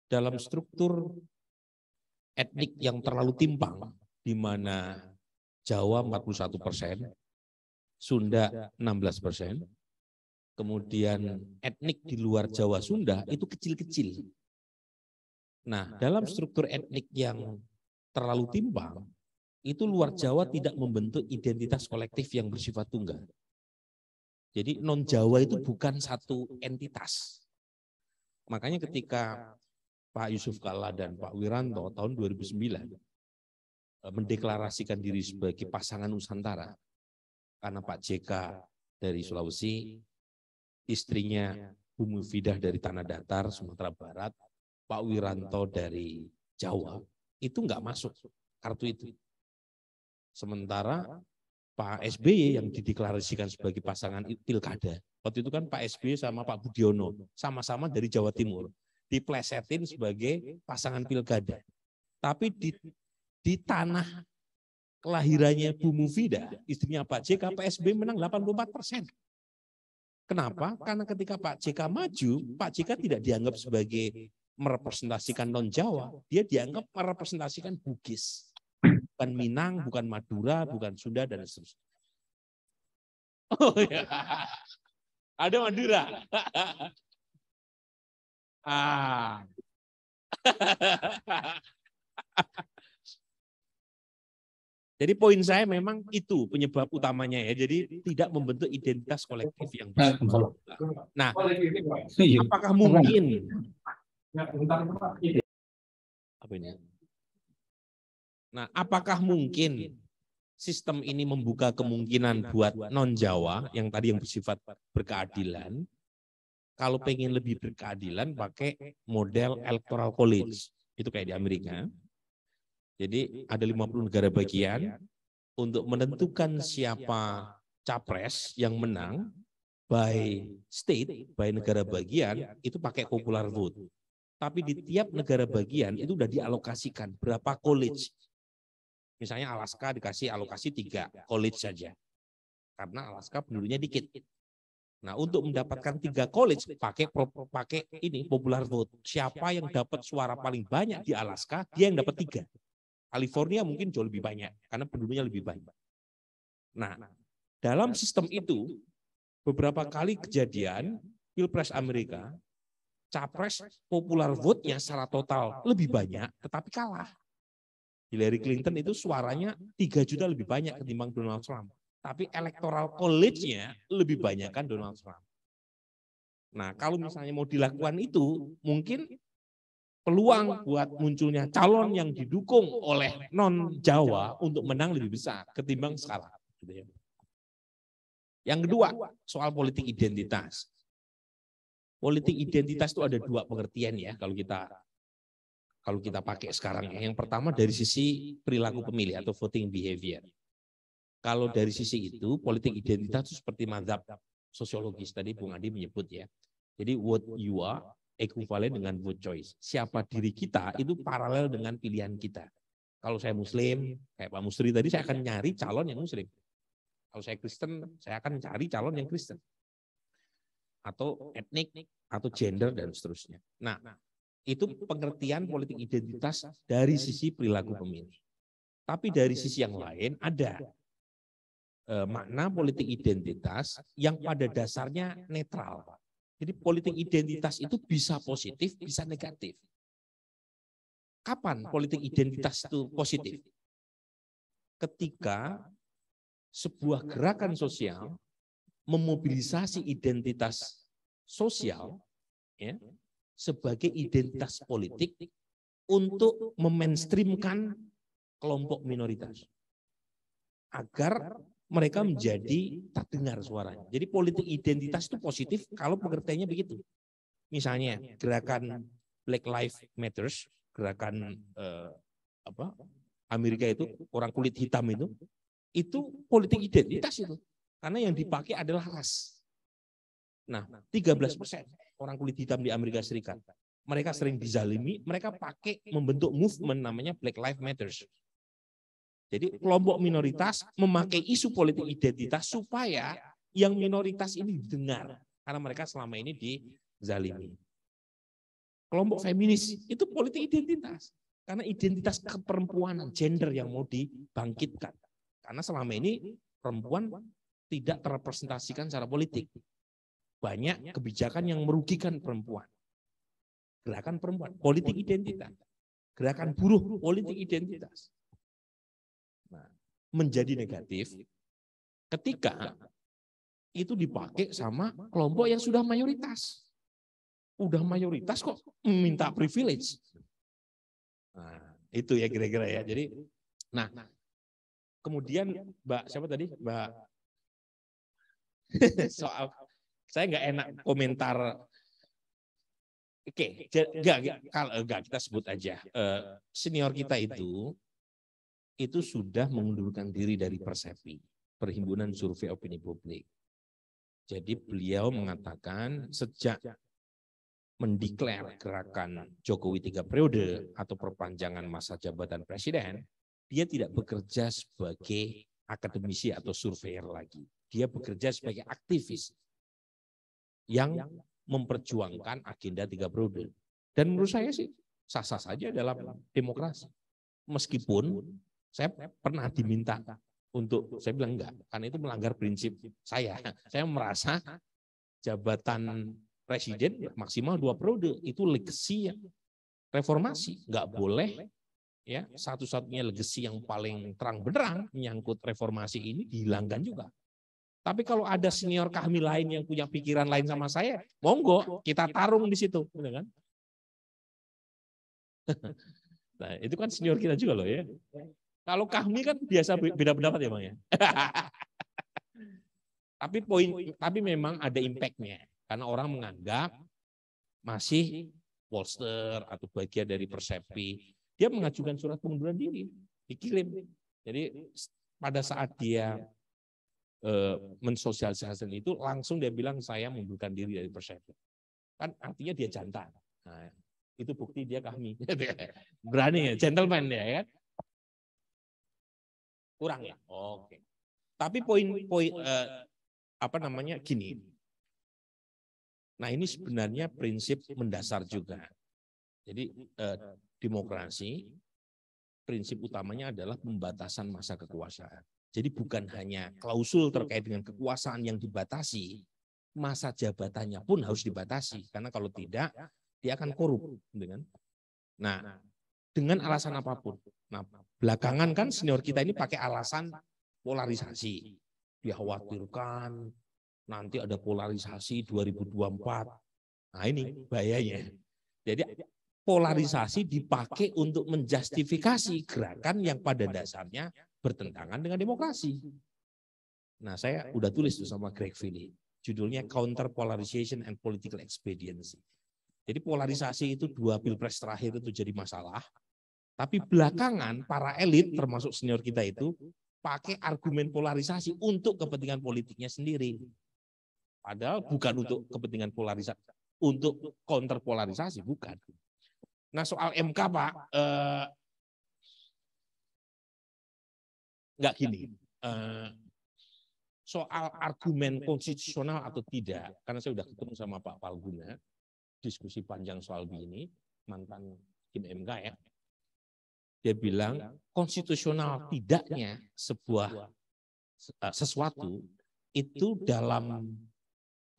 dalam struktur etnik yang terlalu timpang, di mana Jawa 41 persen, Sunda 16 persen, kemudian etnik di luar Jawa Sunda itu kecil-kecil. Nah, dalam struktur etnik yang terlalu timpang, itu luar Jawa tidak membentuk identitas kolektif yang bersifat tunggal. Jadi non Jawa itu bukan satu entitas. Makanya ketika Pak Yusuf Kalla dan Pak Wiranto tahun 2009 e, mendeklarasikan diri sebagai pasangan Nusantara karena Pak JK dari Sulawesi, istrinya Bumi Fidah dari Tanah Datar, Sumatera Barat, Pak Wiranto dari Jawa, itu nggak masuk kartu itu. Sementara Pak SBY yang dideklarasikan sebagai pasangan pilkada. Waktu itu kan Pak SBY sama Pak Budiono, sama-sama dari Jawa Timur, diplesetin sebagai pasangan pilkada. Tapi di, di tanah kelahirannya Bu Mufida, istrinya Pak JK, Pak SBY menang 84 persen. Kenapa? Karena ketika Pak JK maju, Pak JK tidak dianggap sebagai merepresentasikan non-Jawa, dia dianggap merepresentasikan Bugis bukan Minang, bukan Madura, bukan Sunda, dan seterusnya. Oh ya. Ada Madura. ah. Jadi poin saya memang itu penyebab utamanya ya. Jadi tidak membentuk identitas kolektif yang nah, besar. Nah, iya. apakah mungkin? Apa ini? Nah, apakah mungkin sistem ini membuka kemungkinan buat non-Jawa yang tadi yang bersifat berkeadilan, kalau pengen lebih berkeadilan pakai model electoral college. Itu kayak di Amerika. Jadi ada 50 negara bagian untuk menentukan siapa capres yang menang by state, by negara bagian, itu pakai popular vote tapi di tiap negara bagian itu sudah dialokasikan berapa college Misalnya Alaska dikasih alokasi tiga college saja. Karena Alaska penduduknya dikit. Nah, nah untuk mendapatkan tiga college pakai pakai ini popular vote. Siapa yang dapat suara paling banyak di Alaska, dia yang dapat tiga. California mungkin jauh lebih banyak karena penduduknya lebih banyak. Nah, nah dalam sistem itu beberapa kali kejadian Pilpres Amerika capres popular vote-nya secara total lebih banyak tetapi kalah. Hillary Clinton itu suaranya 3 juta lebih banyak ketimbang Donald Trump. Tapi electoral college-nya lebih banyak kan Donald Trump. Nah, nah kalau misalnya mau dilakukan itu, mungkin peluang buat munculnya calon yang didukung oleh non-Jawa untuk menang lebih besar ketimbang sekarang. Gitu ya. Yang kedua, soal politik identitas. Politik identitas itu ada dua pengertian ya kalau kita kalau kita pakai sekarang. Ya, yang pertama dari sisi perilaku pemilih atau voting behavior. Kalau dari sisi itu, politik identitas itu seperti mazhab sosiologis tadi Bung Adi menyebut ya. Jadi what you are ekuivalen dengan vote choice. Siapa diri kita itu paralel dengan pilihan kita. Kalau saya muslim, kayak Pak Musri tadi, saya akan nyari calon yang muslim. Kalau saya Kristen, saya akan cari calon yang Kristen. Atau etnik, atau gender, dan seterusnya. Nah, itu pengertian politik identitas dari sisi perilaku pemilih. Tapi dari sisi yang lain ada eh, eh, makna politik identitas yang pada dasarnya netral. Jadi politik identitas itu bisa positif, bisa negatif. Kapan politik identitas itu positif? Ketika sebuah gerakan sosial memobilisasi identitas sosial ya, ya sebagai identitas politik untuk memainstreamkan kelompok minoritas agar mereka menjadi tak dengar suaranya. Jadi politik identitas itu positif kalau pengertiannya begitu. Misalnya gerakan Black Lives Matters, gerakan eh, apa Amerika itu orang kulit hitam itu, itu politik identitas itu. Karena yang dipakai adalah ras. Nah, 13 nah, persen orang kulit hitam di Amerika Serikat. Mereka sering dizalimi, mereka pakai membentuk movement namanya Black Lives Matters. Jadi kelompok minoritas memakai isu politik identitas supaya yang minoritas ini dengar. Karena mereka selama ini dizalimi. Kelompok feminis itu politik identitas. Karena identitas keperempuanan, gender yang mau dibangkitkan. Karena selama ini perempuan tidak terrepresentasikan secara politik banyak kebijakan yang merugikan perempuan. Gerakan perempuan, politik identitas. Gerakan buruh, politik identitas. Nah, menjadi negatif ketika itu dipakai sama kelompok yang sudah mayoritas. Udah mayoritas kok minta privilege. Nah, itu ya kira-kira ya. Jadi, nah, nah kemudian Mbak siapa tadi? Mbak soal saya nggak enak komentar. Oke, okay. kalau enggak kita sebut aja iya. eh, senior kita itu itu sudah mengundurkan diri dari Persepi, Perhimpunan Survei Opini Publik. Jadi beliau mengatakan sejak mendeklar gerakan Jokowi tiga periode atau perpanjangan masa jabatan presiden, dia tidak bekerja sebagai akademisi atau surveyor lagi. Dia bekerja sebagai aktivis yang memperjuangkan agenda tiga periode. Dan menurut saya sih sah-sah saja dalam demokrasi. Meskipun saya pernah diminta untuk saya bilang enggak, karena itu melanggar prinsip saya. Saya merasa jabatan presiden maksimal dua periode itu legasi ya. yang reformasi, enggak boleh ya, ya. satu-satunya legasi yang paling terang benderang menyangkut reformasi ini dihilangkan juga. Tapi kalau ada senior kami lain yang punya pikiran lain sama saya, monggo kita tarung di situ, kan? Nah, itu kan senior kita juga loh ya. Kalau kami kan biasa beda pendapat ya, Bang ya. tapi poin tapi memang ada impact-nya karena orang menganggap masih bolster atau bagian dari Persepi. Dia mengajukan surat pengunduran diri, dikirim. Jadi pada saat dia Eh, mensosialisasikan itu langsung dia bilang saya mundurkan diri dari persepsi kan artinya dia jantan nah, itu bukti dia kami gitu ya. berani ya gentleman ya, ya kan kurang ya oke tapi poin poin eh, eh apa namanya gini nah ini sebenarnya prinsip mendasar juga jadi eh, eh demokrasi prinsip utamanya adalah pembatasan masa kekuasaan jadi bukan iya, hanya iya. klausul terkait dengan kekuasaan yang dibatasi, masa jabatannya pun harus dibatasi karena kalau tidak dia akan korup gitu kan? nah, nah dengan alasan apapun. Nah, nah kan belakangan kan senior kita ini pakai alasan polarisasi. Dikhawatirkan nanti ada polarisasi 2024. Nah, nah, ini bahayanya. Jadi polarisasi dipakai untuk menjustifikasi gerakan yang pada dasarnya bertentangan dengan demokrasi. Nah, saya udah tulis tuh sama Greg Philly, judulnya Counter Polarization and Political Expediency. Jadi polarisasi itu dua iya. pilpres terakhir itu jadi masalah. Tapi belakangan para elit termasuk senior kita itu pakai argumen polarisasi untuk kepentingan politiknya sendiri. Padahal bukan untuk kepentingan polarisasi, untuk counter polarisasi bukan. Nah soal MK Pak, eh, Enggak gini. Uh, soal argumen konstitusional atau tidak, karena saya sudah ketemu sama Pak Palguna, diskusi panjang soal ini, mantan tim MK ya, dia bilang konstitusional tidaknya sebuah eh, sesuatu itu dalam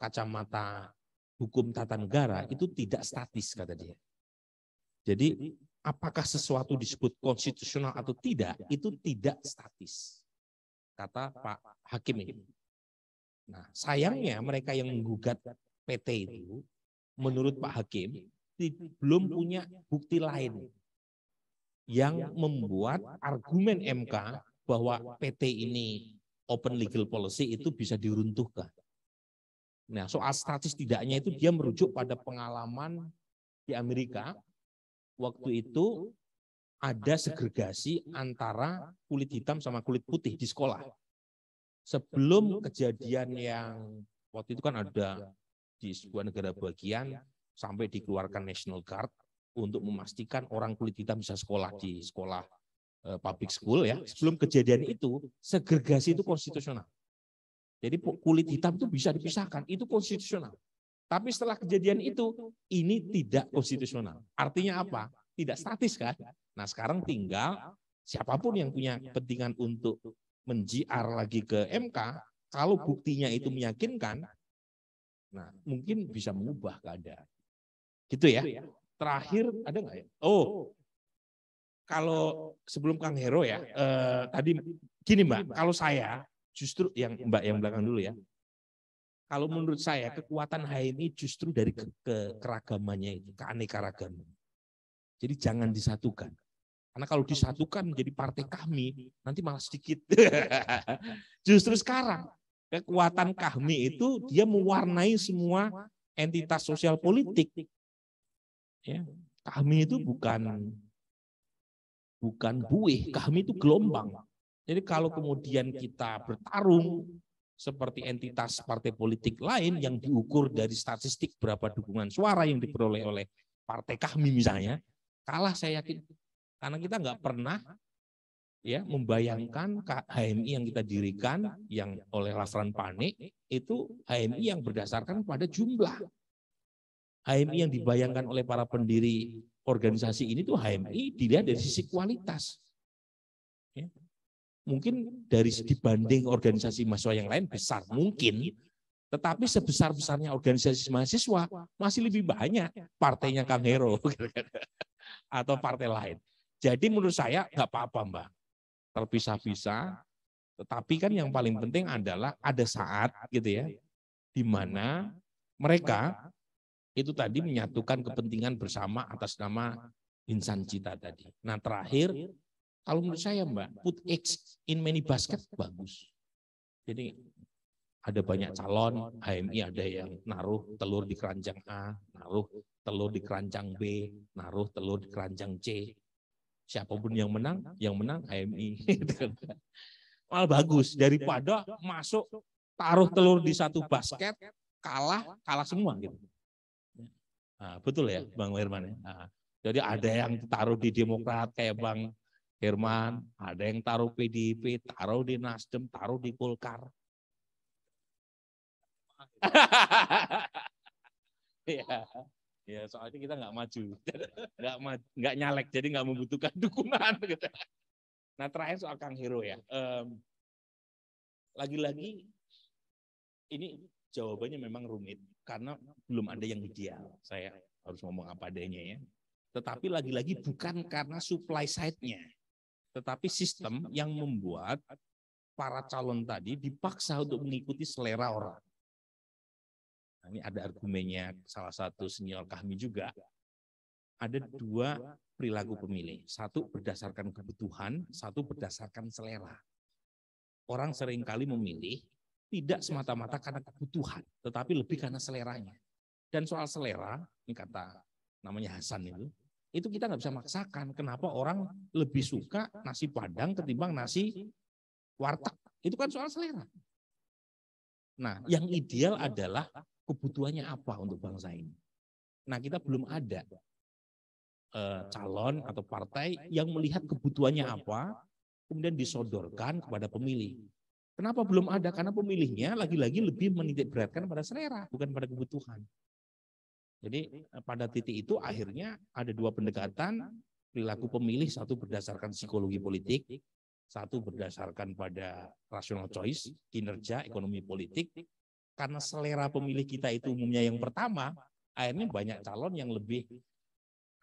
kacamata hukum tata negara itu tidak statis kata dia. Jadi apakah sesuatu disebut konstitusional atau tidak, itu tidak statis. Kata Pak Hakim ini. Nah, sayangnya mereka yang menggugat PT itu, menurut Pak Hakim, belum punya bukti lain yang membuat argumen MK bahwa PT ini open legal policy itu bisa diruntuhkan. Nah, soal statis tidaknya itu dia merujuk pada pengalaman di Amerika waktu itu ada segregasi antara kulit hitam sama kulit putih di sekolah. Sebelum kejadian yang waktu itu kan, kan ada di sebuah negara bagian sampai dikeluarkan National Guard untuk memastikan orang kulit hitam bisa sekolah di sekolah eh, eh, public school ya. ya. Sebelum kejadian itu, segregasi itu konstitusional. Jadi kulit hitam itu bisa dipisahkan, itu konstitusional. Tapi setelah kejadian itu, ini tidak konstitusional. Artinya apa? Tidak statis kan? Nah sekarang tinggal siapapun yang punya kepentingan untuk menjiar lagi ke MK, kalau buktinya itu meyakinkan, nah mungkin bisa mengubah keadaan. Gitu ya. gitu ya. Terakhir ada nggak ya? Oh, kalau sebelum Kang Hero ya, eh, tadi gini Mbak, kalau saya justru yang Mbak yang belakang dulu ya, kalau menurut saya kekuatan HMI justru dari ke, ke keragamannya itu, keanekaragaman. Jadi jangan disatukan. Karena kalau disatukan menjadi partai kami, nanti malah sedikit. justru sekarang kekuatan kami itu dia mewarnai semua entitas sosial politik. Ya, kami itu bukan bukan buih, kami itu gelombang. Jadi kalau kemudian kita bertarung seperti entitas partai politik lain yang diukur dari statistik berapa dukungan suara yang diperoleh oleh partai kami misalnya, kalah saya yakin. Karena kita nggak pernah ya membayangkan HMI yang kita dirikan yang oleh Lafran Pane itu HMI yang berdasarkan pada jumlah. HMI yang dibayangkan oleh para pendiri organisasi ini tuh HMI dilihat dari sisi kualitas mungkin dari dibanding organisasi mahasiswa yang lain besar mungkin, tetapi sebesar-besarnya organisasi mahasiswa masih lebih banyak partainya Kang Hero atau partai lain. Jadi menurut saya nggak apa-apa Mbak. Terpisah-pisah, tetapi kan yang paling penting adalah ada saat gitu ya, di mana mereka itu tadi menyatukan kepentingan bersama atas nama insan cita tadi. Nah terakhir kalau menurut saya Mbak, put X in many basket bagus. Jadi ada banyak calon, HMI ada yang naruh telur di keranjang A, naruh telur di keranjang B, naruh telur di keranjang C. Siapapun yang menang, yang menang HMI. Gitu kan. Mal bagus daripada masuk taruh telur di satu basket, kalah, kalah semua gitu. Nah, betul ya Bang Herman. Ya? Nah, jadi ada yang taruh di Demokrat kayak Bang Herman, ada yang taruh PDIP, taruh di Nasdem, taruh di Golkar. ya. ya, soalnya kita nggak maju, nggak nggak nyalek, jadi nggak membutuhkan dukungan. Gitu. Nah terakhir soal Kang Hero ya, lagi lagi-lagi ini jawabannya memang rumit karena belum ada yang ideal. Saya harus ngomong apa adanya ya. Tetapi lagi-lagi bukan karena supply side-nya tetapi sistem yang membuat para calon tadi dipaksa untuk mengikuti selera orang. Nah, ini ada argumennya salah satu senior kami juga. Ada dua perilaku pemilih. Satu berdasarkan kebutuhan, hmm. satu berdasarkan selera. Orang seringkali memilih tidak semata-mata karena kebutuhan, tetapi lebih karena seleranya. Dan soal selera, ini kata namanya Hasan itu, itu kita nggak bisa maksakan kenapa orang lebih suka nasi padang ketimbang nasi warteg. Itu kan soal selera. Nah, yang ideal adalah kebutuhannya apa untuk bangsa ini. Nah, kita belum ada eh, calon atau partai yang melihat kebutuhannya apa, kemudian disodorkan kepada pemilih. Kenapa belum ada? Karena pemilihnya lagi-lagi lebih menitik beratkan pada selera, bukan pada kebutuhan. Jadi eh, eh, pada titik itu akhirnya ada dua pendekatan, perilaku pemilih satu berdasarkan psikologi politik, satu berdasarkan pada rational choice, kinerja, ekonomi politik. Karena selera pemilih kita itu umumnya yang pertama, akhirnya banyak calon yang lebih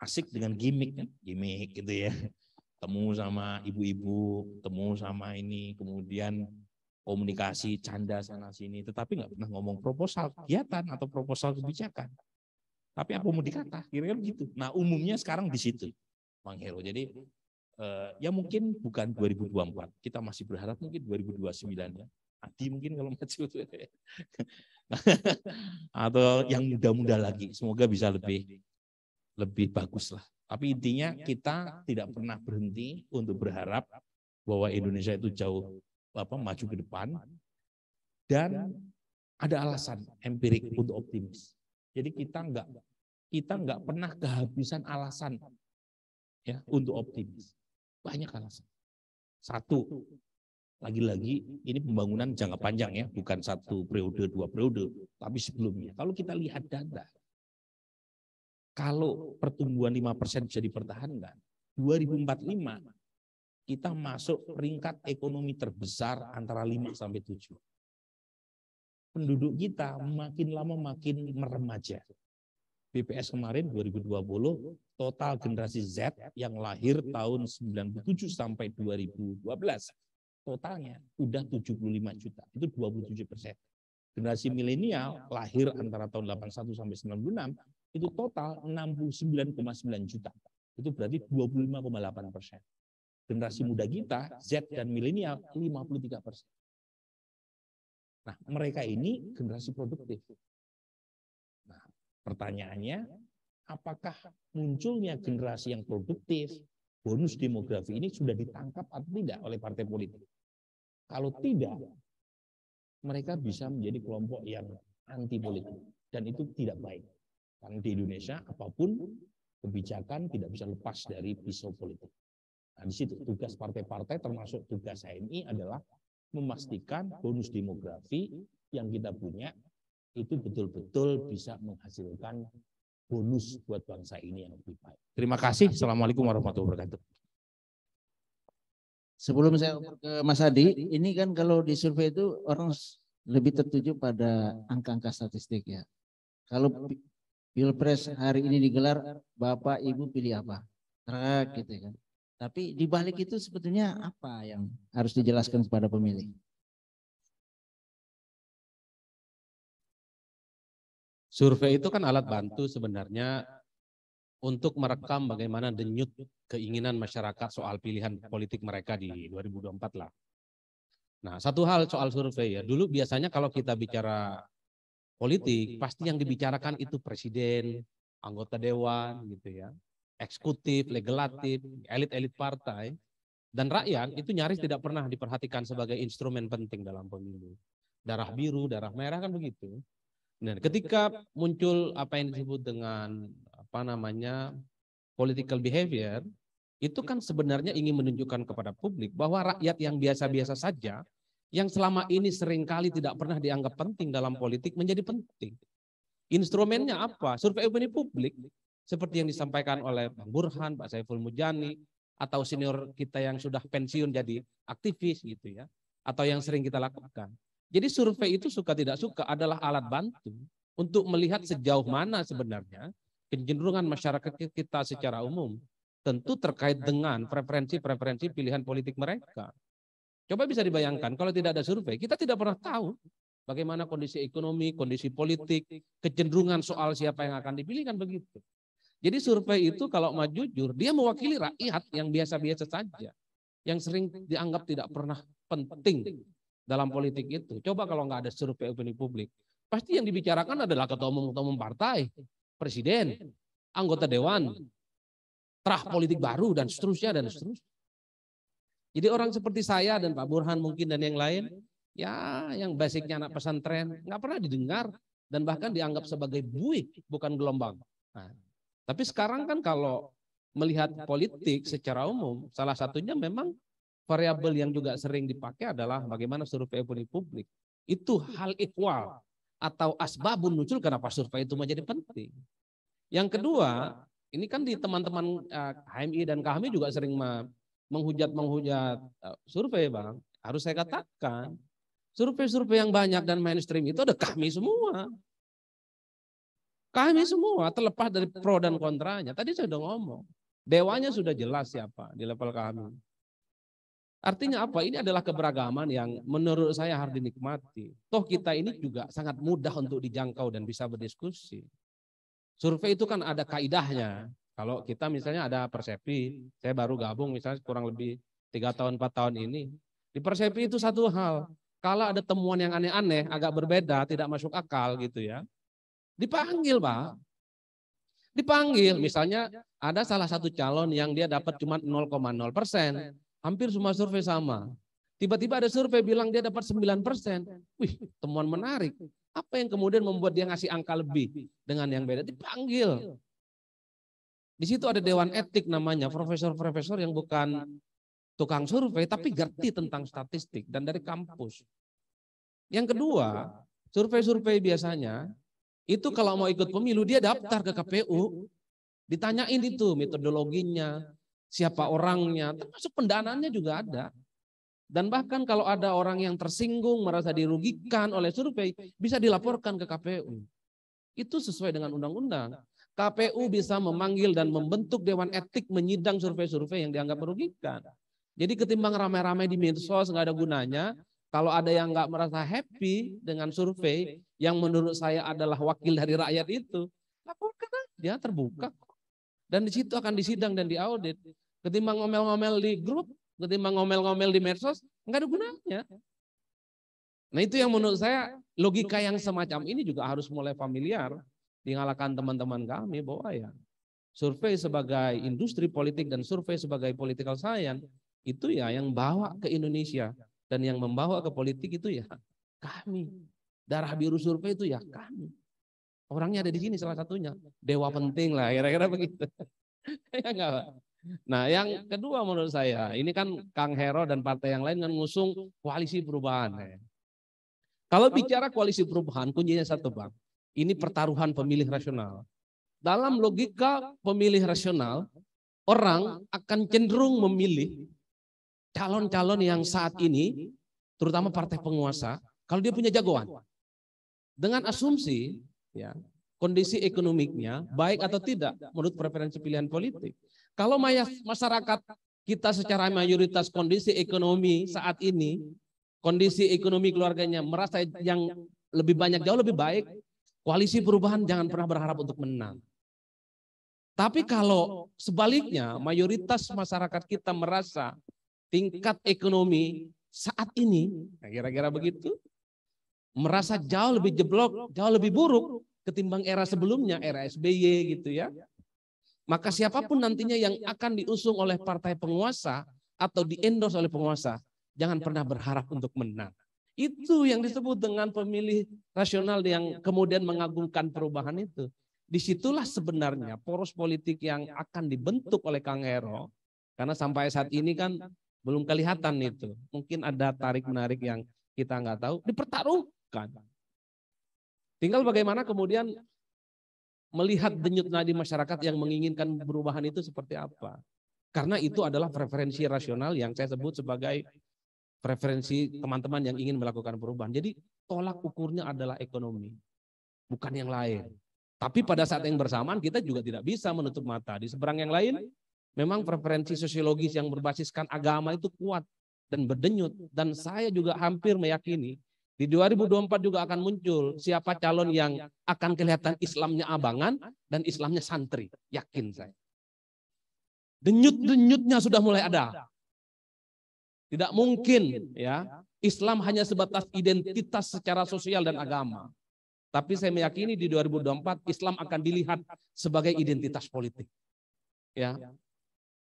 asik dengan gimmick kan, gimmick gitu ya. Temu sama ibu-ibu, temu sama ini, kemudian komunikasi canda sana sini, tetapi nggak pernah ngomong proposal kegiatan atau proposal kebijakan. Tapi apa mau dikata? Kira-kira begitu. Nah umumnya iya, sekarang di iya. situ, Bang Hero. Jadi eh, ya mungkin bukan 2024. Kita masih berharap mungkin 2029 ya. Adi mungkin kalau maju atau yang muda-muda lagi. Semoga bisa lebih lebih bagus lah. Tapi intinya kita tidak pernah berhenti untuk berharap bahwa Indonesia itu jauh apa maju ke depan dan ada alasan empirik untuk optimis. Jadi kita nggak kita nggak pernah kehabisan alasan ya untuk optimis. Banyak alasan. Satu, lagi-lagi ini pembangunan jangka panjang ya, bukan satu periode, dua periode, tapi sebelumnya. Kalau kita lihat data, kalau pertumbuhan lima 5% bisa dipertahankan, 2045 kita masuk peringkat ekonomi terbesar antara 5 sampai 7 penduduk kita makin lama makin meremaja. BPS kemarin 2020 total generasi Z yang lahir tahun 97 sampai 2012 totalnya udah 75 juta itu 27 persen. Generasi milenial lahir antara tahun 81 sampai 96 itu total 69,9 juta. Itu berarti 25,8 persen. Generasi muda kita Z dan milenial 53 persen. Nah, mereka ini generasi produktif. Nah, pertanyaannya, apakah munculnya generasi yang produktif, bonus demografi ini sudah ditangkap atau tidak oleh partai politik? Kalau tidak, mereka bisa menjadi kelompok yang anti politik dan itu tidak baik. Karena di Indonesia apapun kebijakan tidak bisa lepas dari pisau politik. Nah, di situ tugas partai-partai termasuk tugas HMI adalah memastikan bonus demografi yang kita punya itu betul-betul bisa menghasilkan bonus buat bangsa ini yang lebih baik. Terima kasih. Assalamualaikum warahmatullahi wabarakatuh. Sebelum saya ke Mas Adi, ini kan kalau di survei itu orang lebih tertuju pada angka-angka statistik ya. Kalau Pilpres hari ini digelar, Bapak Ibu pilih apa? Terak gitu kan. Tapi di balik itu sebetulnya hmm. apa yang harus dijelaskan kepada pemilih? Survei itu kan alat bantu sebenarnya untuk merekam bagaimana denyut keinginan masyarakat soal pilihan politik mereka di 2024 lah. Nah, satu hal soal survei ya. Dulu biasanya kalau kita bicara politik, pasti yang dibicarakan itu presiden, anggota dewan gitu ya eksekutif, legislatif, elit-elit partai, dan rakyat itu nyaris tidak pernah diperhatikan sebagai instrumen penting dalam pemilu. Darah biru, darah merah kan begitu. Dan ketika muncul apa yang disebut dengan apa namanya political behavior, itu kan, kan sebenarnya ingin menunjukkan kepada publik bahwa rakyat yang biasa-biasa saja, yang selama ini seringkali tidak pernah dianggap penting dalam politik menjadi penting. Instrumennya apa? Survei opini publik seperti yang disampaikan oleh Bang Burhan, Pak Saiful Mujani, atau senior kita yang sudah pensiun jadi aktivis gitu ya, atau yang sering kita lakukan. Jadi survei itu suka tidak suka adalah alat bantu untuk melihat sejauh mana sebenarnya kecenderungan masyarakat kita secara umum tentu terkait dengan preferensi-preferensi pilihan politik mereka. Coba bisa dibayangkan kalau tidak ada survei, kita tidak pernah tahu bagaimana kondisi ekonomi, kondisi politik, kecenderungan soal siapa yang akan dipilih kan begitu. Jadi survei itu kalau mau jujur, dia mewakili rakyat yang biasa-biasa saja. Yang sering dianggap tidak pernah penting dalam politik itu. Coba kalau nggak ada survei opini publik. Pasti yang dibicarakan adalah ketua umum-ketua umum partai, presiden, anggota dewan, terah politik baru, dan seterusnya, dan seterusnya. Jadi orang seperti saya dan Pak Burhan mungkin dan yang lain, ya yang basicnya anak pesantren, nggak pernah didengar dan bahkan dianggap sebagai buih, bukan gelombang. Nah, tapi sekarang kan kalau melihat politik secara umum, salah satunya memang variabel yang juga sering dipakai adalah bagaimana survei opini publik. Itu hal ikhwal atau asbabun muncul kenapa survei itu menjadi penting. Yang kedua, ini kan di teman-teman HMI eh, dan KAMI juga sering menghujat-menghujat eh, survei, Bang. Harus saya katakan, survei-survei yang banyak dan mainstream itu ada kami semua. Kami semua terlepas dari pro dan kontranya. Tadi saya sudah ngomong. Dewanya sudah jelas siapa di level kami. Artinya apa? Ini adalah keberagaman yang menurut saya harus dinikmati. Toh kita ini juga sangat mudah untuk dijangkau dan bisa berdiskusi. Survei itu kan ada kaidahnya. Kalau kita misalnya ada persepi, saya baru gabung misalnya kurang lebih tiga tahun empat tahun ini. Di persepi itu satu hal. Kalau ada temuan yang aneh-aneh, agak berbeda, tidak masuk akal gitu ya. Dipanggil, Pak. Dipanggil. Misalnya ada salah satu calon yang dia dapat cuma 0,0 persen. Hampir semua survei sama. Tiba-tiba ada survei bilang dia dapat 9 persen. Wih, temuan menarik. Apa yang kemudian membuat dia ngasih angka lebih dengan yang beda? Dipanggil. Di situ ada dewan etik namanya, profesor-profesor yang bukan tukang survei tapi ngerti tentang statistik dan dari kampus. Yang kedua, survei-survei biasanya itu kalau mau ikut pemilu dia daftar ke KPU, ditanyain itu metodologinya, siapa orangnya, termasuk pendanaannya juga ada. Dan bahkan kalau ada orang yang tersinggung merasa dirugikan oleh survei, bisa dilaporkan ke KPU. Itu sesuai dengan undang-undang. KPU bisa memanggil dan membentuk dewan etik menyidang survei-survei yang dianggap merugikan. Jadi ketimbang ramai-ramai di medsos nggak ada gunanya, kalau ada yang nggak merasa happy dengan survei yang menurut saya adalah wakil dari rakyat itu, laporkan dia terbuka. Dan di situ akan disidang dan diaudit. Ketimbang ngomel-ngomel di grup, ketimbang ngomel-ngomel di medsos, nggak ada gunanya. Nah itu yang menurut saya logika yang semacam ini juga harus mulai familiar dikalahkan teman-teman kami bahwa ya survei sebagai industri politik dan survei sebagai political science itu ya yang bawa ke Indonesia dan yang membawa ke politik itu ya kami. Darah biru survei itu ya kami. Orangnya ada di sini salah satunya. Dewa penting lah, kira-kira begitu. ya enggak, Pak? Nah, yang kedua menurut saya, ini kan Kang Hero dan partai yang lain kan ngusung koalisi perubahan. Kalau bicara koalisi perubahan, kuncinya satu, Bang. Ini pertaruhan pemilih rasional. Dalam logika pemilih rasional, orang akan cenderung memilih calon-calon yang saat ini, terutama partai penguasa, kalau dia punya jagoan, dengan asumsi ya kondisi ekonomiknya baik atau tidak menurut preferensi pilihan politik. Kalau masyarakat kita secara mayoritas kondisi ekonomi saat ini, kondisi ekonomi keluarganya merasa yang lebih banyak jauh lebih baik, koalisi perubahan jangan pernah berharap untuk menang. Tapi kalau sebaliknya mayoritas masyarakat kita merasa tingkat ekonomi saat ini, nah, kira-kira ya. begitu, merasa jauh lebih jeblok, jauh lebih buruk ketimbang era sebelumnya, era SBY gitu, ya. gitu ya. Maka siapapun nantinya yang akan diusung oleh partai penguasa atau diendorse oleh penguasa, jangan pernah berharap untuk menang. Itu yang disebut dengan pemilih rasional yang kemudian mengagumkan perubahan itu. Disitulah sebenarnya poros politik yang akan dibentuk oleh Kang Hero. Karena sampai saat kan ini kan belum kelihatan itu. Mungkin ada tarik-menarik yang kita nggak tahu. Dipertaruhkan. Tinggal bagaimana kemudian melihat denyut nadi masyarakat yang menginginkan perubahan itu seperti apa. Karena itu adalah preferensi rasional yang saya sebut sebagai preferensi teman-teman yang ingin melakukan perubahan. Jadi tolak ukurnya adalah ekonomi, bukan yang lain. Tapi pada saat yang bersamaan kita juga tidak bisa menutup mata. Di seberang yang lain Memang preferensi sosiologis yang berbasiskan agama itu kuat dan berdenyut. Dan saya juga hampir meyakini di 2024 juga akan muncul siapa calon yang akan kelihatan Islamnya abangan dan Islamnya santri. Yakin saya. Denyut-denyutnya sudah mulai ada. Tidak mungkin ya Islam hanya sebatas identitas secara sosial dan agama. Tapi saya meyakini di 2024 Islam akan dilihat sebagai identitas politik. Ya,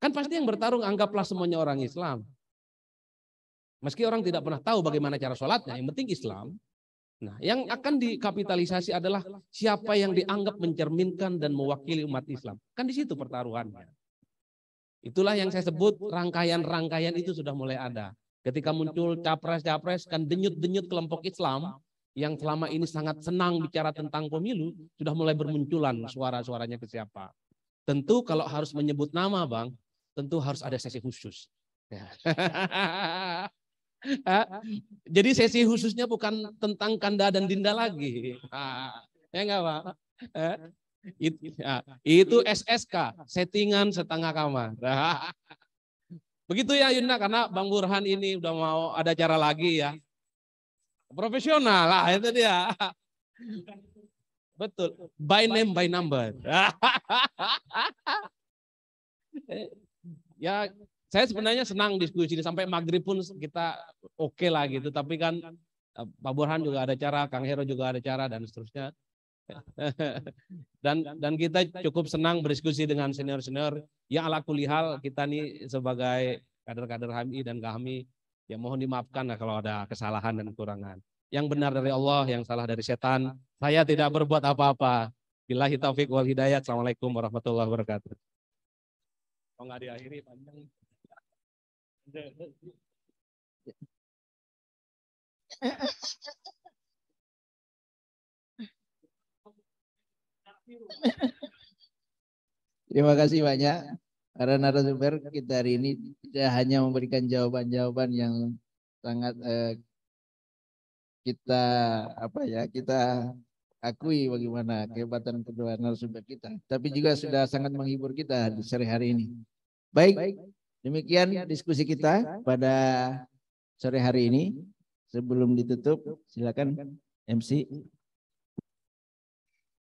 Kan pasti yang bertarung anggaplah semuanya orang Islam. Meski orang tidak pernah tahu bagaimana cara sholatnya, yang penting Islam. Nah, yang akan dikapitalisasi adalah siapa yang dianggap mencerminkan dan mewakili umat Islam. Kan di situ pertaruhannya. Itulah yang saya sebut rangkaian-rangkaian itu sudah mulai ada. Ketika muncul capres-capres kan denyut-denyut kelompok Islam yang selama ini sangat senang bicara tentang pemilu sudah mulai bermunculan suara-suaranya ke siapa. Tentu kalau harus menyebut nama Bang, tentu harus ada sesi khusus. Ya. Ah, jadi sesi khususnya bukan tentang Kanda dan Dinda lagi. Ah, ya enggak, Pak? Eh, ah, itu SSK, settingan setengah kamar. Begitu ya Yunda, karena Bang Burhan ini udah mau ada cara lagi ya. Profesional lah, itu dia. Betul. By name, by number ya saya sebenarnya senang diskusi ini sampai maghrib pun kita oke okay lah gitu. Tapi kan eh, Pak Burhan juga ada cara, Kang Hero juga ada cara dan seterusnya. dan dan kita cukup senang berdiskusi dengan senior-senior yang ala kulihal kita nih sebagai kader-kader HMI dan kami ya mohon dimaafkan lah kalau ada kesalahan dan kekurangan. Yang benar dari Allah, yang salah dari setan. Saya tidak berbuat apa-apa. Bila taufik wal hidayat. Assalamualaikum warahmatullahi wabarakatuh kalau nggak diakhiri panjang Terima kasih banyak para narasumber kita hari ini tidak hanya memberikan jawaban-jawaban yang sangat eh, kita apa ya kita akui bagaimana nah. kehebatan kedua narasumber kita. Tapi juga sudah sangat menghibur kita di sore hari ini. Baik, demikian diskusi kita pada sore hari ini. Sebelum ditutup, silakan MC.